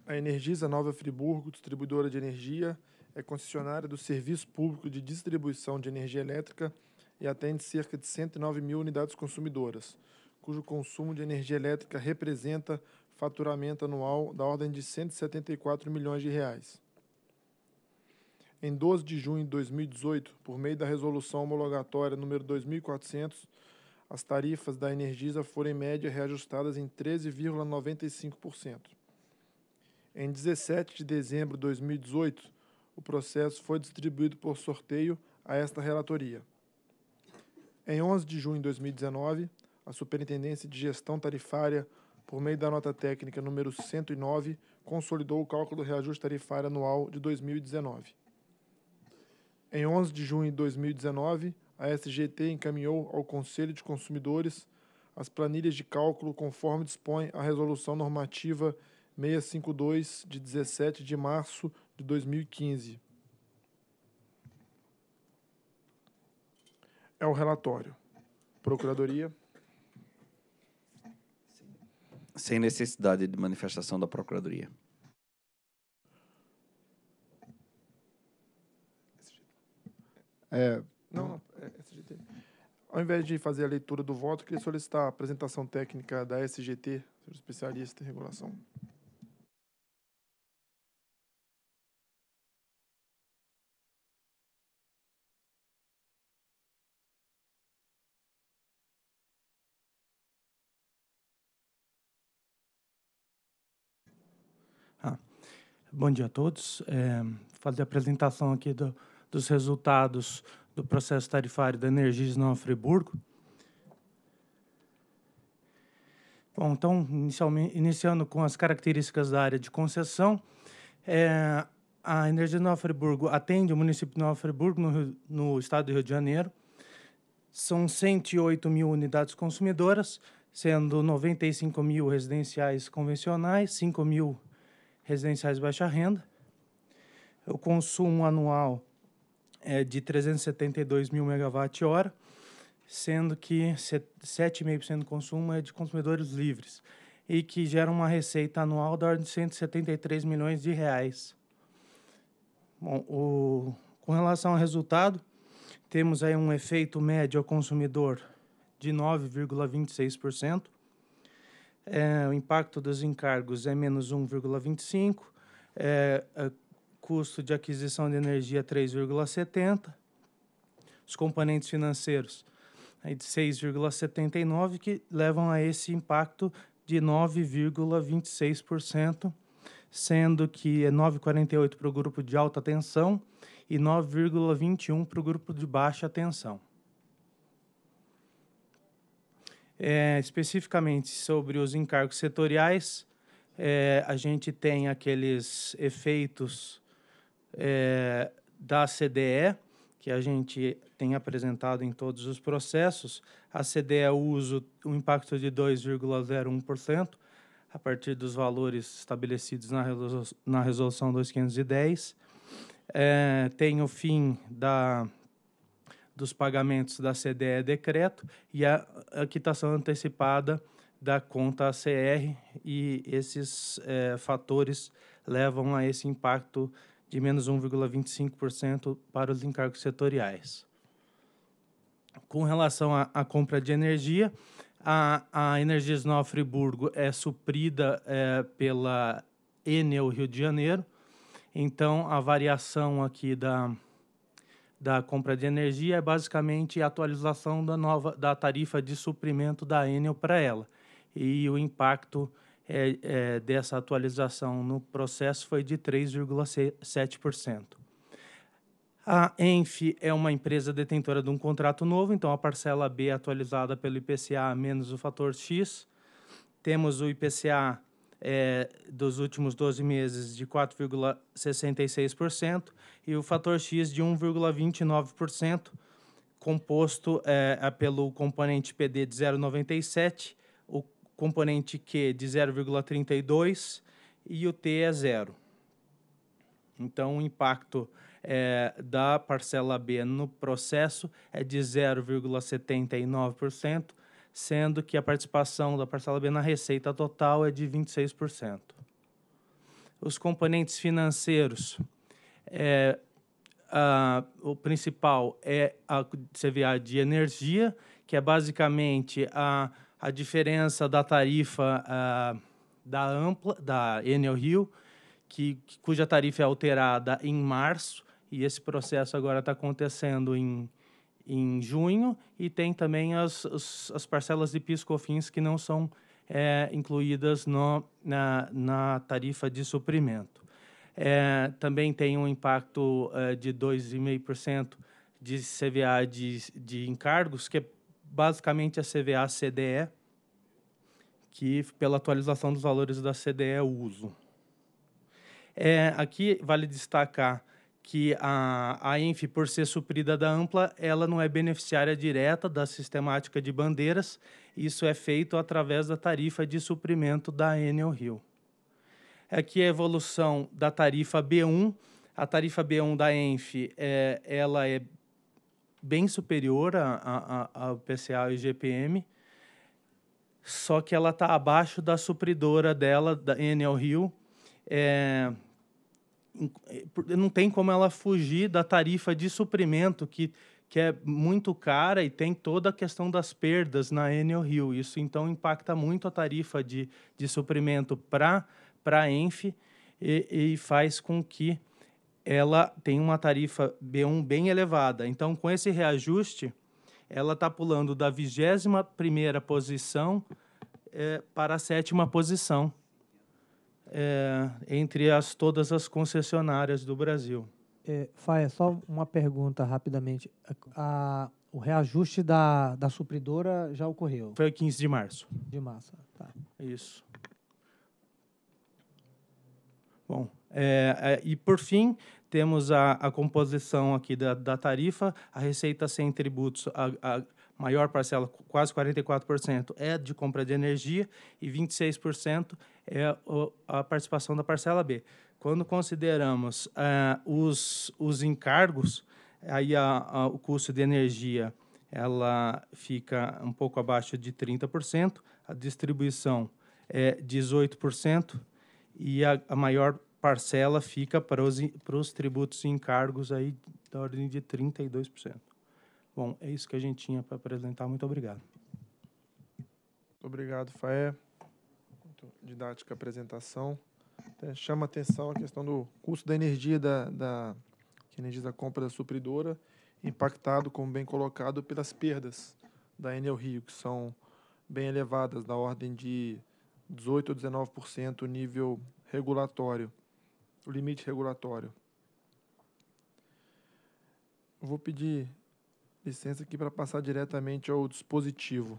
Speaker 10: A Energisa Nova Friburgo, distribuidora de energia, é concessionária do Serviço Público de Distribuição de Energia Elétrica e atende cerca de 109 mil unidades consumidoras, cujo consumo de energia elétrica representa faturamento anual da ordem de 174 milhões de reais em 12 de junho de 2018, por meio da resolução homologatória número 2400, as tarifas da Energisa foram em média reajustadas em 13,95%. Em 17 de dezembro de 2018, o processo foi distribuído por sorteio a esta relatoria. Em 11 de junho de 2019, a Superintendência de Gestão Tarifária, por meio da nota técnica número 109, consolidou o cálculo do reajuste tarifário anual de 2019. Em 11 de junho de 2019, a SGT encaminhou ao Conselho de Consumidores as planilhas de cálculo conforme dispõe a Resolução Normativa 652 de 17 de março de 2015. É o relatório. Procuradoria.
Speaker 5: Sem necessidade de manifestação da Procuradoria.
Speaker 2: É,
Speaker 10: não, é, é SGT. Ao invés de fazer a leitura do voto, queria solicitar a apresentação técnica da SGT, especialista em regulação.
Speaker 11: Ah, bom dia a todos. É, fazer a apresentação aqui do, dos resultados do processo tarifário da de Nova Friburgo. Bom, então, iniciando com as características da área de concessão, é, a Energia Nova Friburgo atende o município de Nova Friburgo, no, no estado do Rio de Janeiro. São 108 mil unidades consumidoras, sendo 95 mil residenciais convencionais, 5 mil residenciais baixa renda. O consumo anual é de 372 mil megawatt-hora, sendo que 7,5% do consumo é de consumidores livres e que gera uma receita anual da ordem de 173 milhões de reais. Bom, o, com relação ao resultado, temos aí um efeito médio ao consumidor de 9,26%. É, o impacto dos encargos é menos 1,25%. É, é custo de aquisição de energia 3,70, os componentes financeiros aí de 6,79 que levam a esse impacto de 9,26%, sendo que é 9,48 para o grupo de alta tensão e 9,21 para o grupo de baixa tensão. É, especificamente sobre os encargos setoriais, é, a gente tem aqueles efeitos é, da CDE, que a gente tem apresentado em todos os processos, a CDE usa o impacto de 2,01% a partir dos valores estabelecidos na, resolu na resolução 2510. É, tem o fim da, dos pagamentos da CDE decreto e a, a quitação antecipada da conta ACR e esses é, fatores levam a esse impacto de menos 1,25% para os encargos setoriais. Com relação à, compra de energia, a, a Energias Nova Friburgo é suprida é, pela Enel Rio de Janeiro, então a variação aqui da, da compra de energia é basicamente a atualização da, nova, da tarifa de suprimento da Enel para ela e o impacto é, é, dessa atualização no processo foi de 3,7%. A ENF é uma empresa detentora de um contrato novo, então a parcela B é atualizada pelo IPCA menos o fator X. Temos o IPCA é, dos últimos 12 meses de 4,66% e o fator X de 1,29%, composto é, pelo componente PD de 0,97% componente Q de 0,32 e o T é zero. Então, o impacto é, da parcela B no processo é de 0,79%, sendo que a participação da parcela B na receita total é de 26%. Os componentes financeiros, é, a, o principal é a CVA de energia, que é basicamente a a diferença da tarifa uh, da Ampla, da Enel Rio, que, cuja tarifa é alterada em março, e esse processo agora está acontecendo em, em junho, e tem também as, as, as parcelas de piscofins que não são é, incluídas no, na, na tarifa de suprimento. É, também tem um impacto é, de 2,5% de CVA de, de encargos, que é basicamente a CVA CDE, que pela atualização dos valores da CDE uso. É, aqui vale destacar que a, a ENF, por ser suprida da Ampla, ela não é beneficiária direta da sistemática de bandeiras. Isso é feito através da tarifa de suprimento da Enel Rio. Aqui é a evolução da tarifa B1. A tarifa B1 da ENF é, ela é bem superior ao PCA e IGPM, só que ela está abaixo da supridora dela, da Enel Rio. É, é, não tem como ela fugir da tarifa de suprimento, que, que é muito cara e tem toda a questão das perdas na Enel Rio. Isso, então, impacta muito a tarifa de, de suprimento para a ENF e, e faz com que ela tem uma tarifa B1 bem elevada. Então, com esse reajuste, ela está pulando da 21ª posição é, para a sétima posição é, entre as, todas as concessionárias do Brasil.
Speaker 1: É, Faia, só uma pergunta rapidamente. A, o reajuste da, da supridora já ocorreu? Foi 15 de março. De março, tá. Isso. Bom,
Speaker 11: é, é, e por fim, temos a, a composição aqui da, da tarifa, a receita sem tributos, a, a maior parcela, quase 44%, é de compra de energia e 26% é a participação da parcela B. Quando consideramos eh, os, os encargos, aí a, a, o custo de energia ela fica um pouco abaixo de 30%, a distribuição é 18% e a, a maior parcela fica para os, para os tributos e encargos aí da ordem de 32%. Bom, é isso que a gente tinha para apresentar. Muito obrigado.
Speaker 10: Muito obrigado, Faé. Muito didática a apresentação. Até chama atenção a questão do custo da energia da, da que energiza a compra da supridora, impactado, como bem colocado, pelas perdas da Enel Rio, que são bem elevadas, da ordem de 18 ou 19% nível regulatório o limite regulatório. vou pedir licença aqui para passar diretamente ao dispositivo.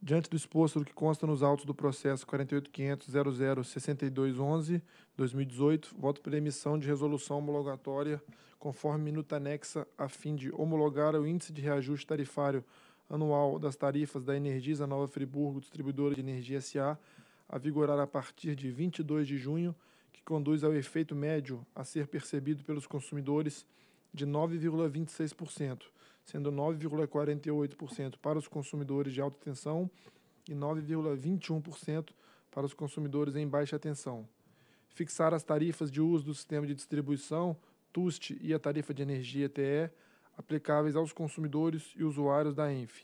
Speaker 10: Diante do exposto do que consta nos autos do processo 48.500.00.62.11.2018, voto pela emissão de resolução homologatória conforme minuta anexa a fim de homologar o índice de reajuste tarifário anual das tarifas da Energisa Nova Friburgo Distribuidora de Energia SA a vigorar a partir de 22 de junho que conduz ao efeito médio a ser percebido pelos consumidores de 9,26%, sendo 9,48% para os consumidores de alta tensão e 9,21% para os consumidores em baixa tensão. Fixar as tarifas de uso do sistema de distribuição, TUST, e a tarifa de energia, TE, aplicáveis aos consumidores e usuários da ENF.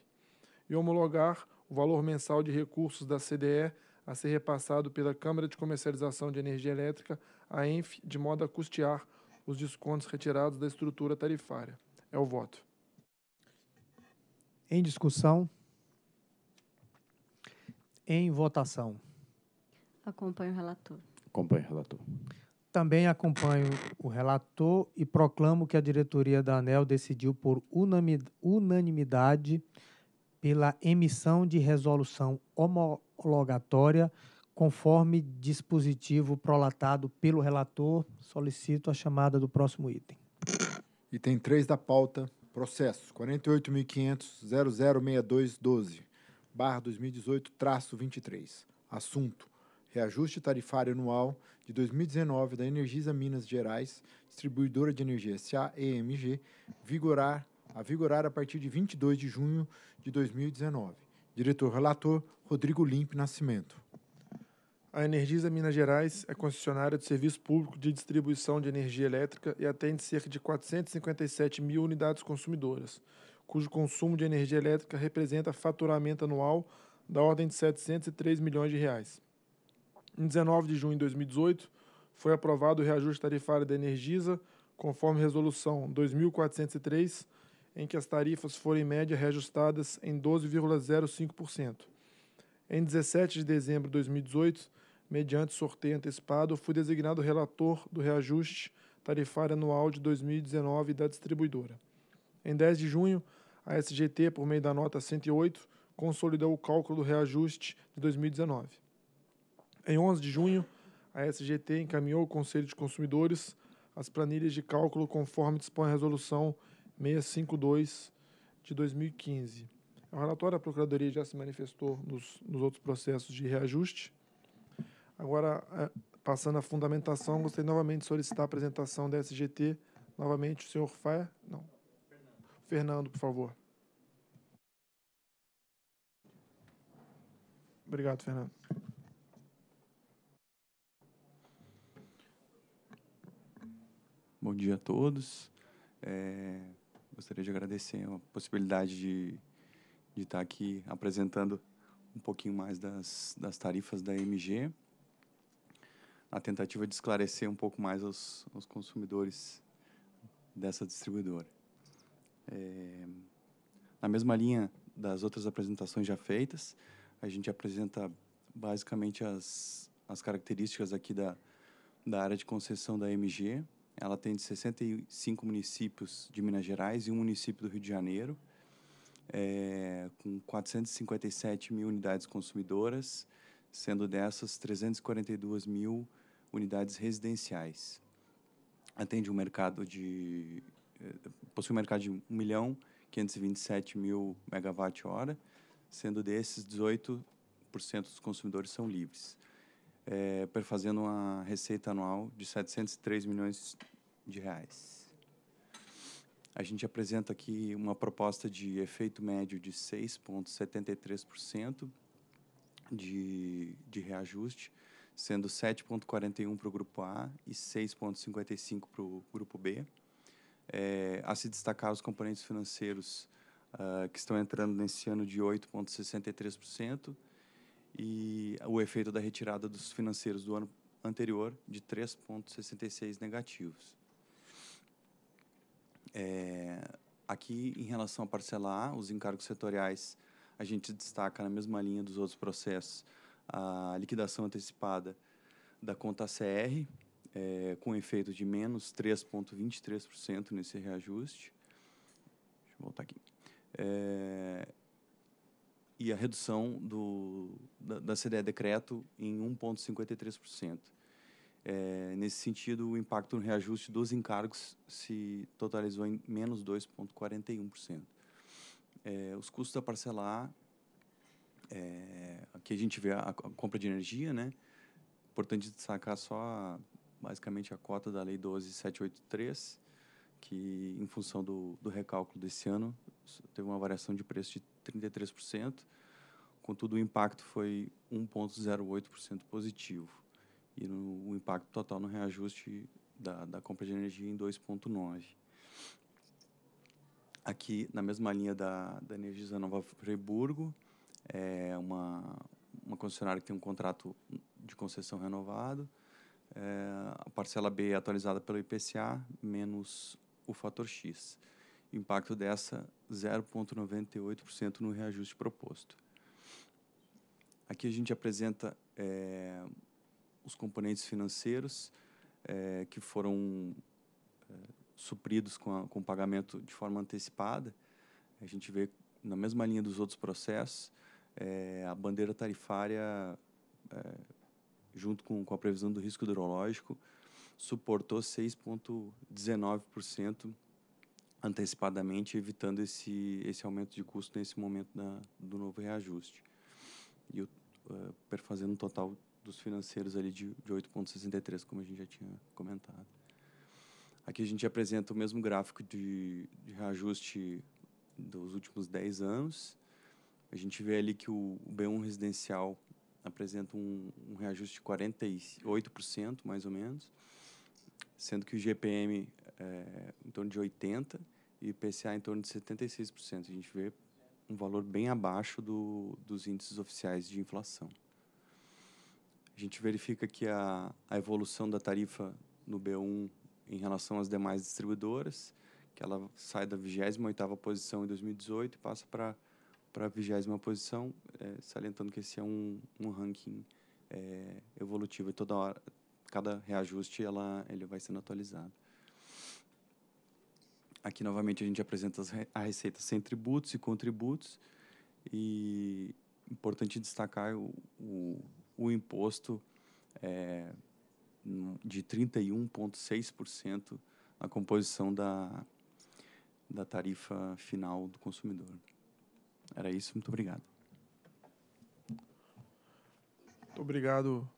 Speaker 10: E homologar o valor mensal de recursos da CDE a ser repassado pela Câmara de Comercialização de Energia Elétrica, a ENF, de modo a custear os descontos retirados da estrutura tarifária. É o voto.
Speaker 1: Em discussão. Em votação.
Speaker 8: Acompanho o relator.
Speaker 1: Acompanho o relator. Também acompanho o relator e proclamo que a diretoria da ANEL decidiu por unanimidade pela emissão de resolução homologada logatória conforme dispositivo prolatado pelo relator. Solicito a chamada do próximo item.
Speaker 2: Item 3 da pauta, processo 48.500.006212, barra 2018, traço 23. Assunto, reajuste tarifário anual de 2019 da Energisa Minas Gerais, distribuidora de energia SA EMG, vigorar, a vigorar a partir de 22 de junho de 2019 Diretor-relator Rodrigo Limpe Nascimento. A Energisa Minas Gerais é concessionária de serviço
Speaker 10: público de distribuição de energia elétrica e atende cerca de 457 mil unidades consumidoras, cujo consumo de energia elétrica representa faturamento anual da ordem de 703 milhões de reais. Em 19 de junho de 2018, foi aprovado o reajuste tarifário da Energisa, conforme Resolução 2403 em que as tarifas foram em média reajustadas em 12,05%. Em 17 de dezembro de 2018, mediante sorteio antecipado, fui designado relator do reajuste tarifário anual de 2019 da distribuidora. Em 10 de junho, a SGT, por meio da nota 108, consolidou o cálculo do reajuste de 2019. Em 11 de junho, a SGT encaminhou ao Conselho de Consumidores as planilhas de cálculo conforme dispõe a resolução 652 de 2015. O relatório da Procuradoria já se manifestou nos, nos outros processos de reajuste. Agora, é, passando à fundamentação, gostaria novamente de solicitar a apresentação da SGT. Novamente, o senhor Faia? Não. Fernando, Fernando por favor. Obrigado, Fernando.
Speaker 12: Bom dia a todos. É, gostaria de agradecer a possibilidade de, de estar aqui apresentando um pouquinho mais das, das tarifas da MG, na tentativa de esclarecer um pouco mais os os consumidores dessa distribuidora. É, na mesma linha das outras apresentações já feitas, a gente apresenta basicamente as, as características aqui da, da área de concessão da MG, ela atende 65 municípios de Minas Gerais e um município do Rio de Janeiro, é, com 457 mil unidades consumidoras, sendo dessas 342 mil unidades residenciais. Atende um mercado de. É, possui um mercado de 1 milhão 527 mil megawatt-hora, sendo desses 18% dos consumidores são livres é, perfazendo uma receita anual de 703 milhões de reais. A gente apresenta aqui uma proposta de efeito médio de 6,73% de, de reajuste, sendo 7,41% para o grupo A e 6,55% para o grupo B. É, a se destacar os componentes financeiros uh, que estão entrando nesse ano de 8,63%, e o efeito da retirada dos financeiros do ano anterior de 3,66 negativos. É, aqui, em relação a parcelar, os encargos setoriais, a gente destaca na mesma linha dos outros processos a liquidação antecipada da conta CR, é, com efeito de menos 3,23% nesse reajuste. Deixa eu voltar aqui. É, e a redução do, da, da CDE decreto em 1,53%. É, nesse sentido, o impacto no reajuste dos encargos se totalizou em menos 2,41%. É, os custos a parcelar, é, aqui a gente vê a, a, compra de energia, né? Importante destacar só a, basicamente a cota da Lei 12783, que em função do, do recálculo desse ano, teve uma variação de preço de 33%, contudo o impacto foi 1,08% positivo e no, o impacto total no reajuste da, da compra de energia em 2,9%. Aqui, na mesma linha da, da Energisa Nova Friburgo, é uma, uma concessionária que tem um contrato de concessão renovado, é, a parcela B é atualizada pelo IPCA menos o fator X impacto dessa 0,98% no reajuste proposto. Aqui a gente apresenta é, os componentes financeiros é, que foram é, supridos com, a, com o pagamento de forma antecipada. A gente vê na mesma linha dos outros processos é, a bandeira tarifária é, junto com, com a previsão do risco hidrológico suportou 6,19% antecipadamente, evitando esse, esse aumento de custo nesse momento da, do novo reajuste. E o uh, eh, perfazendo um total dos financeiros ali de, de 8,63, como a gente já tinha comentado. Aqui a gente apresenta o mesmo gráfico de, de reajuste dos últimos 10 anos. A gente vê ali que o B1 residencial apresenta um, um reajuste de 48%, mais ou menos, sendo que o GPM é, em torno de 80% e IPCA em torno de 76%. A gente vê um valor bem abaixo do, dos índices oficiais de inflação. A gente verifica que a, a evolução da tarifa no B1 em relação às demais distribuidoras, que ela sai da 28ª posição em 2018 e passa para para a vigésima posição, é, salientando que esse é um, um ranking é, evolutivo e toda hora, cada reajuste ela, ele vai sendo atualizado. Aqui novamente a gente apresenta a receita sem tributos e contributos. E importante destacar o, o, o imposto é, de 31,6% na composição da, da tarifa final do consumidor. Era isso, muito obrigado.
Speaker 10: Muito obrigado,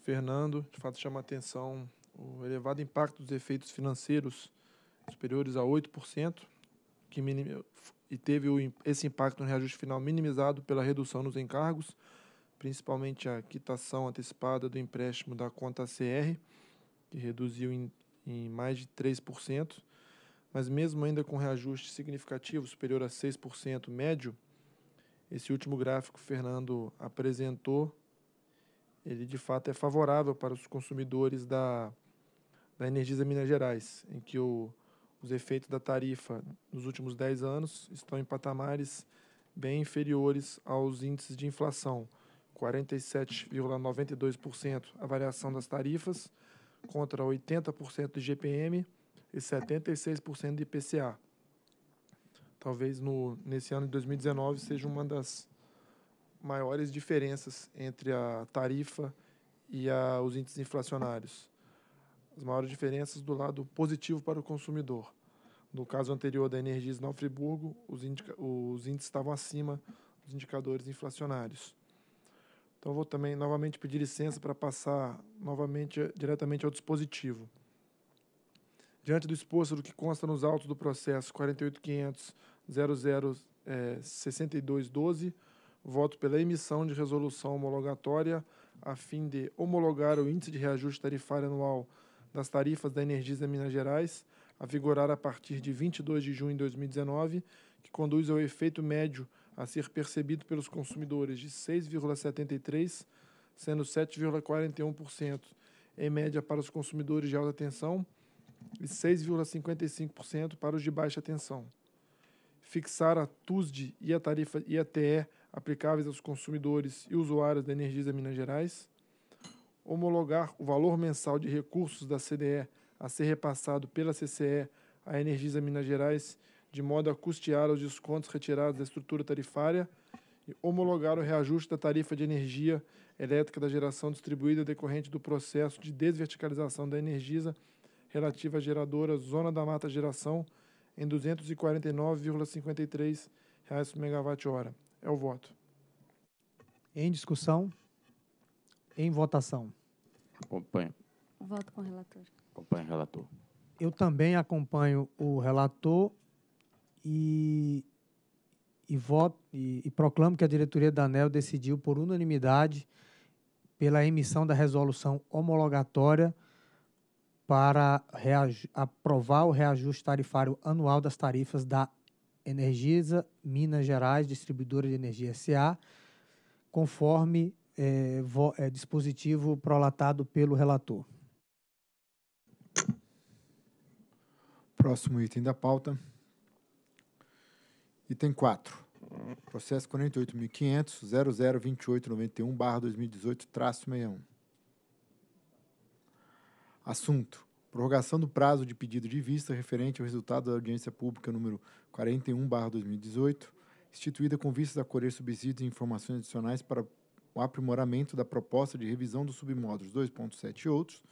Speaker 10: Fernando. De fato, chama a atenção o elevado impacto dos efeitos financeiros superiores a 8%, que minim... e teve o, esse impacto no reajuste final minimizado pela redução nos encargos, principalmente a quitação antecipada do empréstimo da conta CR, que reduziu em, em mais de 3%, mas mesmo ainda com reajuste significativo, superior a 6% médio, esse último gráfico que o Fernando apresentou, ele de fato é favorável para os consumidores da, da Energisa Minas Gerais, em que o, os efeitos da tarifa nos últimos 10 anos estão em patamares bem inferiores aos índices de inflação, 47,92% a variação das tarifas contra 80% de GPM e 76% de IPCA. Talvez no, nesse ano de 2019 seja uma das maiores diferenças entre a tarifa e a, os índices inflacionários as maiores diferenças do lado positivo para o consumidor. No caso anterior da Energia no Friburgo, os, os índices estavam acima dos indicadores inflacionários. Então, vou também novamente pedir licença para passar novamente diretamente ao dispositivo. Diante do exposto do que consta nos autos do processo 48.500.006212, é, voto pela emissão de resolução homologatória a fim de homologar o índice de reajuste tarifário anual das tarifas da Energisa Minas Gerais, a vigorar a partir de 22 de junho de 2019, que conduz ao efeito médio a ser percebido pelos consumidores de 6,73, sendo 7,41% em média para os consumidores de alta tensão e 6,55% para os de baixa tensão. Fixar a TUSD e a tarifa IATE aplicáveis aos consumidores e usuários da Energisa Minas Gerais homologar o valor mensal de recursos da CDE a ser repassado pela CCE à Energisa Minas Gerais, de modo a custear os descontos retirados da estrutura tarifária, e homologar o reajuste da tarifa de energia elétrica da geração distribuída decorrente do processo de desverticalização da Energisa relativa à geradora Zona da Mata Geração em R$ 249,53 por megawatt-hora. É o voto.
Speaker 1: Em discussão? Em votação. Acompanho.
Speaker 8: Voto com o relator.
Speaker 1: Acompanho o relator. Eu também acompanho o relator e, e voto e, e proclamo que a diretoria da ANEL decidiu por unanimidade pela emissão da resolução homologatória para aprovar o reajuste tarifário anual das tarifas da Energisa Minas Gerais Distribuidora de Energia SA, conforme é, é, dispositivo prolatado pelo relator. Próximo item da pauta.
Speaker 2: Item 4. Processo 48.500.002891-2018-61. Assunto. Prorrogação do prazo de pedido de vista referente ao resultado da audiência pública número 41-2018, instituída com vista a colher subsídios e informações adicionais para o aprimoramento da proposta de revisão dos submódulos 2.7 e outros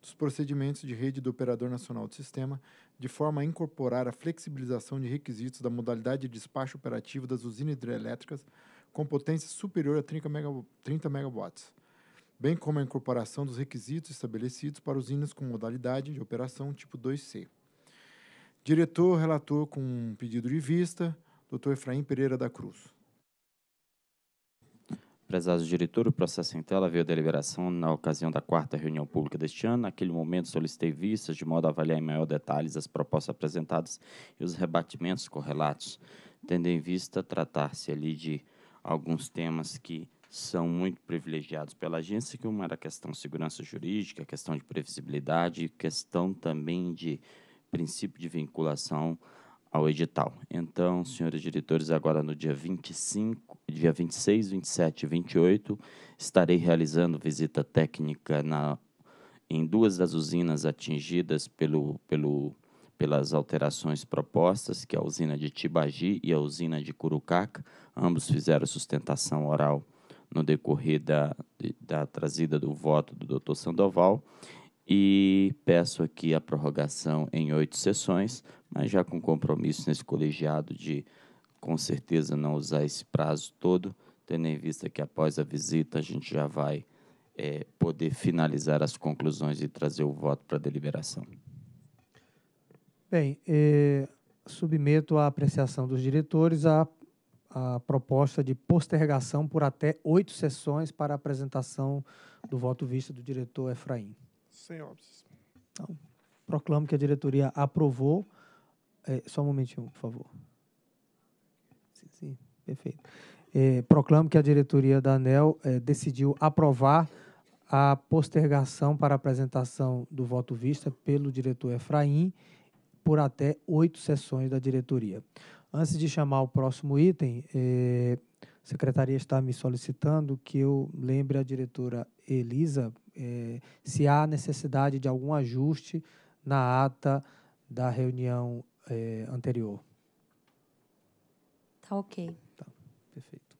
Speaker 2: dos procedimentos de rede do Operador Nacional do Sistema, de forma a incorporar a flexibilização de requisitos da modalidade de despacho operativo das usinas hidrelétricas com potência superior a 30 MW, bem como a incorporação dos requisitos estabelecidos para usinas com modalidade de operação tipo 2C. Diretor relator com um pedido de vista, Dr. Efraim Pereira da Cruz.
Speaker 3: Prezado diretor, o processo em tela veio à deliberação na ocasião da quarta reunião pública deste ano. Naquele momento, solicitei vistas de modo a avaliar em maior detalhes as propostas apresentadas e os rebatimentos correlatos, tendo em vista tratar-se ali de alguns temas que são muito privilegiados pela agência, que uma era a questão de segurança jurídica, questão de previsibilidade, questão também de princípio de vinculação ao edital. Então, senhores diretores, agora no dia 25, dia 26, 27 e 28, estarei realizando visita técnica na, em duas das usinas atingidas pelo, pelo, pelas alterações propostas, que é a usina de Tibagi e a usina de Curucaca. Ambos fizeram sustentação oral no decorrer da, da trazida do voto do Dr. Sandoval e peço aqui a prorrogação em oito sessões, mas já com compromisso nesse colegiado de, com certeza, não usar esse prazo todo, tendo em vista que após a visita a gente já vai é, poder finalizar as conclusões e trazer o voto para a deliberação.
Speaker 1: Bem, é, submeto à apreciação dos diretores a, a proposta de postergação por até oito sessões para a apresentação do voto visto do diretor Efraim. Sem óbices. Então, proclamo que a diretoria aprovou. É, só um momentinho, por favor. Sim, sim, perfeito. É, proclamo que a diretoria da ANEL é, decidiu aprovar a postergação para apresentação do voto vista pelo diretor Efraim por até oito sessões da diretoria. Antes de chamar o próximo item, é, a secretaria está me solicitando que eu lembre a diretora Elisa, é, se há necessidade de algum ajuste na ata da reunião é, anterior.
Speaker 8: Tá ok. Tá,
Speaker 1: perfeito.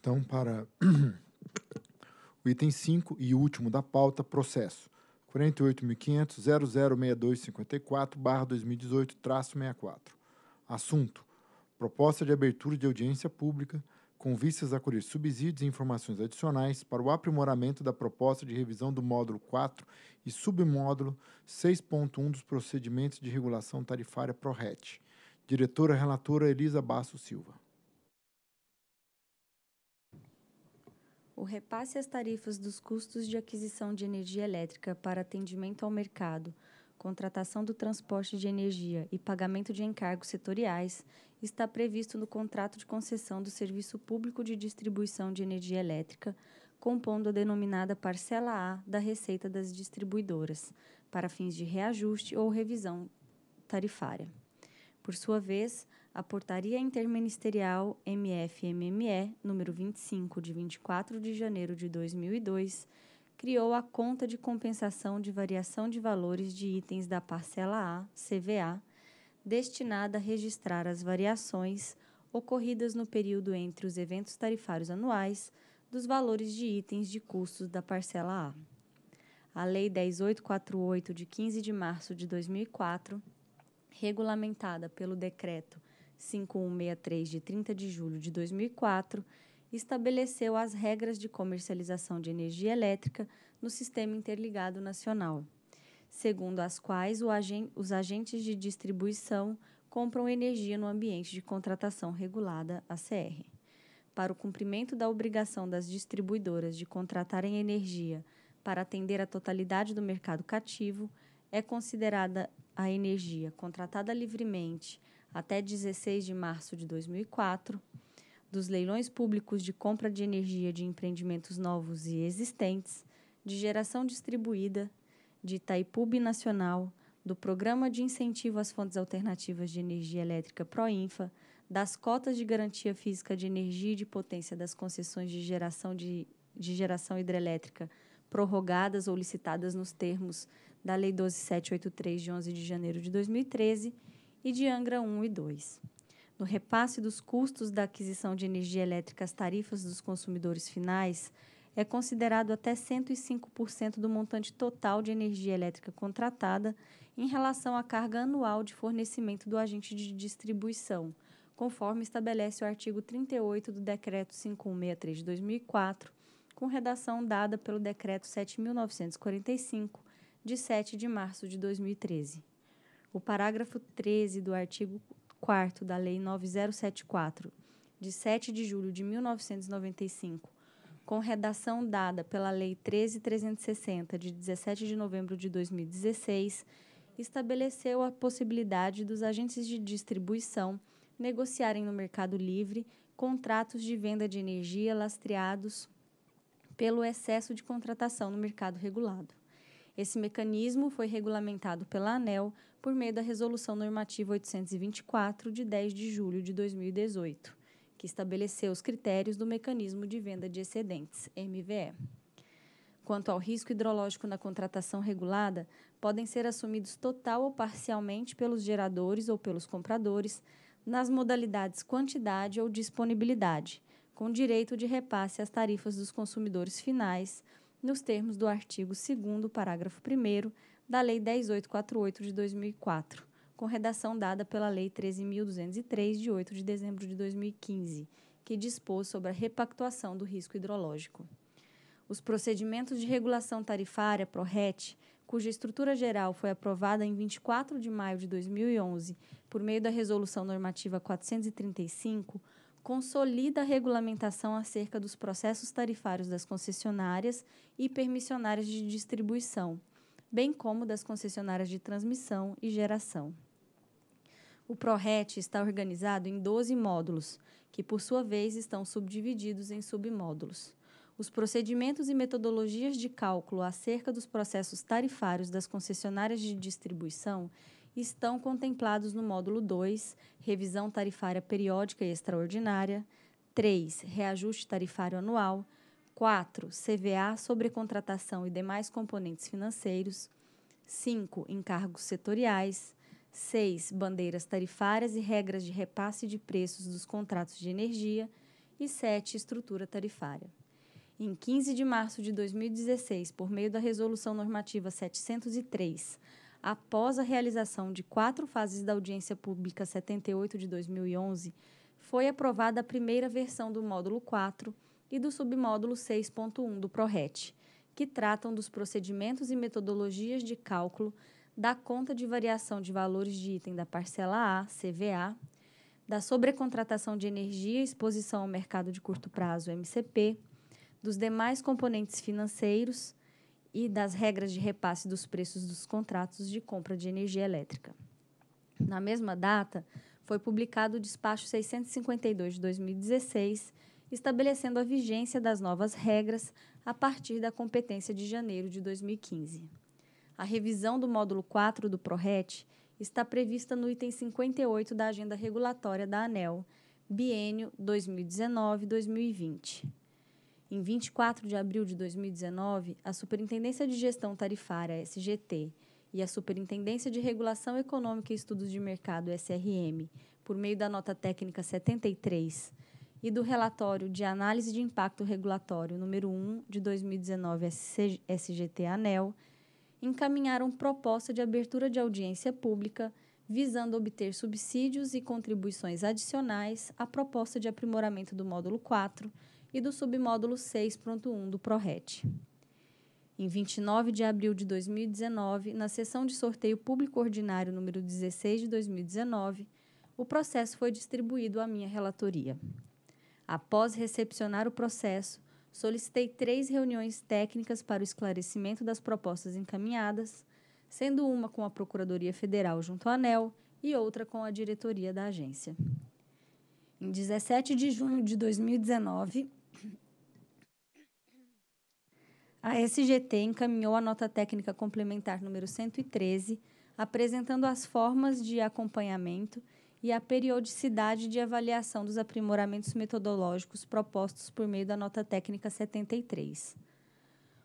Speaker 2: Então, para o item 5 e último da pauta, processo 48.500.006254-2018-64. Assunto: Proposta de abertura de audiência pública com vistas a colher subsídios e informações adicionais para o aprimoramento da proposta de revisão do módulo 4 e submódulo 6.1 dos procedimentos de regulação tarifária ProRet. Diretora relatora Elisa Basso Silva.
Speaker 8: O repasse às tarifas dos custos de aquisição de energia elétrica para atendimento ao mercado, contratação do transporte de energia e pagamento de encargos setoriais está previsto no contrato de concessão do Serviço Público de Distribuição de Energia Elétrica, compondo a denominada parcela A da receita das distribuidoras, para fins de reajuste ou revisão tarifária. Por sua vez, a Portaria Interministerial MFMME, número 25, de 24 de janeiro de 2002, criou a conta de compensação de variação de valores de itens da parcela A, CVA, destinada a registrar as variações ocorridas no período entre os eventos tarifários anuais dos valores de itens de custos da parcela A. A Lei 10848 de 15 de março de 2004, regulamentada pelo decreto 5163 de 30 de julho de 2004, estabeleceu as regras de comercialização de energia elétrica no Sistema Interligado Nacional segundo as quais agen os agentes de distribuição compram energia no ambiente de contratação regulada ACR. Para o cumprimento da obrigação das distribuidoras de contratarem energia para atender a totalidade do mercado cativo, é considerada a energia contratada livremente até 16 de março de 2004 dos leilões públicos de compra de energia de empreendimentos novos e existentes, de geração distribuída, de Itaipu Binacional, do Programa de Incentivo às Fontes Alternativas de Energia Elétrica Proinfa, das cotas de garantia física de energia e de potência das concessões de geração, de, de geração hidrelétrica prorrogadas ou licitadas nos termos da Lei 12783 de 11 de janeiro de 2013 e de Angra 1 e 2. No repasse dos custos da aquisição de energia elétrica às tarifas dos consumidores finais, é considerado até 105% do montante total de energia elétrica contratada em relação à carga anual de fornecimento do agente de distribuição, conforme estabelece o artigo 38 do Decreto 5163 de 2004, com redação dada pelo Decreto 7945, de 7 de março de 2013. O parágrafo 13 do artigo 4 da Lei 9074, de 7 de julho de 1995, com redação dada pela Lei 13.360, de 17 de novembro de 2016, estabeleceu a possibilidade dos agentes de distribuição negociarem no mercado livre contratos de venda de energia lastreados pelo excesso de contratação no mercado regulado. Esse mecanismo foi regulamentado pela ANEL por meio da Resolução Normativa 824, de 10 de julho de 2018 que estabeleceu os critérios do mecanismo de venda de excedentes, MVE. Quanto ao risco hidrológico na contratação regulada, podem ser assumidos total ou parcialmente pelos geradores ou pelos compradores, nas modalidades quantidade ou disponibilidade, com direito de repasse às tarifas dos consumidores finais, nos termos do artigo 2, parágrafo 1 da Lei 10848 de 2004 com redação dada pela Lei 13.203, de 8 de dezembro de 2015, que dispôs sobre a repactuação do risco hidrológico. Os procedimentos de regulação tarifária PRORET, cuja estrutura geral foi aprovada em 24 de maio de 2011 por meio da Resolução Normativa 435, consolida a regulamentação acerca dos processos tarifários das concessionárias e permissionárias de distribuição, bem como das concessionárias de transmissão e geração. O ProRet está organizado em 12 módulos, que por sua vez estão subdivididos em submódulos. Os procedimentos e metodologias de cálculo acerca dos processos tarifários das concessionárias de distribuição estão contemplados no módulo 2, revisão tarifária periódica e extraordinária, 3, reajuste tarifário anual, 4, CVA sobre contratação e demais componentes financeiros, 5, encargos setoriais, 6. Bandeiras tarifárias e regras de repasse de preços dos contratos de energia. E 7. Estrutura tarifária. Em 15 de março de 2016, por meio da Resolução Normativa 703, após a realização de quatro fases da Audiência Pública 78 de 2011, foi aprovada a primeira versão do módulo 4 e do submódulo 6.1 do PRORET, que tratam dos procedimentos e metodologias de cálculo da conta de variação de valores de item da parcela A, CVA, da sobrecontratação de energia exposição ao mercado de curto prazo, MCP, dos demais componentes financeiros e das regras de repasse dos preços dos contratos de compra de energia elétrica. Na mesma data, foi publicado o despacho 652 de 2016, estabelecendo a vigência das novas regras a partir da competência de janeiro de 2015. A revisão do módulo 4 do PRORET está prevista no item 58 da Agenda Regulatória da ANEL, biênio 2019-2020. Em 24 de abril de 2019, a Superintendência de Gestão Tarifária, SGT, e a Superintendência de Regulação Econômica e Estudos de Mercado, SRM, por meio da nota técnica 73 e do relatório de análise de impacto regulatório número 1 de 2019 SGT ANEL, encaminharam proposta de abertura de audiência pública visando obter subsídios e contribuições adicionais à proposta de aprimoramento do módulo 4 e do submódulo 6.1 do PRORET. Em 29 de abril de 2019, na sessão de sorteio público ordinário número 16 de 2019, o processo foi distribuído à minha relatoria. Após recepcionar o processo, solicitei três reuniões técnicas para o esclarecimento das propostas encaminhadas, sendo uma com a Procuradoria Federal junto à ANEL e outra com a diretoria da agência. Em 17 de junho de 2019, a SGT encaminhou a nota técnica complementar número 113, apresentando as formas de acompanhamento e a periodicidade de avaliação dos aprimoramentos metodológicos propostos por meio da nota técnica 73.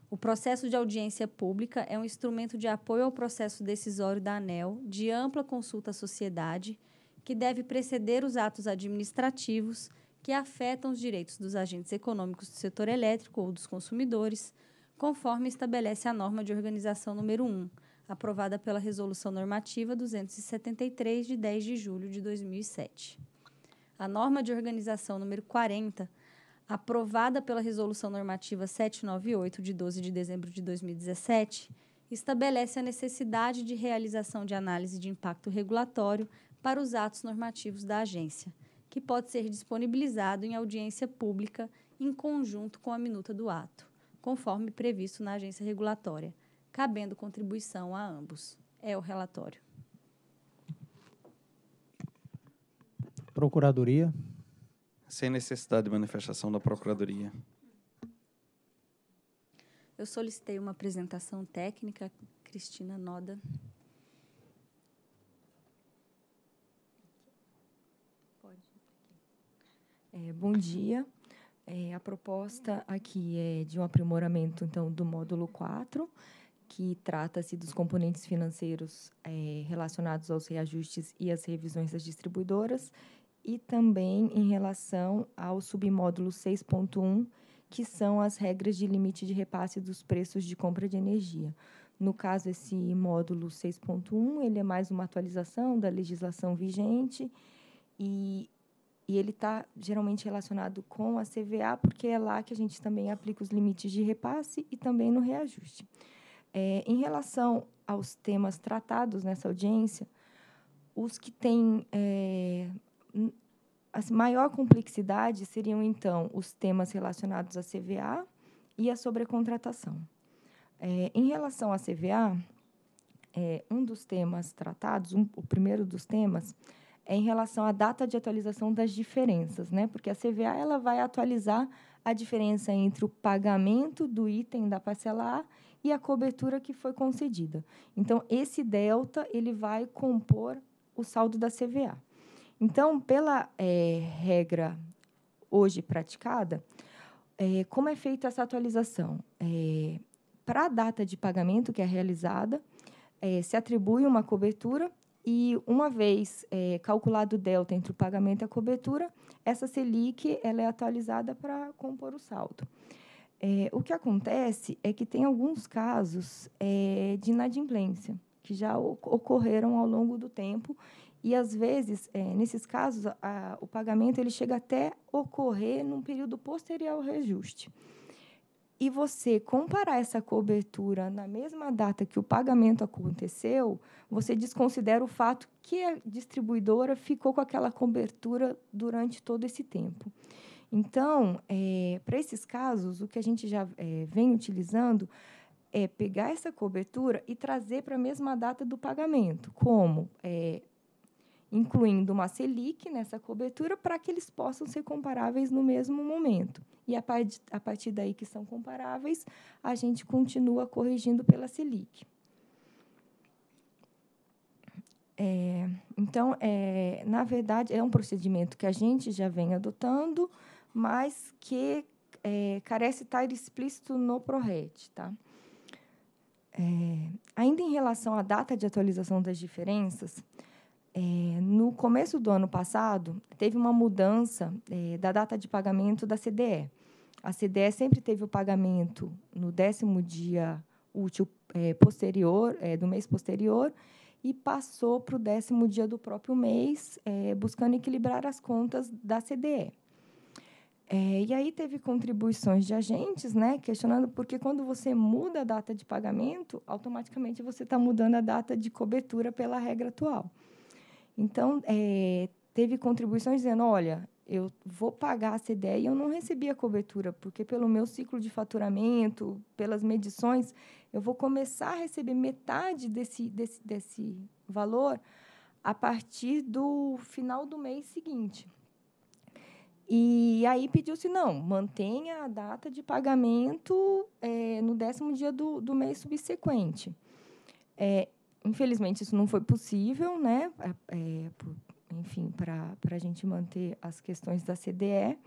Speaker 8: O processo de audiência pública é um instrumento de apoio ao processo decisório da ANEL, de ampla consulta à sociedade, que deve preceder os atos administrativos que afetam os direitos dos agentes econômicos do setor elétrico ou dos consumidores, conforme estabelece a norma de organização número 1 aprovada pela Resolução Normativa 273, de 10 de julho de 2007. A norma de organização número 40, aprovada pela Resolução Normativa 798, de 12 de dezembro de 2017, estabelece a necessidade de realização de análise de impacto regulatório para os atos normativos da agência, que pode ser disponibilizado em audiência pública em conjunto com a minuta do ato, conforme previsto na agência regulatória cabendo contribuição a ambos. É o relatório.
Speaker 1: Procuradoria.
Speaker 5: Sem necessidade de manifestação da Procuradoria.
Speaker 8: Eu solicitei uma apresentação técnica, Cristina Noda. É, bom dia. É, a
Speaker 13: proposta aqui é de um aprimoramento então do módulo 4 que trata-se dos componentes financeiros é, relacionados aos reajustes e às revisões das distribuidoras, e também em relação ao submódulo 6.1, que são as regras de limite de repasse dos preços de compra de energia. No caso, esse módulo 6.1, ele é mais uma atualização da legislação vigente e, e ele está geralmente relacionado com a CVA, porque é lá que a gente também aplica os limites de repasse e também no reajuste. É, em relação aos temas tratados nessa audiência, os que têm é, maior complexidade seriam, então, os temas relacionados à CVA e à sobrecontratação. É, em relação à CVA, é, um dos temas tratados, um, o primeiro dos temas, é em relação à data de atualização das diferenças, né? porque a CVA ela vai atualizar a diferença entre o pagamento do item da parcela A e a cobertura que foi concedida. Então, esse delta ele vai compor o saldo da CVA. Então, pela é, regra hoje praticada, é, como é feita essa atualização? É, eh, Para a data de pagamento que é realizada, se atribui uma cobertura e, uma vez calculado o delta entre o pagamento e a cobertura, essa Selic ela é atualizada para compor o saldo. É, o que acontece é que tem alguns casos é, de inadimplência que já ocorreram ao longo do tempo e às vezes é, nesses casos a, o pagamento ele chega até ocorrer num período posterior ao reajuste. E você comparar essa cobertura na mesma data que o pagamento aconteceu, você desconsidera o fato que a distribuidora ficou com aquela cobertura durante todo esse tempo. Então, é, eh, para esses casos, o que a gente já é, vem utilizando é pegar essa cobertura e trazer para a mesma data do pagamento, como é, incluindo uma Selic nessa cobertura para que eles possam ser comparáveis no mesmo momento. E a, par a partir daí que são comparáveis, a gente continua corrigindo pela Selic. É, então, é, na verdade, é um procedimento que a gente já vem adotando mas que é, carece estar explícito no ProRet. Tá? É, ainda em relação à data de atualização das diferenças, é, no começo do ano passado, teve uma mudança é, da data de pagamento da CDE. A CDE sempre teve o pagamento no décimo dia útil é, posterior, é, do mês posterior, e passou para o décimo dia do próprio mês, buscando equilibrar as contas da CDE. É, e aí teve contribuições de agentes, né, questionando porque quando você muda a data de pagamento, automaticamente você está mudando a data de cobertura pela regra atual. Então, é, teve contribuições dizendo, olha, eu vou pagar a CDE e eu não recebi a cobertura, porque pelo meu ciclo de faturamento, pelas medições, eu vou começar a receber metade desse, desse, desse valor a partir do final do mês seguinte. E aí pediu-se, assim, não, mantenha a data de pagamento é, no décimo dia do, do mês subsequente. É, infelizmente, isso não foi possível, né? É, por, enfim, para a gente manter as questões da CDE.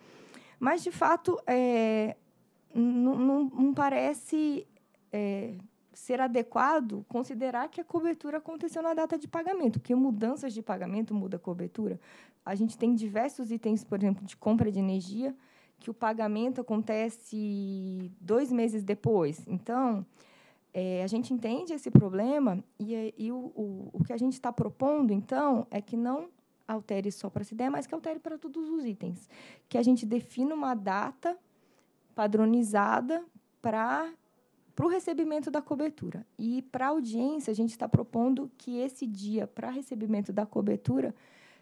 Speaker 13: Mas, de fato, não, não, parece ser adequado considerar que a cobertura aconteceu na data de pagamento, porque mudanças de pagamento muda a cobertura. A gente tem diversos itens, por exemplo, de compra de energia, que o pagamento acontece dois meses depois. Então, é, a gente entende esse problema e, é, e o, o, o, que a gente está propondo, então, é que não altere só para a CIDE, mas que altere para todos os itens. Que a gente defina uma data padronizada para para o recebimento da cobertura e para a audiência, a gente está propondo que esse dia para recebimento da cobertura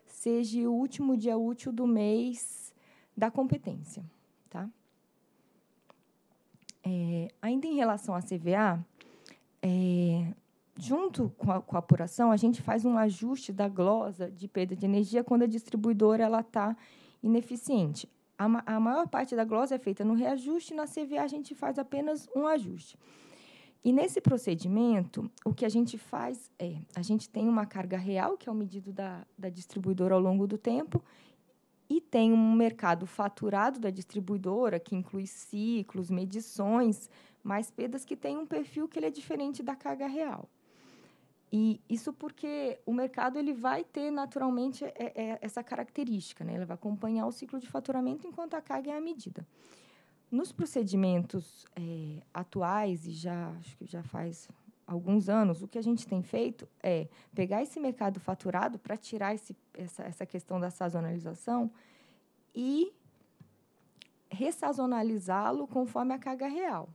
Speaker 13: seja o último dia útil do mês da competência. Tá? É, ainda em relação à CVA, é, junto com a, com a, apuração, a gente faz um ajuste da glosa de perda de energia quando a distribuidora está ineficiente. A, ma a maior parte da glosa é feita no reajuste, na CVA a gente faz apenas um ajuste. E nesse procedimento, o que a gente faz é, a gente tem uma carga real, que é o medido da, da distribuidora ao longo do tempo, e tem um mercado faturado da distribuidora, que inclui ciclos, medições, mais perdas que tem um perfil que ele é diferente da carga real. E isso porque o mercado ele vai ter naturalmente é, é, essa característica, né? ele vai acompanhar o ciclo de faturamento enquanto a carga é a medida. Nos procedimentos é, atuais, e já acho que já faz alguns anos, o que a gente tem feito é pegar esse mercado faturado para tirar esse, essa, essa questão da sazonalização e ressazonalizá-lo conforme a carga real.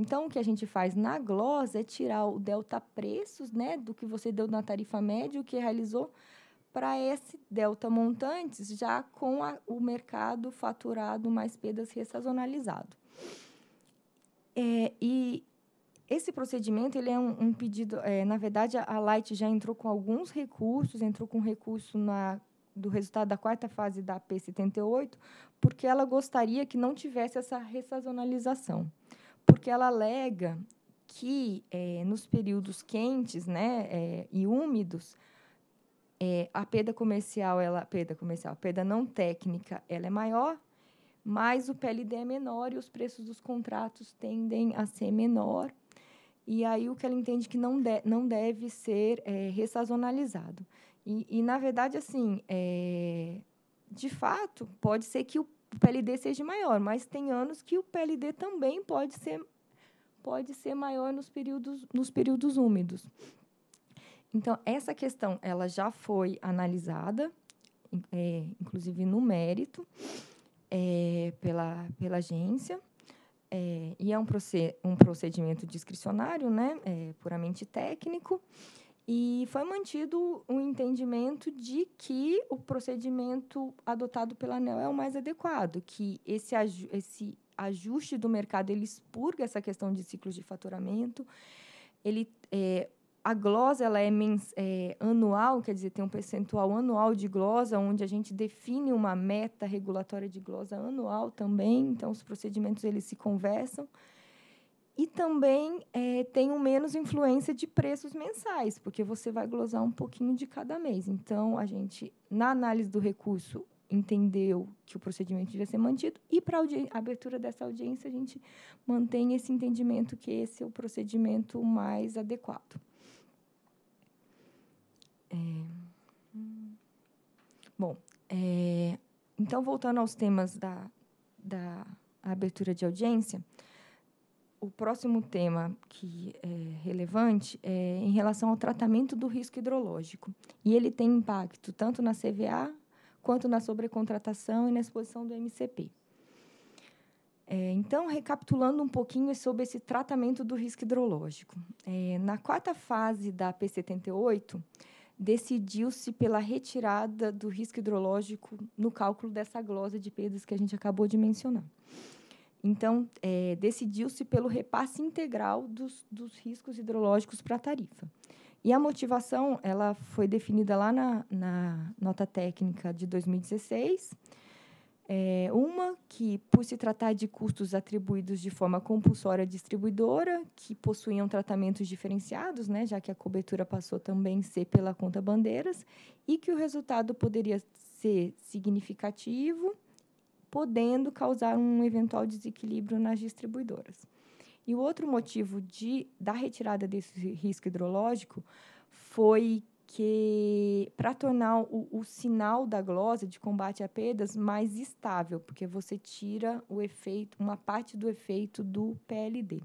Speaker 13: Então, o que a gente faz na glosa é tirar o delta preços, né, do que você deu na tarifa média, o que realizou, para esse delta montantes, já com a, o mercado faturado mais perdas ressazonalizado. É, e esse procedimento ele é um, um pedido, é, na verdade, a Light já entrou com alguns recursos, entrou com recurso na do resultado da quarta fase da p 78 porque ela gostaria que não tivesse essa ressazonalização porque ela alega que é, nos períodos quentes né, é, e úmidos, é, a perda comercial, ela, perda comercial, perda não técnica, ela é maior, mas o PLD é menor e os preços dos contratos tendem a ser menor. E aí o que ela entende que não, de, não deve ser é, ressazonalizado. E, e, na verdade, assim, de fato, pode ser que o o PLD seja maior, mas tem anos que o PLD também pode ser, pode ser maior nos períodos, nos períodos úmidos. Então, essa questão ela já foi analisada, é, inclusive no mérito, é, pela, pela agência, é, e é um, proced um procedimento discricionário, né, é, puramente técnico, e foi mantido o um entendimento de que o procedimento adotado pela ANEL é o mais adequado, que esse, aju esse ajuste do mercado ele expurga essa questão de ciclos de faturamento, ele é, a glosa ela é, é, anual, quer dizer, tem um percentual anual de glosa, onde a gente define uma meta regulatória de glosa anual também, então os procedimentos eles se conversam. E também é, tenho menos influência de preços mensais, porque você vai glosar um pouquinho de cada mês. Então, a gente, na análise do recurso, entendeu que o procedimento devia ser mantido e para a abertura dessa audiência a gente mantém esse entendimento que esse é o procedimento mais adequado. É... Bom, é... então voltando aos temas da, da abertura de audiência, o próximo tema que é relevante é em relação ao tratamento do risco hidrológico. E ele tem impacto tanto na CVA, quanto na sobrecontratação e na exposição do MCP. É, então, recapitulando um pouquinho sobre esse tratamento do risco hidrológico. É, na quarta fase da P78, decidiu-se pela retirada do risco hidrológico no cálculo dessa glosa de perdas que a gente acabou de mencionar. Então, é, decidiu-se pelo repasse integral dos, dos riscos hidrológicos para a tarifa. E a motivação ela foi definida lá na, na nota técnica de 2016. É, uma que, por se tratar de custos atribuídos de forma compulsória à distribuidora, que possuíam tratamentos diferenciados, né, já que a cobertura passou também a ser pela conta bandeiras, e que o resultado poderia ser significativo podendo causar um eventual desequilíbrio nas distribuidoras. E o outro motivo de, da retirada desse risco hidrológico foi que para tornar o, o, sinal da glosa de combate a perdas mais estável, porque você tira o efeito, uma parte do efeito do PLD.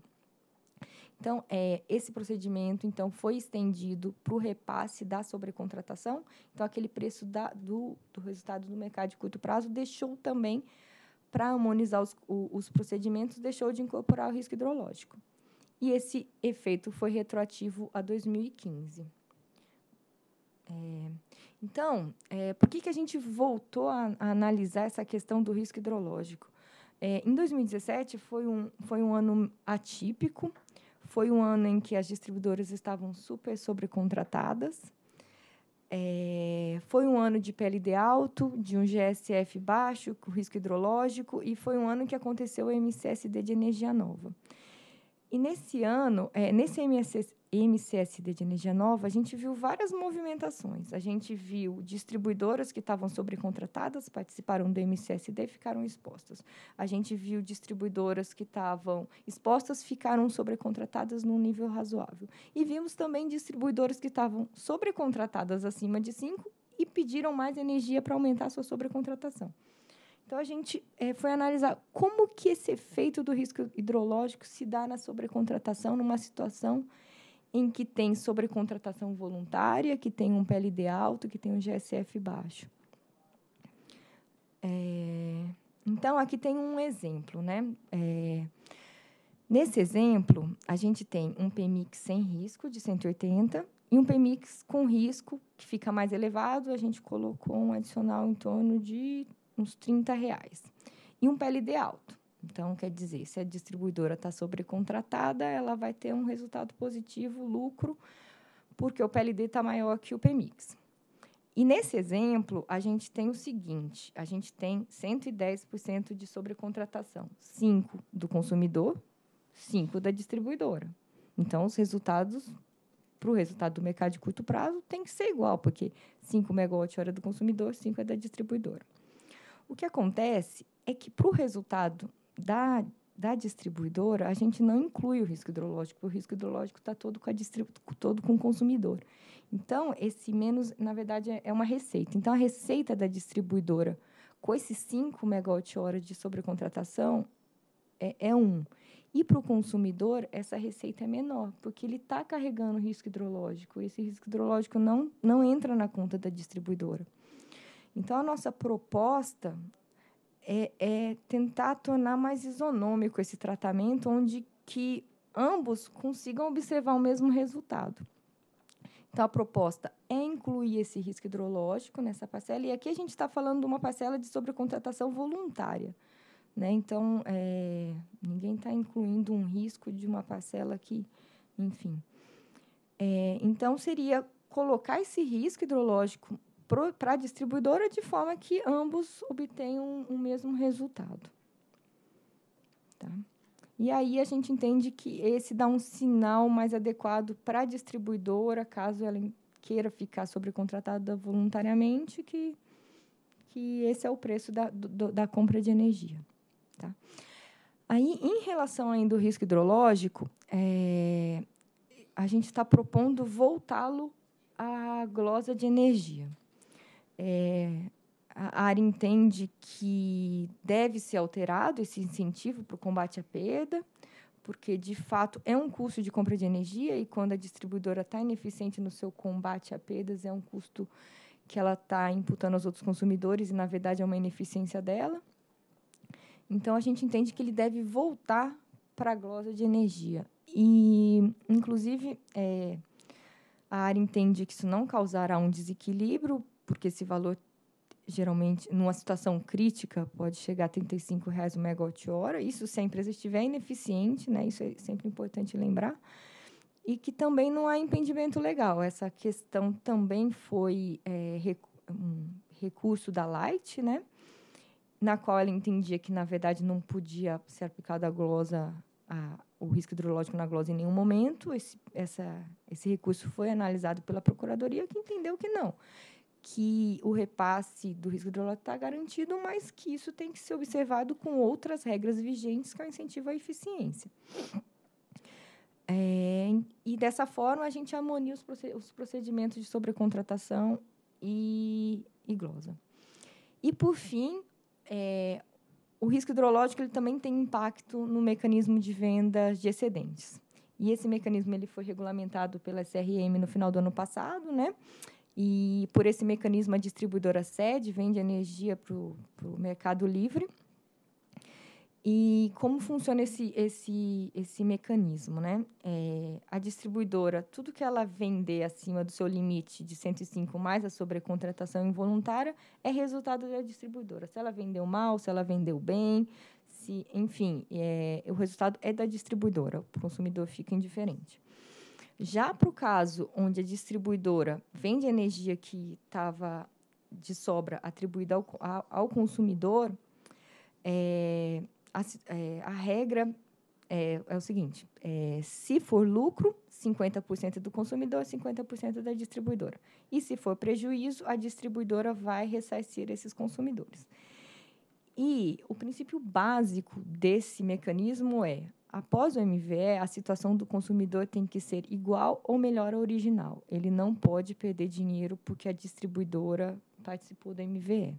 Speaker 13: Então, é, esse procedimento então foi estendido para o repasse da sobrecontratação. Então, aquele preço da, do, do resultado do mercado de curto prazo deixou também, para harmonizar os, o, os procedimentos, deixou de incorporar o risco hidrológico. E esse efeito foi retroativo a 2015. É, então, é, por que, que a gente voltou a, a analisar essa questão do risco hidrológico? É, em 2017 foi um, foi um ano atípico, foi um ano em que as distribuidoras estavam super sobrecontratadas. É, foi um ano de PLD alto, de um GSF baixo, com risco hidrológico, e foi um ano que aconteceu o MCSD de energia nova. E nesse ano, é, nesse MSS, MCSD de energia nova, a gente viu várias movimentações. A gente viu distribuidoras que estavam sobrecontratadas, participaram do MCSD e ficaram expostas. A gente viu distribuidoras que estavam expostas ficaram sobrecontratadas num nível razoável. E vimos também distribuidoras que estavam sobrecontratadas acima de 5 e pediram mais energia para aumentar a sua sobrecontratação. Então a gente é, foi analisar como que esse efeito do risco hidrológico se dá na sobrecontratação numa situação em que tem sobrecontratação voluntária, que tem um PLD alto, que tem um GSF baixo. É, então, aqui tem um exemplo. Né? É, nesse exemplo, a gente tem um PMIX sem risco de 180 e um PMIX com risco que fica mais elevado, a gente colocou um adicional em torno de uns 30 reais. E um PLD alto. Então, quer dizer, se a distribuidora está sobrecontratada, ela vai ter um resultado positivo, lucro, porque o PLD está maior que o PMIX. E nesse exemplo, a gente tem o seguinte: a gente tem 110% de sobrecontratação, 5 do consumidor, 5 da distribuidora. Então, os resultados para o resultado do mercado de curto prazo tem que ser igual, porque 5 megawatt-hora do consumidor, 5 é da distribuidora. O que acontece é que para o resultado da, da distribuidora, a gente não inclui o risco hidrológico, porque o risco hidrológico está todo, com todo com o consumidor. Então, esse menos, na verdade, é, é uma receita. Então, a receita da distribuidora com esses 5 megawatt hora de sobrecontratação é, é um. E para o consumidor, essa receita é menor, porque ele está carregando risco hidrológico. esse risco hidrológico não, não entra na conta da distribuidora. Então, a nossa proposta é, é tentar tornar mais isonômico esse tratamento, onde que ambos consigam observar o mesmo resultado. Então, a proposta é incluir esse risco hidrológico nessa parcela, e aqui a gente está falando de uma parcela de sobrecontratação voluntária. Né? Então, é, ninguém está incluindo um risco de uma parcela que, enfim. É, então, seria colocar esse risco hidrológico para a distribuidora, de forma que ambos obtenham o mesmo resultado. Tá? E aí a gente entende que esse dá um sinal mais adequado para a distribuidora, caso ela queira ficar sobrecontratada voluntariamente, que, que esse é o preço da, do, da compra de energia. Tá? Aí, em relação ainda ao risco hidrológico, é, a gente está propondo voltá-lo à glosa de energia é, a área entende que deve ser alterado esse incentivo para o combate à perda, porque de fato é um custo de compra de energia e quando a distribuidora está ineficiente no seu combate a perdas, é um custo que ela está imputando aos outros consumidores e na verdade é uma ineficiência dela. Então a gente entende que ele deve voltar para a glosa de energia. E, inclusive, é, a área entende que isso não causará um desequilíbrio porque esse valor geralmente numa situação crítica pode chegar a 35 reais o megawatt-hora, isso se a empresa estiver ineficiente, né? Isso é sempre importante lembrar. E que também não há impedimento legal. Essa questão também foi é, rec um recurso da Light, né? Na qual ela entendia que, na verdade, não podia ser aplicada a glosa, a, o risco hidrológico na glosa em nenhum momento. Esse, essa, esse recurso foi analisado pela Procuradoria, que entendeu que não que o repasse do risco hidrológico está garantido, mas que isso tem que ser observado com outras regras vigentes que é incentivo à eficiência. É, e dessa forma a gente harmonia os procedimentos de sobrecontratação e, e glosa. E por fim, é, o risco hidrológico ele também tem impacto no mecanismo de vendas de excedentes. E esse mecanismo ele foi regulamentado pela SRM no final do ano passado, né? E por esse mecanismo, a distribuidora cede, vende energia para o mercado livre. E como funciona esse, esse, esse mecanismo? Né? É, a distribuidora, tudo que ela vender acima do seu limite de 105 mais a sobrecontratação involuntária é resultado da distribuidora. Se ela vendeu mal, se ela vendeu bem, se, enfim, é, o resultado é da distribuidora. O consumidor fica indiferente. Já para o caso onde a distribuidora vende energia que estava de sobra atribuída ao, ao, consumidor, é, a, é, a, regra é, é o seguinte: é, se for lucro, 50% do consumidor, 50% da distribuidora. E se for prejuízo, a distribuidora vai ressarcir esses consumidores. E o princípio básico desse mecanismo é Após o MVE, a situação do consumidor tem que ser igual ou melhor ao original. Ele não pode perder dinheiro porque a distribuidora participou do MVE.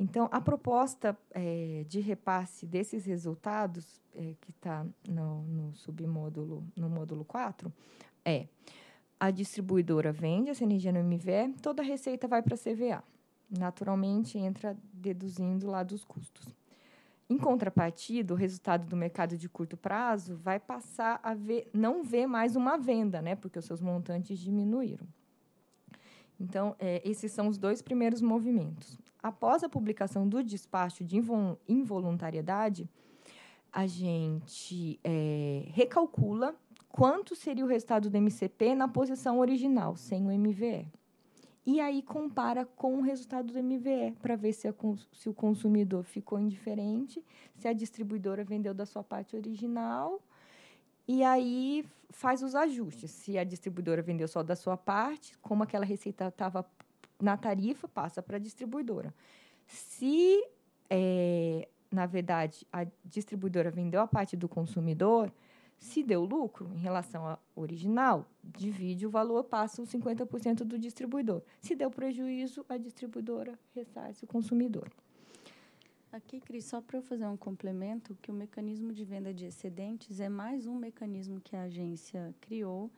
Speaker 13: Então, a proposta é, de repasse desses resultados, é, que está no, no submódulo, no módulo 4, é a distribuidora vende essa energia no MVE, toda a receita vai para a CVA. Naturalmente, entra deduzindo lá dos custos. Em contrapartida, o resultado do mercado de curto prazo vai passar a ver, não ver mais uma venda, né? Porque os seus montantes diminuíram. Então, é, esses são os dois primeiros movimentos. Após a publicação do despacho de involuntariedade, a gente é, recalcula quanto seria o resultado do MCP na posição original, sem o MVE e aí compara com o resultado do MVE para ver se, a, se o consumidor ficou indiferente, se a distribuidora vendeu da sua parte original e aí faz os ajustes. Se a distribuidora vendeu só da sua parte, como aquela receita estava na tarifa, passa para a distribuidora. Se, é, na verdade, a distribuidora vendeu a parte do consumidor, se deu lucro em relação ao original, divide o valor, passa os 50% do distribuidor. Se deu prejuízo, a distribuidora ressarce o
Speaker 8: consumidor. Aqui, Cris, só para eu fazer um complemento, que o mecanismo de venda de excedentes é mais um mecanismo que a agência criou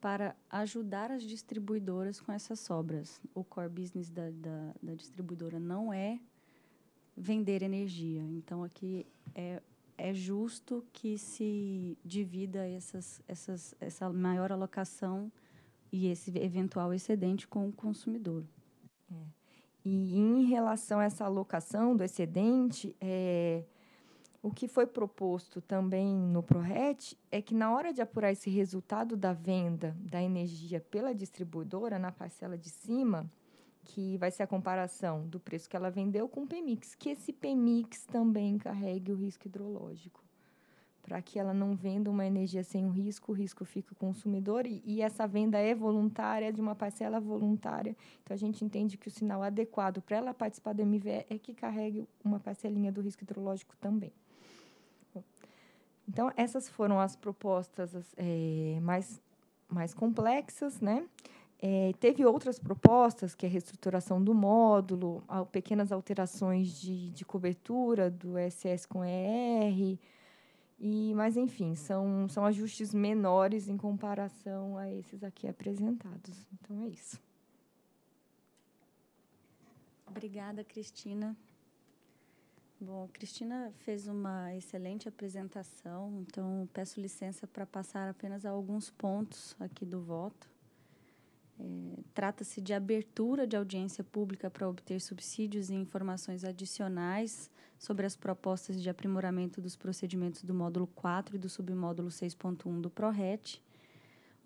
Speaker 8: para ajudar as distribuidoras com essas sobras. O core business da, da, da distribuidora não é vender energia. Então, aqui é é justo que se divida essas, essas, essa maior alocação e esse eventual excedente com o consumidor. É. E em
Speaker 13: relação a essa alocação do excedente, é, o que foi proposto também no ProRet é que, na hora de apurar esse resultado da venda da energia pela distribuidora, na parcela de cima, que vai ser a comparação do preço que ela vendeu com o PMIX, que esse PMIX também carregue o risco hidrológico, para que ela não venda uma energia sem o risco, o risco fica o consumidor e, e essa venda é voluntária, é de uma parcela voluntária. Então a gente entende que o sinal adequado para ela participar do MVE é que carregue uma parcelinha do risco hidrológico também. Bom, então essas foram as propostas é, mais mais complexas, né? É, teve outras propostas, que é a reestruturação do módulo, pequenas alterações de, de cobertura do SS com ER, e, mas, enfim, são, são ajustes menores em comparação a esses aqui apresentados. Então, é isso.
Speaker 8: Obrigada, Cristina. Bom, Cristina fez uma excelente apresentação, então peço licença para passar apenas a alguns pontos aqui do voto. É, Trata-se de abertura de audiência pública para obter subsídios e informações adicionais sobre as propostas de aprimoramento dos procedimentos do módulo 4 e do submódulo 6.1 do PRORET.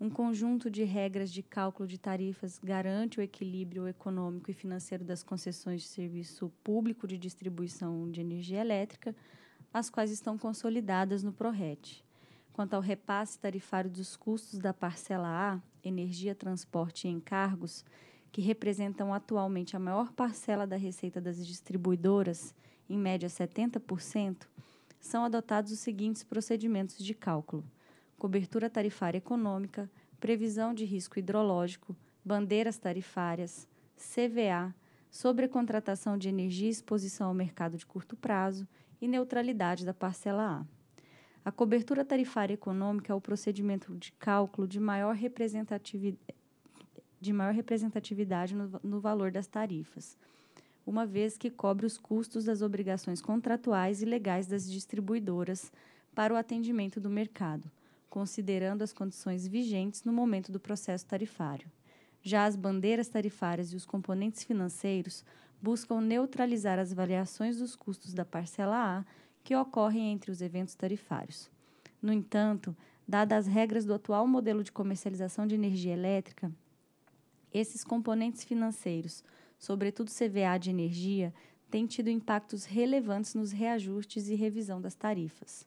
Speaker 8: Um conjunto de regras de cálculo de tarifas garante o equilíbrio econômico e financeiro das concessões de serviço público de distribuição de energia elétrica, as quais estão consolidadas no PRORET quanto ao repasse tarifário dos custos da parcela A, energia, transporte e encargos, que representam atualmente a maior parcela da receita das distribuidoras, em média 70%, são adotados os seguintes procedimentos de cálculo: cobertura tarifária econômica, previsão de risco hidrológico, bandeiras tarifárias, CVA, sobrecontratação de energia e exposição ao mercado de curto prazo e neutralidade da parcela A. A cobertura tarifária econômica é o procedimento de cálculo de maior representatividade, de maior representatividade no, no valor das tarifas, uma vez que cobre os custos das obrigações contratuais e legais das distribuidoras para o atendimento do mercado, considerando as condições vigentes no momento do processo tarifário. Já as bandeiras tarifárias e os componentes financeiros buscam neutralizar as variações dos custos da parcela A que ocorrem entre os eventos tarifários. No entanto, dadas as regras do atual modelo de comercialização de energia elétrica, esses componentes financeiros, sobretudo CVA de energia, têm tido impactos relevantes nos reajustes e revisão das tarifas.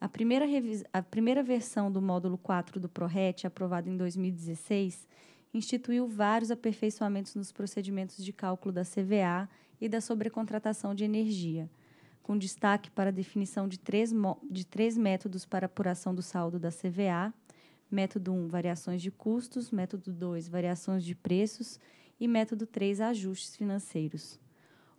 Speaker 8: A primeira, a primeira versão do módulo 4 do ProRet, aprovado em 2016, instituiu vários aperfeiçoamentos nos procedimentos de cálculo da CVA e da sobrecontratação de energia – com destaque para a definição de três, de três métodos para apuração do saldo da CVA: método 1, variações de custos, método 2, variações de preços e método 3, ajustes financeiros.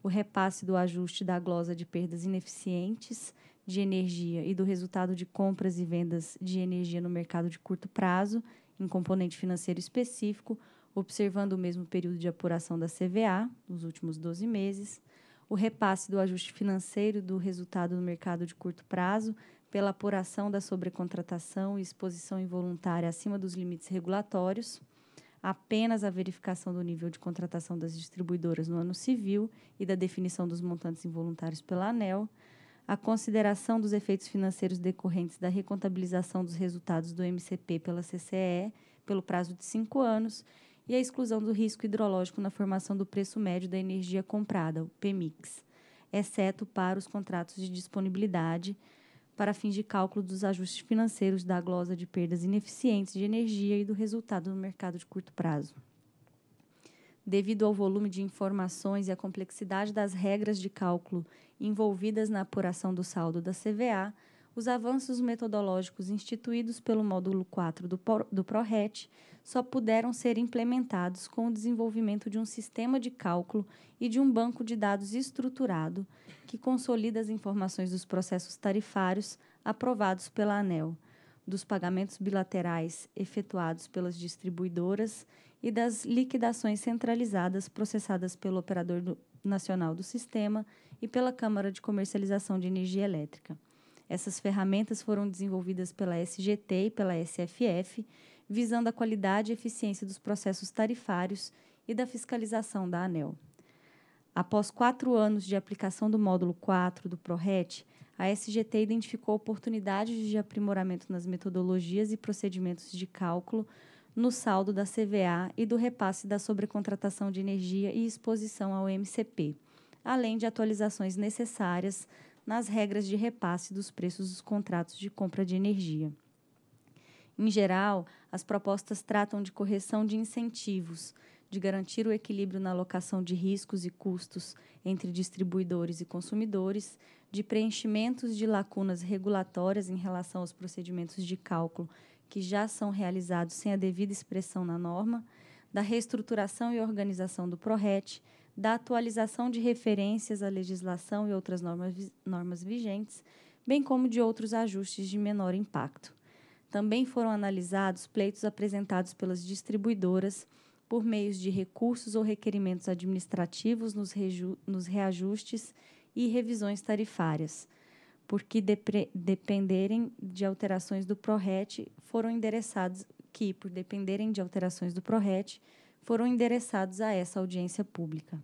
Speaker 8: O repasse do ajuste da glosa de perdas ineficientes de energia e do resultado de compras e vendas de energia no mercado de curto prazo, em componente financeiro específico, observando o mesmo período de apuração da CVA, nos últimos 12 meses o repasse do ajuste financeiro do resultado no mercado de curto prazo pela apuração da sobrecontratação e exposição involuntária acima dos limites regulatórios, apenas a verificação do nível de contratação das distribuidoras no ano civil e da definição dos montantes involuntários pela ANEL, a consideração dos efeitos financeiros decorrentes da recontabilização dos resultados do MCP pela CCE pelo prazo de cinco anos e a exclusão do risco hidrológico na formação do preço médio da energia comprada, o PMIX, exceto para os contratos de disponibilidade para fins de cálculo dos ajustes financeiros da glosa de perdas ineficientes de energia e do resultado no mercado de curto prazo. Devido ao volume de informações e à complexidade das regras de cálculo envolvidas na apuração do saldo da CVA, os avanços metodológicos instituídos pelo módulo 4 do, do ProRET só puderam ser implementados com o desenvolvimento de um sistema de cálculo e de um banco de dados estruturado que consolida as informações dos processos tarifários aprovados pela ANEL, dos pagamentos bilaterais efetuados pelas distribuidoras e das liquidações centralizadas processadas pelo Operador do, Nacional do Sistema e pela Câmara de Comercialização de Energia Elétrica. Essas ferramentas foram desenvolvidas pela SGT e pela SFF, visando a qualidade e eficiência dos processos tarifários e da fiscalização da ANEL. Após quatro anos de aplicação do módulo 4 do ProRet, a SGT identificou oportunidades de aprimoramento nas metodologias e procedimentos de cálculo no saldo da CVA e do repasse da sobrecontratação de energia e exposição ao MCP, além de atualizações necessárias nas regras de repasse dos preços dos contratos de compra de energia. Em geral, as propostas tratam de correção de incentivos, de garantir o equilíbrio na alocação de riscos e custos entre distribuidores e consumidores, de preenchimentos de lacunas regulatórias em relação aos procedimentos de cálculo que já são realizados sem a devida expressão na norma, da reestruturação e organização do PRORET, da atualização de referências à legislação e outras normas, normas vigentes, bem como de outros ajustes de menor impacto. Também foram analisados pleitos apresentados pelas distribuidoras por meios de recursos ou requerimentos administrativos nos, nos reajustes e revisões tarifárias, porque dependerem de alterações do PRORET, foram endereçados que, por dependerem de alterações do PRORET, foram endereçados a essa audiência pública.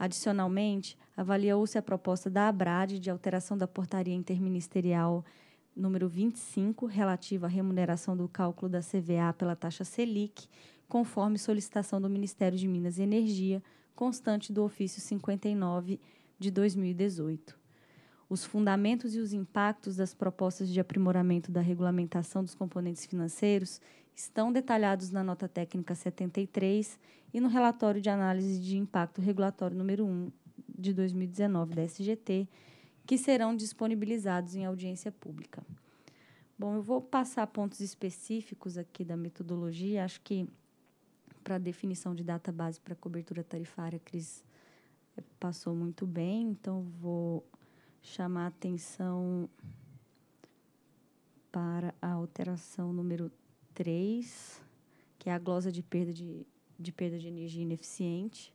Speaker 8: Adicionalmente, avaliou-se a proposta da ABRAD de alteração da portaria interministerial número 25, relativa à remuneração do cálculo da CVA pela taxa Selic, conforme solicitação do Ministério de Minas e Energia, constante do ofício 59 de 2018. Os fundamentos e os impactos das propostas de aprimoramento da regulamentação dos componentes financeiros estão detalhados na nota técnica 73 e no relatório de análise de impacto regulatório número 1 de 2019 da SGT, que serão disponibilizados em audiência pública. Bom, eu vou passar pontos específicos aqui da metodologia, acho que para definição de data base para cobertura tarifária, Cris eh, passou muito bem, então vou chamar atenção para a alteração número 3, que é a glosa de perda de, de perda de energia ineficiente.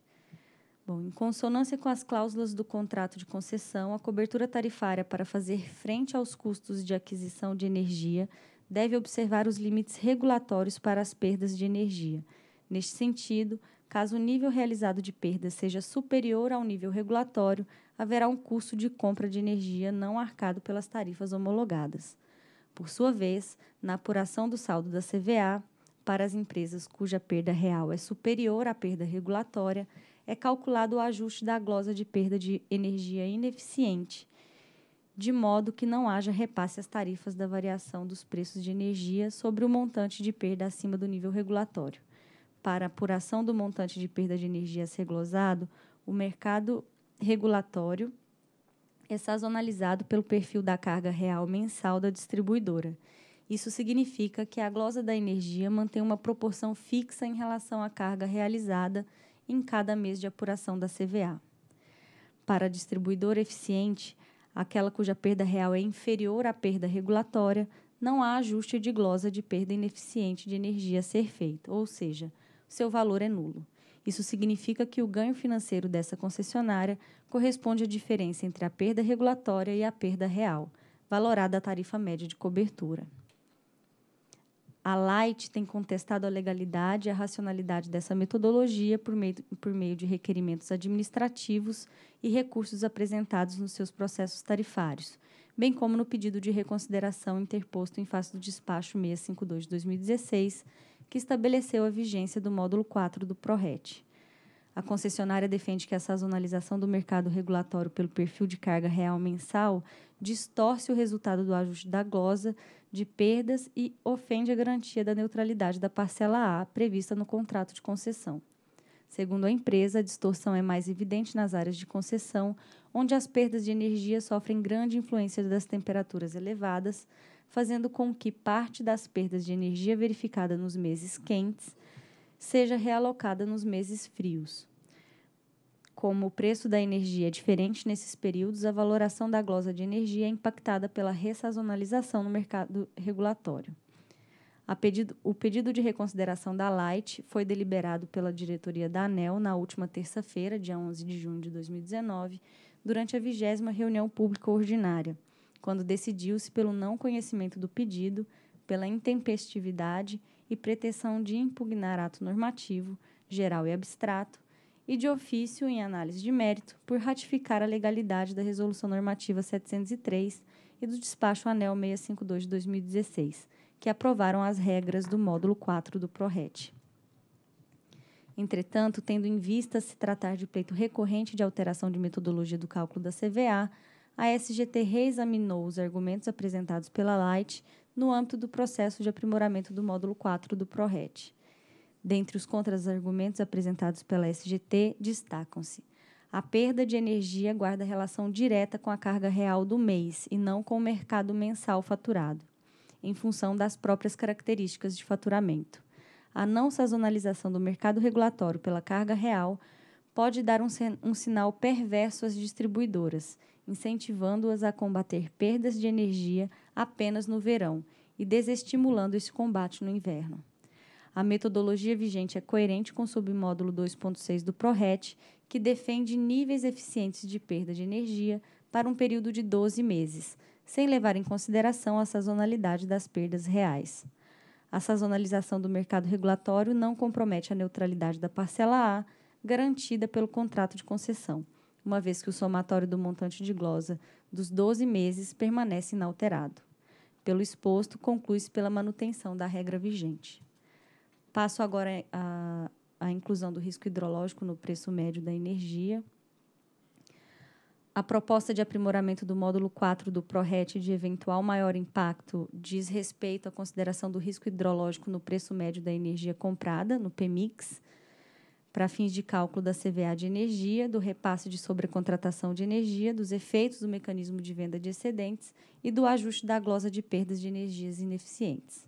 Speaker 8: Bom, em consonância com as cláusulas do contrato de concessão, a cobertura tarifária para fazer frente aos custos de aquisição de energia deve observar os limites regulatórios para as perdas de energia. Neste sentido, caso o nível realizado de perda seja superior ao nível regulatório, haverá um custo de compra de energia não arcado pelas tarifas homologadas por sua vez, na apuração do saldo da CVA, para as empresas cuja perda real é superior à perda regulatória, é calculado o ajuste da glosa de perda de energia ineficiente, de modo que não haja repasse às tarifas da variação dos preços de energia sobre o montante de perda acima do nível regulatório. Para apuração do montante de perda de energia a ser glosado, o mercado regulatório é sazonalizado pelo perfil da carga real mensal da distribuidora. Isso significa que a glosa da energia mantém uma proporção fixa em relação à carga realizada em cada mês de apuração da CVA. Para a distribuidora eficiente, aquela cuja perda real é inferior à perda regulatória, não há ajuste de glosa de perda ineficiente de energia a ser feito, ou seja, seu valor é nulo. Isso significa que o ganho financeiro dessa concessionária corresponde à diferença entre a perda regulatória e a perda real, valorada a tarifa média de cobertura. A Light tem contestado a legalidade e a racionalidade dessa metodologia por meio, por meio de requerimentos administrativos e recursos apresentados nos seus processos tarifários, bem como no pedido de reconsideração interposto em face do despacho 652 de 2016, que estabeleceu a vigência do módulo 4 do PRORET. A concessionária defende que a sazonalização do mercado regulatório pelo perfil de carga real mensal distorce o resultado do ajuste da glosa de perdas e ofende a garantia da neutralidade da parcela A prevista no contrato de concessão. Segundo a empresa, a distorção é mais evidente nas áreas de concessão, onde as perdas de energia sofrem grande influência das temperaturas elevadas, fazendo com que parte das perdas de energia verificada nos meses quentes seja realocada nos meses frios. Como o preço da energia é diferente nesses períodos, a valoração da glosa de energia é impactada pela ressazonalização no mercado regulatório. Pedido, o pedido de reconsideração da Light foi deliberado pela diretoria da ANEL na última terça-feira, dia 11 de junho de 2019, durante a vigésima reunião pública ordinária quando decidiu-se pelo não conhecimento do pedido, pela intempestividade e pretensão de impugnar ato normativo, geral e abstrato, e de ofício em análise de mérito, por ratificar a legalidade da Resolução Normativa 703 e do Despacho Anel 652 de 2016, que aprovaram as regras do módulo 4 do PRORET. Entretanto, tendo em vista se tratar de pleito recorrente de alteração de metodologia do cálculo da CVA, a SGT reexaminou os argumentos apresentados pela Light no âmbito do processo de aprimoramento do módulo 4 do PRORET. Dentre os contra-argumentos apresentados pela SGT, destacam-se a perda de energia guarda relação direta com a carga real do mês e não com o mercado mensal faturado, em função das próprias características de faturamento. A não sazonalização do mercado regulatório pela carga real pode dar um, um sinal perverso às distribuidoras, incentivando-as a combater perdas de energia apenas no verão e desestimulando esse combate no inverno. A metodologia vigente é coerente com o submódulo 2.6 do ProRET, que defende níveis eficientes de perda de energia para um período de 12 meses, sem levar em consideração a sazonalidade das perdas reais. A sazonalização do mercado regulatório não compromete a neutralidade da parcela A, garantida pelo contrato de concessão uma vez que o somatório do montante de glosa dos 12 meses permanece inalterado. Pelo exposto, conclui-se pela manutenção da regra vigente. Passo agora a, a inclusão do risco hidrológico no preço médio da energia. A proposta de aprimoramento do módulo 4 do PRORET de eventual maior impacto diz respeito à consideração do risco hidrológico no preço médio da energia comprada, no PMIX, para fins de cálculo da CVA de energia, do repasse de sobrecontratação de energia, dos efeitos do mecanismo de venda de excedentes e do ajuste da glosa de perdas de energias ineficientes.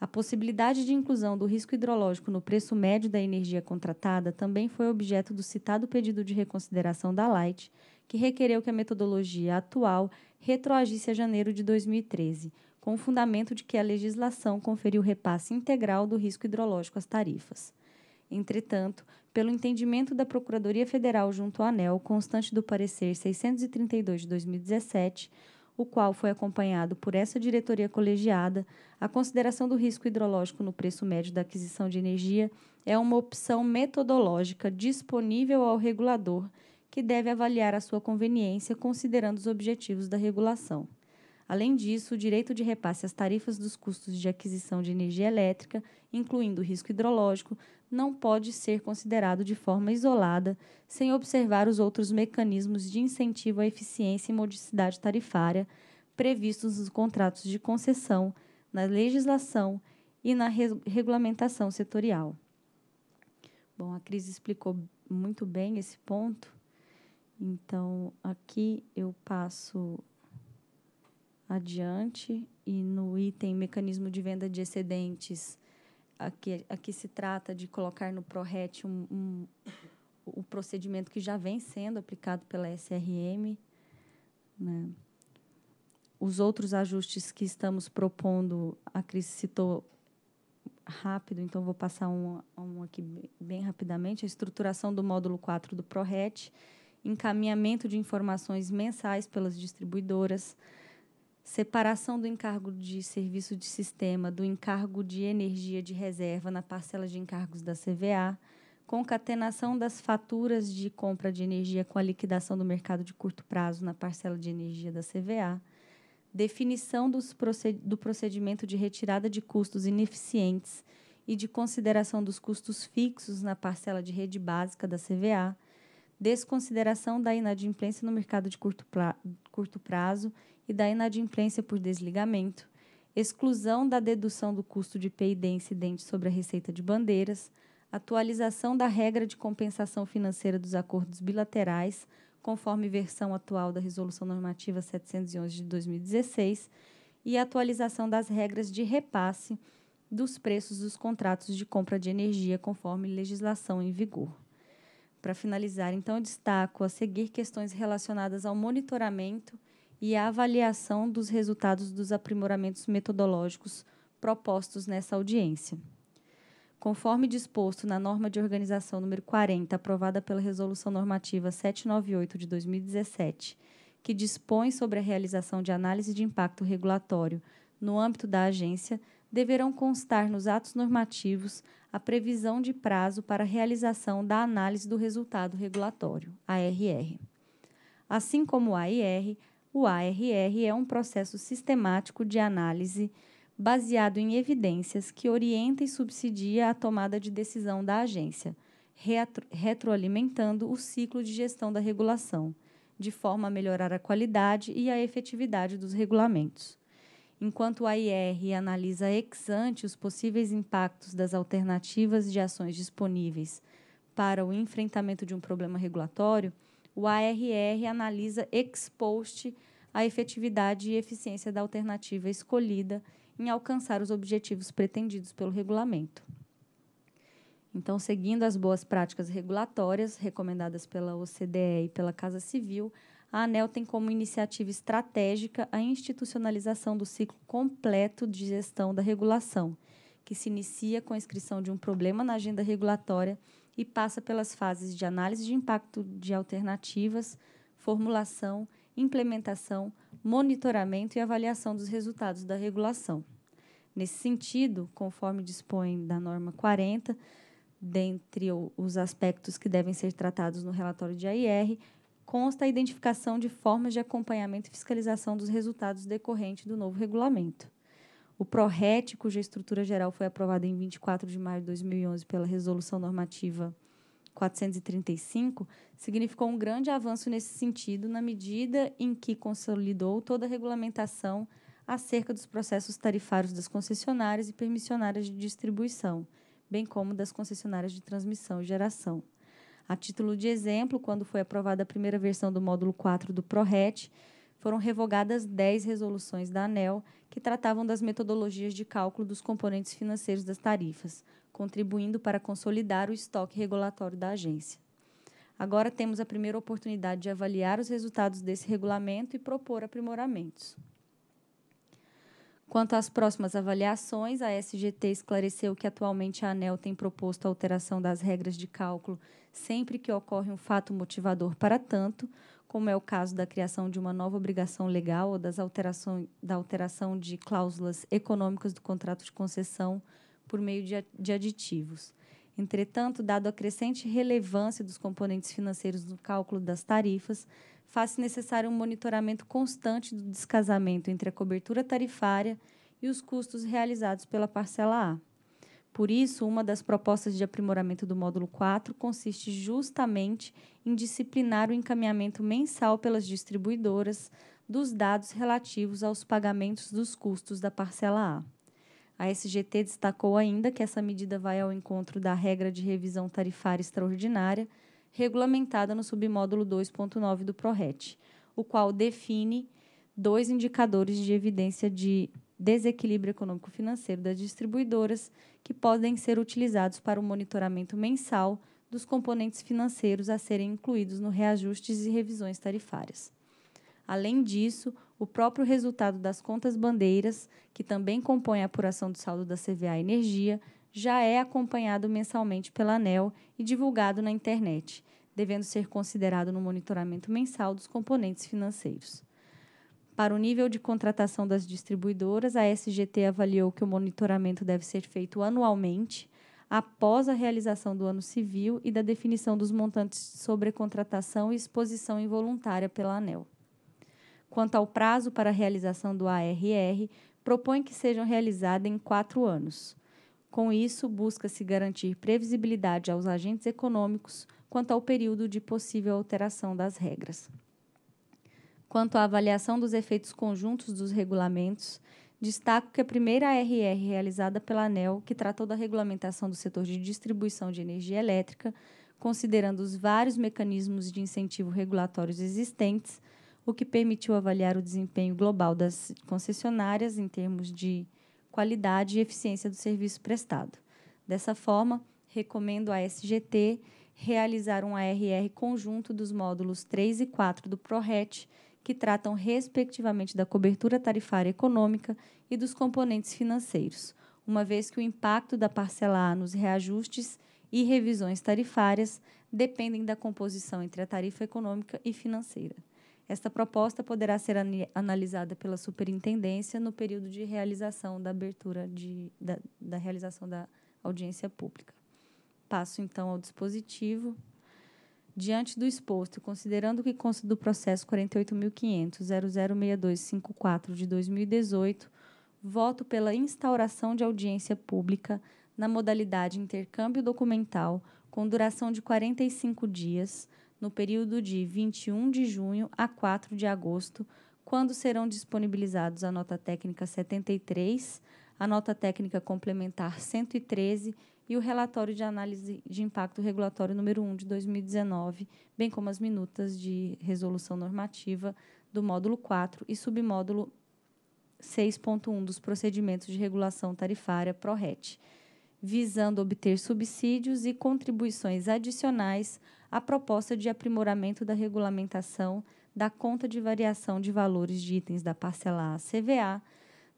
Speaker 8: A possibilidade de inclusão do risco hidrológico no preço médio da energia contratada também foi objeto do citado pedido de reconsideração da Light, que requereu que a metodologia atual retroagisse a janeiro de 2013, com o fundamento de que a legislação conferiu repasse integral do risco hidrológico às tarifas. Entretanto, pelo entendimento da Procuradoria Federal junto à ANEL, constante do parecer 632 de 2017, o qual foi acompanhado por essa diretoria colegiada, a consideração do risco hidrológico no preço médio da aquisição de energia é uma opção metodológica disponível ao regulador, que deve avaliar a sua conveniência considerando os objetivos da regulação. Além disso, o direito de repasse às tarifas dos custos de aquisição de energia elétrica, incluindo o risco hidrológico, não pode ser considerado de forma isolada, sem observar os outros mecanismos de incentivo à eficiência e modicidade tarifária previstos nos contratos de concessão, na legislação e na re regulamentação setorial. Bom, a Cris explicou muito bem esse ponto. Então, aqui eu passo adiante e no item mecanismo de venda de excedentes aqui, aqui se trata de colocar no ProRet um, um, o procedimento que já vem sendo aplicado pela SRM. Né? Os outros ajustes que estamos propondo, a Cris citou rápido, então vou passar um, um aqui bem rapidamente. A estruturação do módulo 4 do ProRet, encaminhamento de informações mensais pelas distribuidoras, separação do encargo de serviço de sistema do encargo de energia de reserva na parcela de encargos da CVA, concatenação das faturas de compra de energia com a liquidação do mercado de curto prazo na parcela de energia da CVA, definição proced do procedimento de retirada de custos ineficientes e de consideração dos custos fixos na parcela de rede básica da CVA desconsideração da inadimplência no mercado de curto, pra, curto prazo e da inadimplência por desligamento, exclusão da dedução do custo de PID incidente sobre a receita de bandeiras, atualização da regra de compensação financeira dos acordos bilaterais, conforme versão atual da Resolução Normativa 711 de 2016, e atualização das regras de repasse dos preços dos contratos de compra de energia, conforme legislação em vigor para finalizar, então eu destaco a seguir questões relacionadas ao monitoramento e à avaliação dos resultados dos aprimoramentos metodológicos propostos nessa audiência. Conforme disposto na norma de organização número 40, aprovada pela Resolução Normativa 798 de 2017, que dispõe sobre a realização de análise de impacto regulatório no âmbito da agência, deverão constar nos atos normativos a previsão de prazo para realização da análise do resultado regulatório, ARR. Assim como o AIR, o ARR é um processo sistemático de análise baseado em evidências que orienta e subsidia a tomada de decisão da agência, retroalimentando o ciclo de gestão da regulação, de forma a melhorar a qualidade e a efetividade dos regulamentos enquanto o AIR analisa ex ante os possíveis impactos das alternativas de ações disponíveis para o enfrentamento de um problema regulatório, o ARR analisa ex post a efetividade e eficiência da alternativa escolhida em alcançar os objetivos pretendidos pelo regulamento. Então, seguindo as boas práticas regulatórias recomendadas pela OCDE e pela Casa Civil, a ANEL tem como iniciativa estratégica a institucionalização do ciclo completo de gestão da regulação, que se inicia com a inscrição de um problema na agenda regulatória e passa pelas fases de análise de impacto de alternativas, formulação, implementação, monitoramento e avaliação dos resultados da regulação. Nesse sentido, conforme dispõe da norma 40, dentre os aspectos que devem ser tratados no relatório de AIR, consta a identificação de formas de acompanhamento e fiscalização dos resultados decorrentes do novo regulamento. O PRORET, cuja estrutura geral foi aprovada em 24 de maio de 2011 pela Resolução Normativa 435, significou um grande avanço nesse sentido, na medida em que consolidou toda a regulamentação acerca dos processos tarifários das concessionárias e permissionárias de distribuição, bem como das concessionárias de transmissão e geração. A título de exemplo, quando foi aprovada a primeira versão do módulo 4 do PRORET, foram revogadas 10 resoluções da ANEL que tratavam das metodologias de cálculo dos componentes financeiros das tarifas, contribuindo para consolidar o estoque regulatório da agência. Agora temos a primeira oportunidade de avaliar os resultados desse regulamento e propor aprimoramentos. Quanto às próximas avaliações, a SGT esclareceu que atualmente a ANEL tem proposto a alteração das regras de cálculo sempre que ocorre um fato motivador para tanto, como é o caso da criação de uma nova obrigação legal ou das alterações da alteração de cláusulas econômicas do contrato de concessão por meio de aditivos. Entretanto, dado a crescente relevância dos componentes financeiros no cálculo das tarifas, faz-se necessário um monitoramento constante do descasamento entre a cobertura tarifária e os custos realizados pela parcela A. Por isso, uma das propostas de aprimoramento do módulo 4 consiste justamente em disciplinar o encaminhamento mensal pelas distribuidoras dos dados relativos aos pagamentos dos custos da parcela A. A SGT destacou ainda que essa medida vai ao encontro da regra de revisão tarifária extraordinária regulamentada no submódulo 2.9 do PRORET, o qual define dois indicadores de evidência de desequilíbrio econômico-financeiro das distribuidoras que podem ser utilizados para o monitoramento mensal dos componentes financeiros a serem incluídos no reajustes e revisões tarifárias. Além disso, o próprio resultado das contas bandeiras, que também compõe a apuração do saldo da CVA Energia, já é acompanhado mensalmente pela ANEL e divulgado na internet, devendo ser considerado no monitoramento mensal dos componentes financeiros. Para o nível de contratação das distribuidoras, a SGT avaliou que o monitoramento deve ser feito anualmente, após a realização do ano civil e da definição dos montantes sobre contratação e exposição involuntária pela ANEL. Quanto ao prazo para a realização do ARR, propõe que sejam realizadas em quatro anos. Com isso, busca-se garantir previsibilidade aos agentes econômicos quanto ao período de possível alteração das regras. Quanto à avaliação dos efeitos conjuntos dos regulamentos, destaco que a primeira ARR realizada pela ANEL, que tratou da regulamentação do setor de distribuição de energia elétrica, considerando os vários mecanismos de incentivo regulatórios existentes, o que permitiu avaliar o desempenho global das concessionárias em termos de qualidade e eficiência do serviço prestado. Dessa forma, recomendo à SGT realizar um ARR conjunto dos módulos 3 e 4 do ProRet, que tratam respectivamente da cobertura tarifária econômica e dos componentes financeiros, uma vez que o impacto da parcela A nos reajustes e revisões tarifárias dependem da composição entre a tarifa econômica e financeira. Esta proposta poderá ser analisada pela superintendência no período de realização da abertura de, da, da realização da audiência pública. Passo então ao dispositivo. Diante do exposto, considerando que consta do processo 48.500.006254 de 2018, voto pela instauração de audiência pública na modalidade intercâmbio documental, com duração de 45 dias, no período de 21 de junho a 4 de agosto, quando serão disponibilizados a nota técnica 73, a nota técnica complementar 113 e o relatório de análise de impacto regulatório número 1 de 2019, bem como as minutas de resolução normativa do módulo 4 e submódulo 6.1 dos procedimentos de regulação tarifária PRORET, visando obter subsídios e contribuições adicionais a proposta de aprimoramento da regulamentação da conta de variação de valores de itens da parcela A CVA,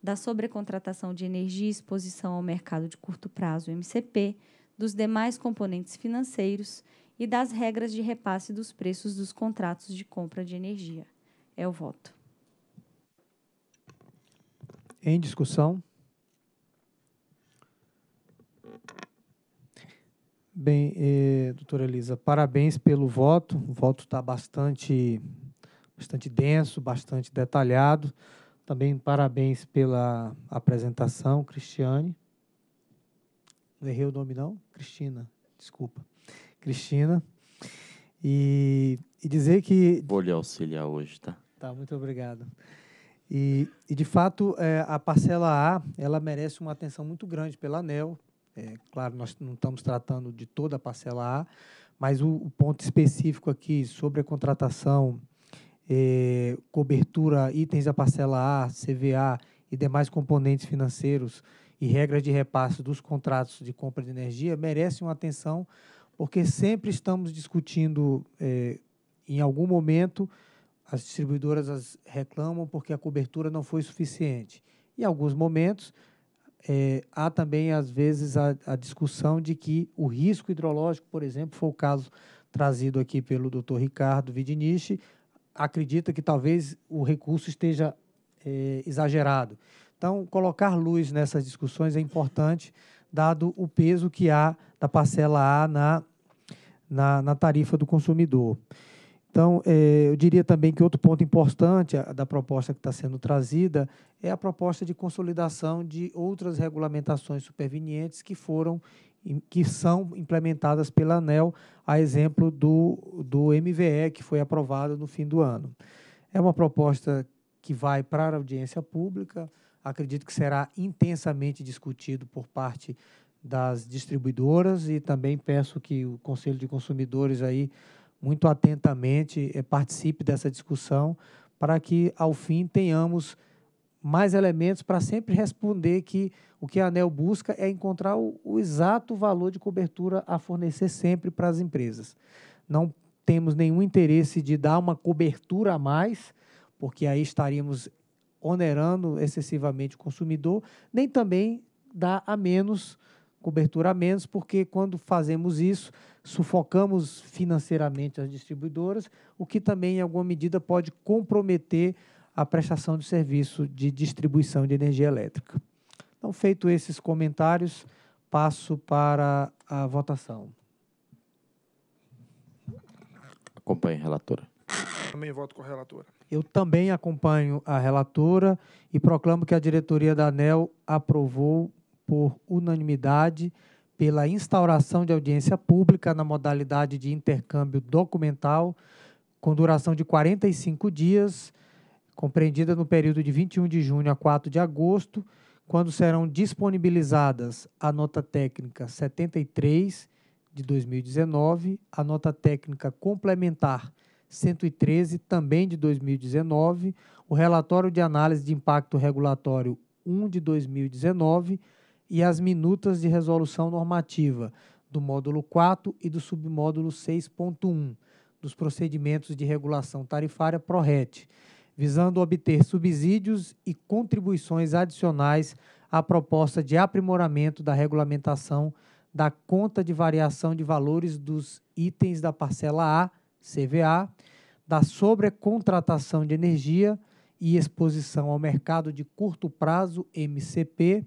Speaker 8: da sobrecontratação de energia e exposição ao mercado de curto prazo MCP, dos demais componentes financeiros e das regras de repasse dos preços dos contratos de compra de energia. É o voto.
Speaker 1: Em discussão? Bem, eh, doutora Elisa, parabéns pelo voto. O voto está bastante, bastante denso, bastante detalhado. Também parabéns pela apresentação, Cristiane. Não errei o nome, não? Cristina, desculpa. Cristina. E, e dizer que.
Speaker 3: Vou lhe auxiliar hoje, tá?
Speaker 1: Tá, muito obrigado. E, e de fato, eh, a parcela A ela merece uma atenção muito grande pela ANEL, é, claro, nós não estamos tratando de toda a parcela A, mas o, o ponto específico aqui sobre a contratação, é, cobertura, itens da parcela A, CVA e demais componentes financeiros e regras de repasse dos contratos de compra de energia merece uma atenção, porque sempre estamos discutindo, é, em algum momento, as distribuidoras as reclamam porque a cobertura não foi suficiente. Em alguns momentos, é, há também, às vezes, a, a, discussão de que o risco hidrológico, por exemplo, foi o caso trazido aqui pelo doutor Ricardo Vidinich, acredita que talvez o recurso esteja é, exagerado. Então, colocar luz nessas discussões é importante, dado o peso que há da parcela A na, na, na tarifa do consumidor. Então, eh, eu diria também que outro ponto importante da proposta que está sendo trazida é a proposta de consolidação de outras regulamentações supervenientes que foram que são implementadas pela ANEL, a exemplo do, do MVE, que foi aprovado no fim do ano. É uma proposta que vai para a audiência pública, acredito que será intensamente discutido por parte das distribuidoras e também peço que o Conselho de Consumidores aí muito atentamente é, participe dessa discussão para que, ao fim, tenhamos mais elementos para sempre responder que o que a ANEL busca é encontrar o, o exato valor de cobertura a fornecer sempre para as empresas. Não temos nenhum interesse de dar uma cobertura a mais, porque aí estaríamos onerando excessivamente o consumidor, nem também dar a menos cobertura a menos, porque quando fazemos isso, sufocamos financeiramente as distribuidoras, o que também, em alguma medida, pode comprometer a prestação de serviço de distribuição de energia elétrica. Então, feito esses comentários, passo para a votação. Acompanhe relatora.
Speaker 10: Também voto com a relatora.
Speaker 1: Eu também acompanho a relatora e proclamo que a diretoria da ANEL aprovou por unanimidade pela instauração de audiência pública na modalidade de intercâmbio documental, com duração de 45 dias, compreendida no período de 21 de junho a 4 de agosto, quando serão disponibilizadas a nota técnica 73 de 2019, a nota técnica complementar 113 também de 2019, o relatório de análise de impacto regulatório 1 de 2019 e as minutas de resolução normativa do módulo 4 e do submódulo 6.1 dos procedimentos de regulação tarifária PRORET, visando obter subsídios e contribuições adicionais à proposta de aprimoramento da regulamentação da conta de variação de valores dos itens da parcela A, CVA, da sobrecontratação de energia e exposição ao mercado de curto prazo, MCP,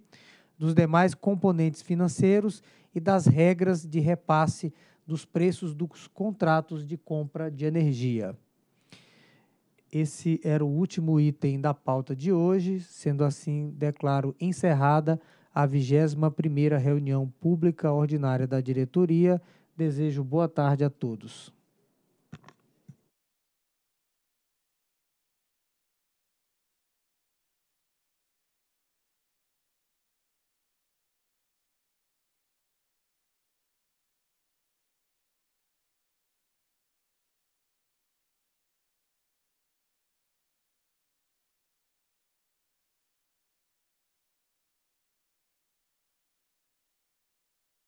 Speaker 1: dos demais componentes financeiros e das regras de repasse dos preços dos contratos de compra de energia. Esse era o último item da pauta de hoje, sendo assim, declaro encerrada a 21ª reunião pública ordinária da diretoria. Desejo boa tarde a todos.